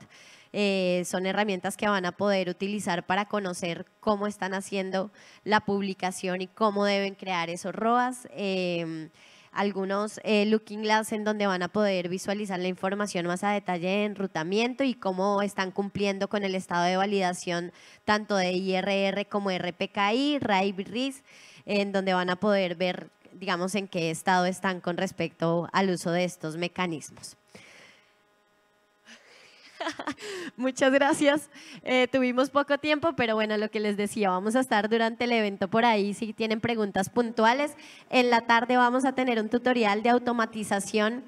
Eh, son herramientas que van a poder utilizar para conocer cómo están haciendo la publicación y cómo deben crear esos ROAS. Eh, algunos eh, looking glass en donde van a poder visualizar la información más a detalle de enrutamiento y cómo están cumpliendo con el estado de validación tanto de IRR como RPKI, RAIB en donde van a poder ver, digamos, en qué estado están con respecto al uso de estos mecanismos. Muchas gracias. Eh, tuvimos poco tiempo, pero bueno, lo que les decía, vamos a estar durante el evento por ahí si tienen preguntas puntuales. En la tarde vamos a tener un tutorial de automatización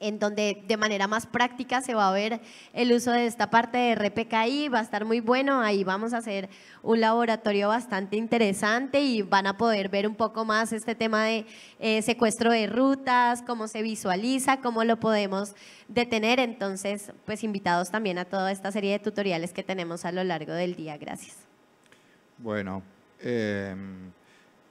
en donde de manera más práctica se va a ver el uso de esta parte de RPKI, va a estar muy bueno, ahí vamos a hacer un laboratorio bastante interesante y van a poder ver un poco más este tema de eh, secuestro de rutas, cómo se visualiza, cómo lo podemos detener, entonces pues invitados también a toda esta serie de tutoriales que tenemos a lo largo del día, gracias. Bueno, em,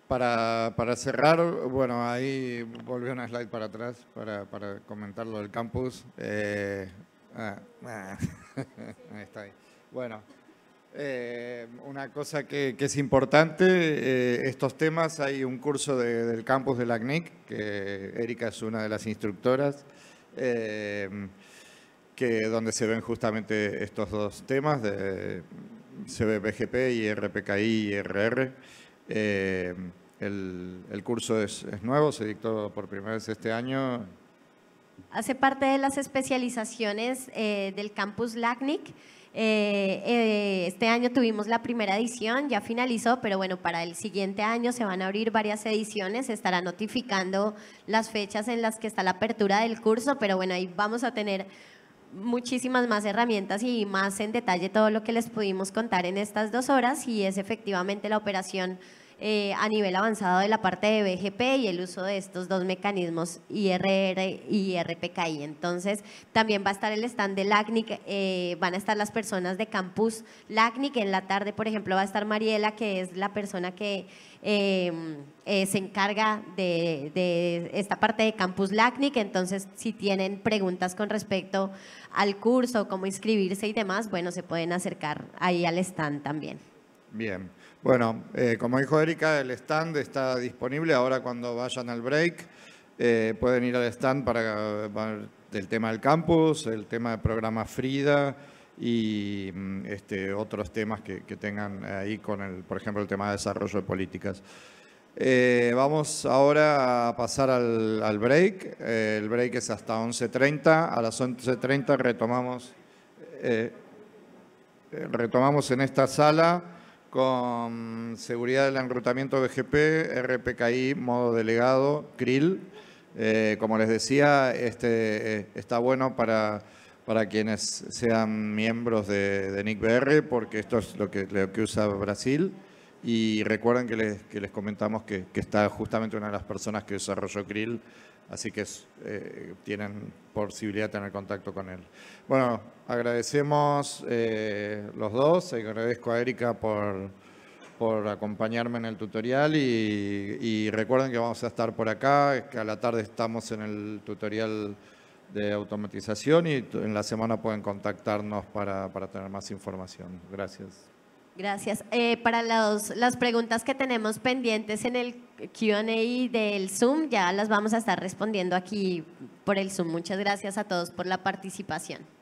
para, para, cerrar, bueno, ahí volvió una slide para atrás para, para comentar lo del campus. Eh, ah, ah, está Bueno, eh, una cosa que, es importante, eh, estos temas, hay un curso del campus de la CNIC, que Erika es una de las instructoras, que, donde se ven justamente estos dos temas, de, se y RPKI y RR. Eh, el, el, curso es, es, nuevo, se dictó por primera vez este año. Hace parte de las especializaciones eh, del campus LACNIC. Eh, este año tuvimos la primera edición, ya finalizó, pero bueno, para el siguiente año se van a abrir varias ediciones, se estará notificando las fechas en las que está la apertura del curso, pero bueno, ahí vamos a tener muchísimas más herramientas y más en detalle todo lo que les pudimos contar en estas dos horas y es efectivamente la operación eh, a nivel avanzado de la parte de BGP y el uso de estos dos mecanismos IRR y RPKI. Entonces, también va a estar el stand de LACNIC, eh, van a estar las personas de Campus LACNIC. En la tarde, por ejemplo, va a estar Mariela, que es la persona que eh, eh, se encarga de, de, esta parte de Campus LACNIC, entonces si tienen preguntas con respecto al curso, cómo inscribirse y demás, bueno, se pueden acercar ahí al stand también. Bien. Bueno, eh, como dijo Erika, el stand está disponible ahora cuando vayan al break. Eh, pueden ir al stand para, hablar el tema del campus, el tema del programa Frida y mm, este, otros temas que, tengan ahí con, el, por ejemplo, el tema de desarrollo de políticas. Eh, vamos ahora a pasar al, al break. el break es hasta 11.30. A las 11.30 retomamos, retomamos en esta sala con seguridad del enrutamiento BGP, RPKI, modo delegado, CRIL. Eh, como les decía, este, eh, está bueno para, quienes sean miembros de, de NICBR, porque esto es lo que, usa Brasil. Y recuerden que les, comentamos que, que está justamente una de las personas que desarrolló CRIL así que eh, tienen posibilidad de tener contacto con él. Bueno, agradecemos eh, los dos, agradezco a Erika por, por acompañarme en el tutorial y, recuerden que vamos a estar por acá, que a la tarde estamos en el tutorial de automatización y en la semana pueden contactarnos para, para tener más información. Gracias. Gracias. Eh, para los, las preguntas que tenemos pendientes en el QA del Zoom, ya las vamos a estar respondiendo aquí por el Zoom. Muchas gracias a todos por la participación.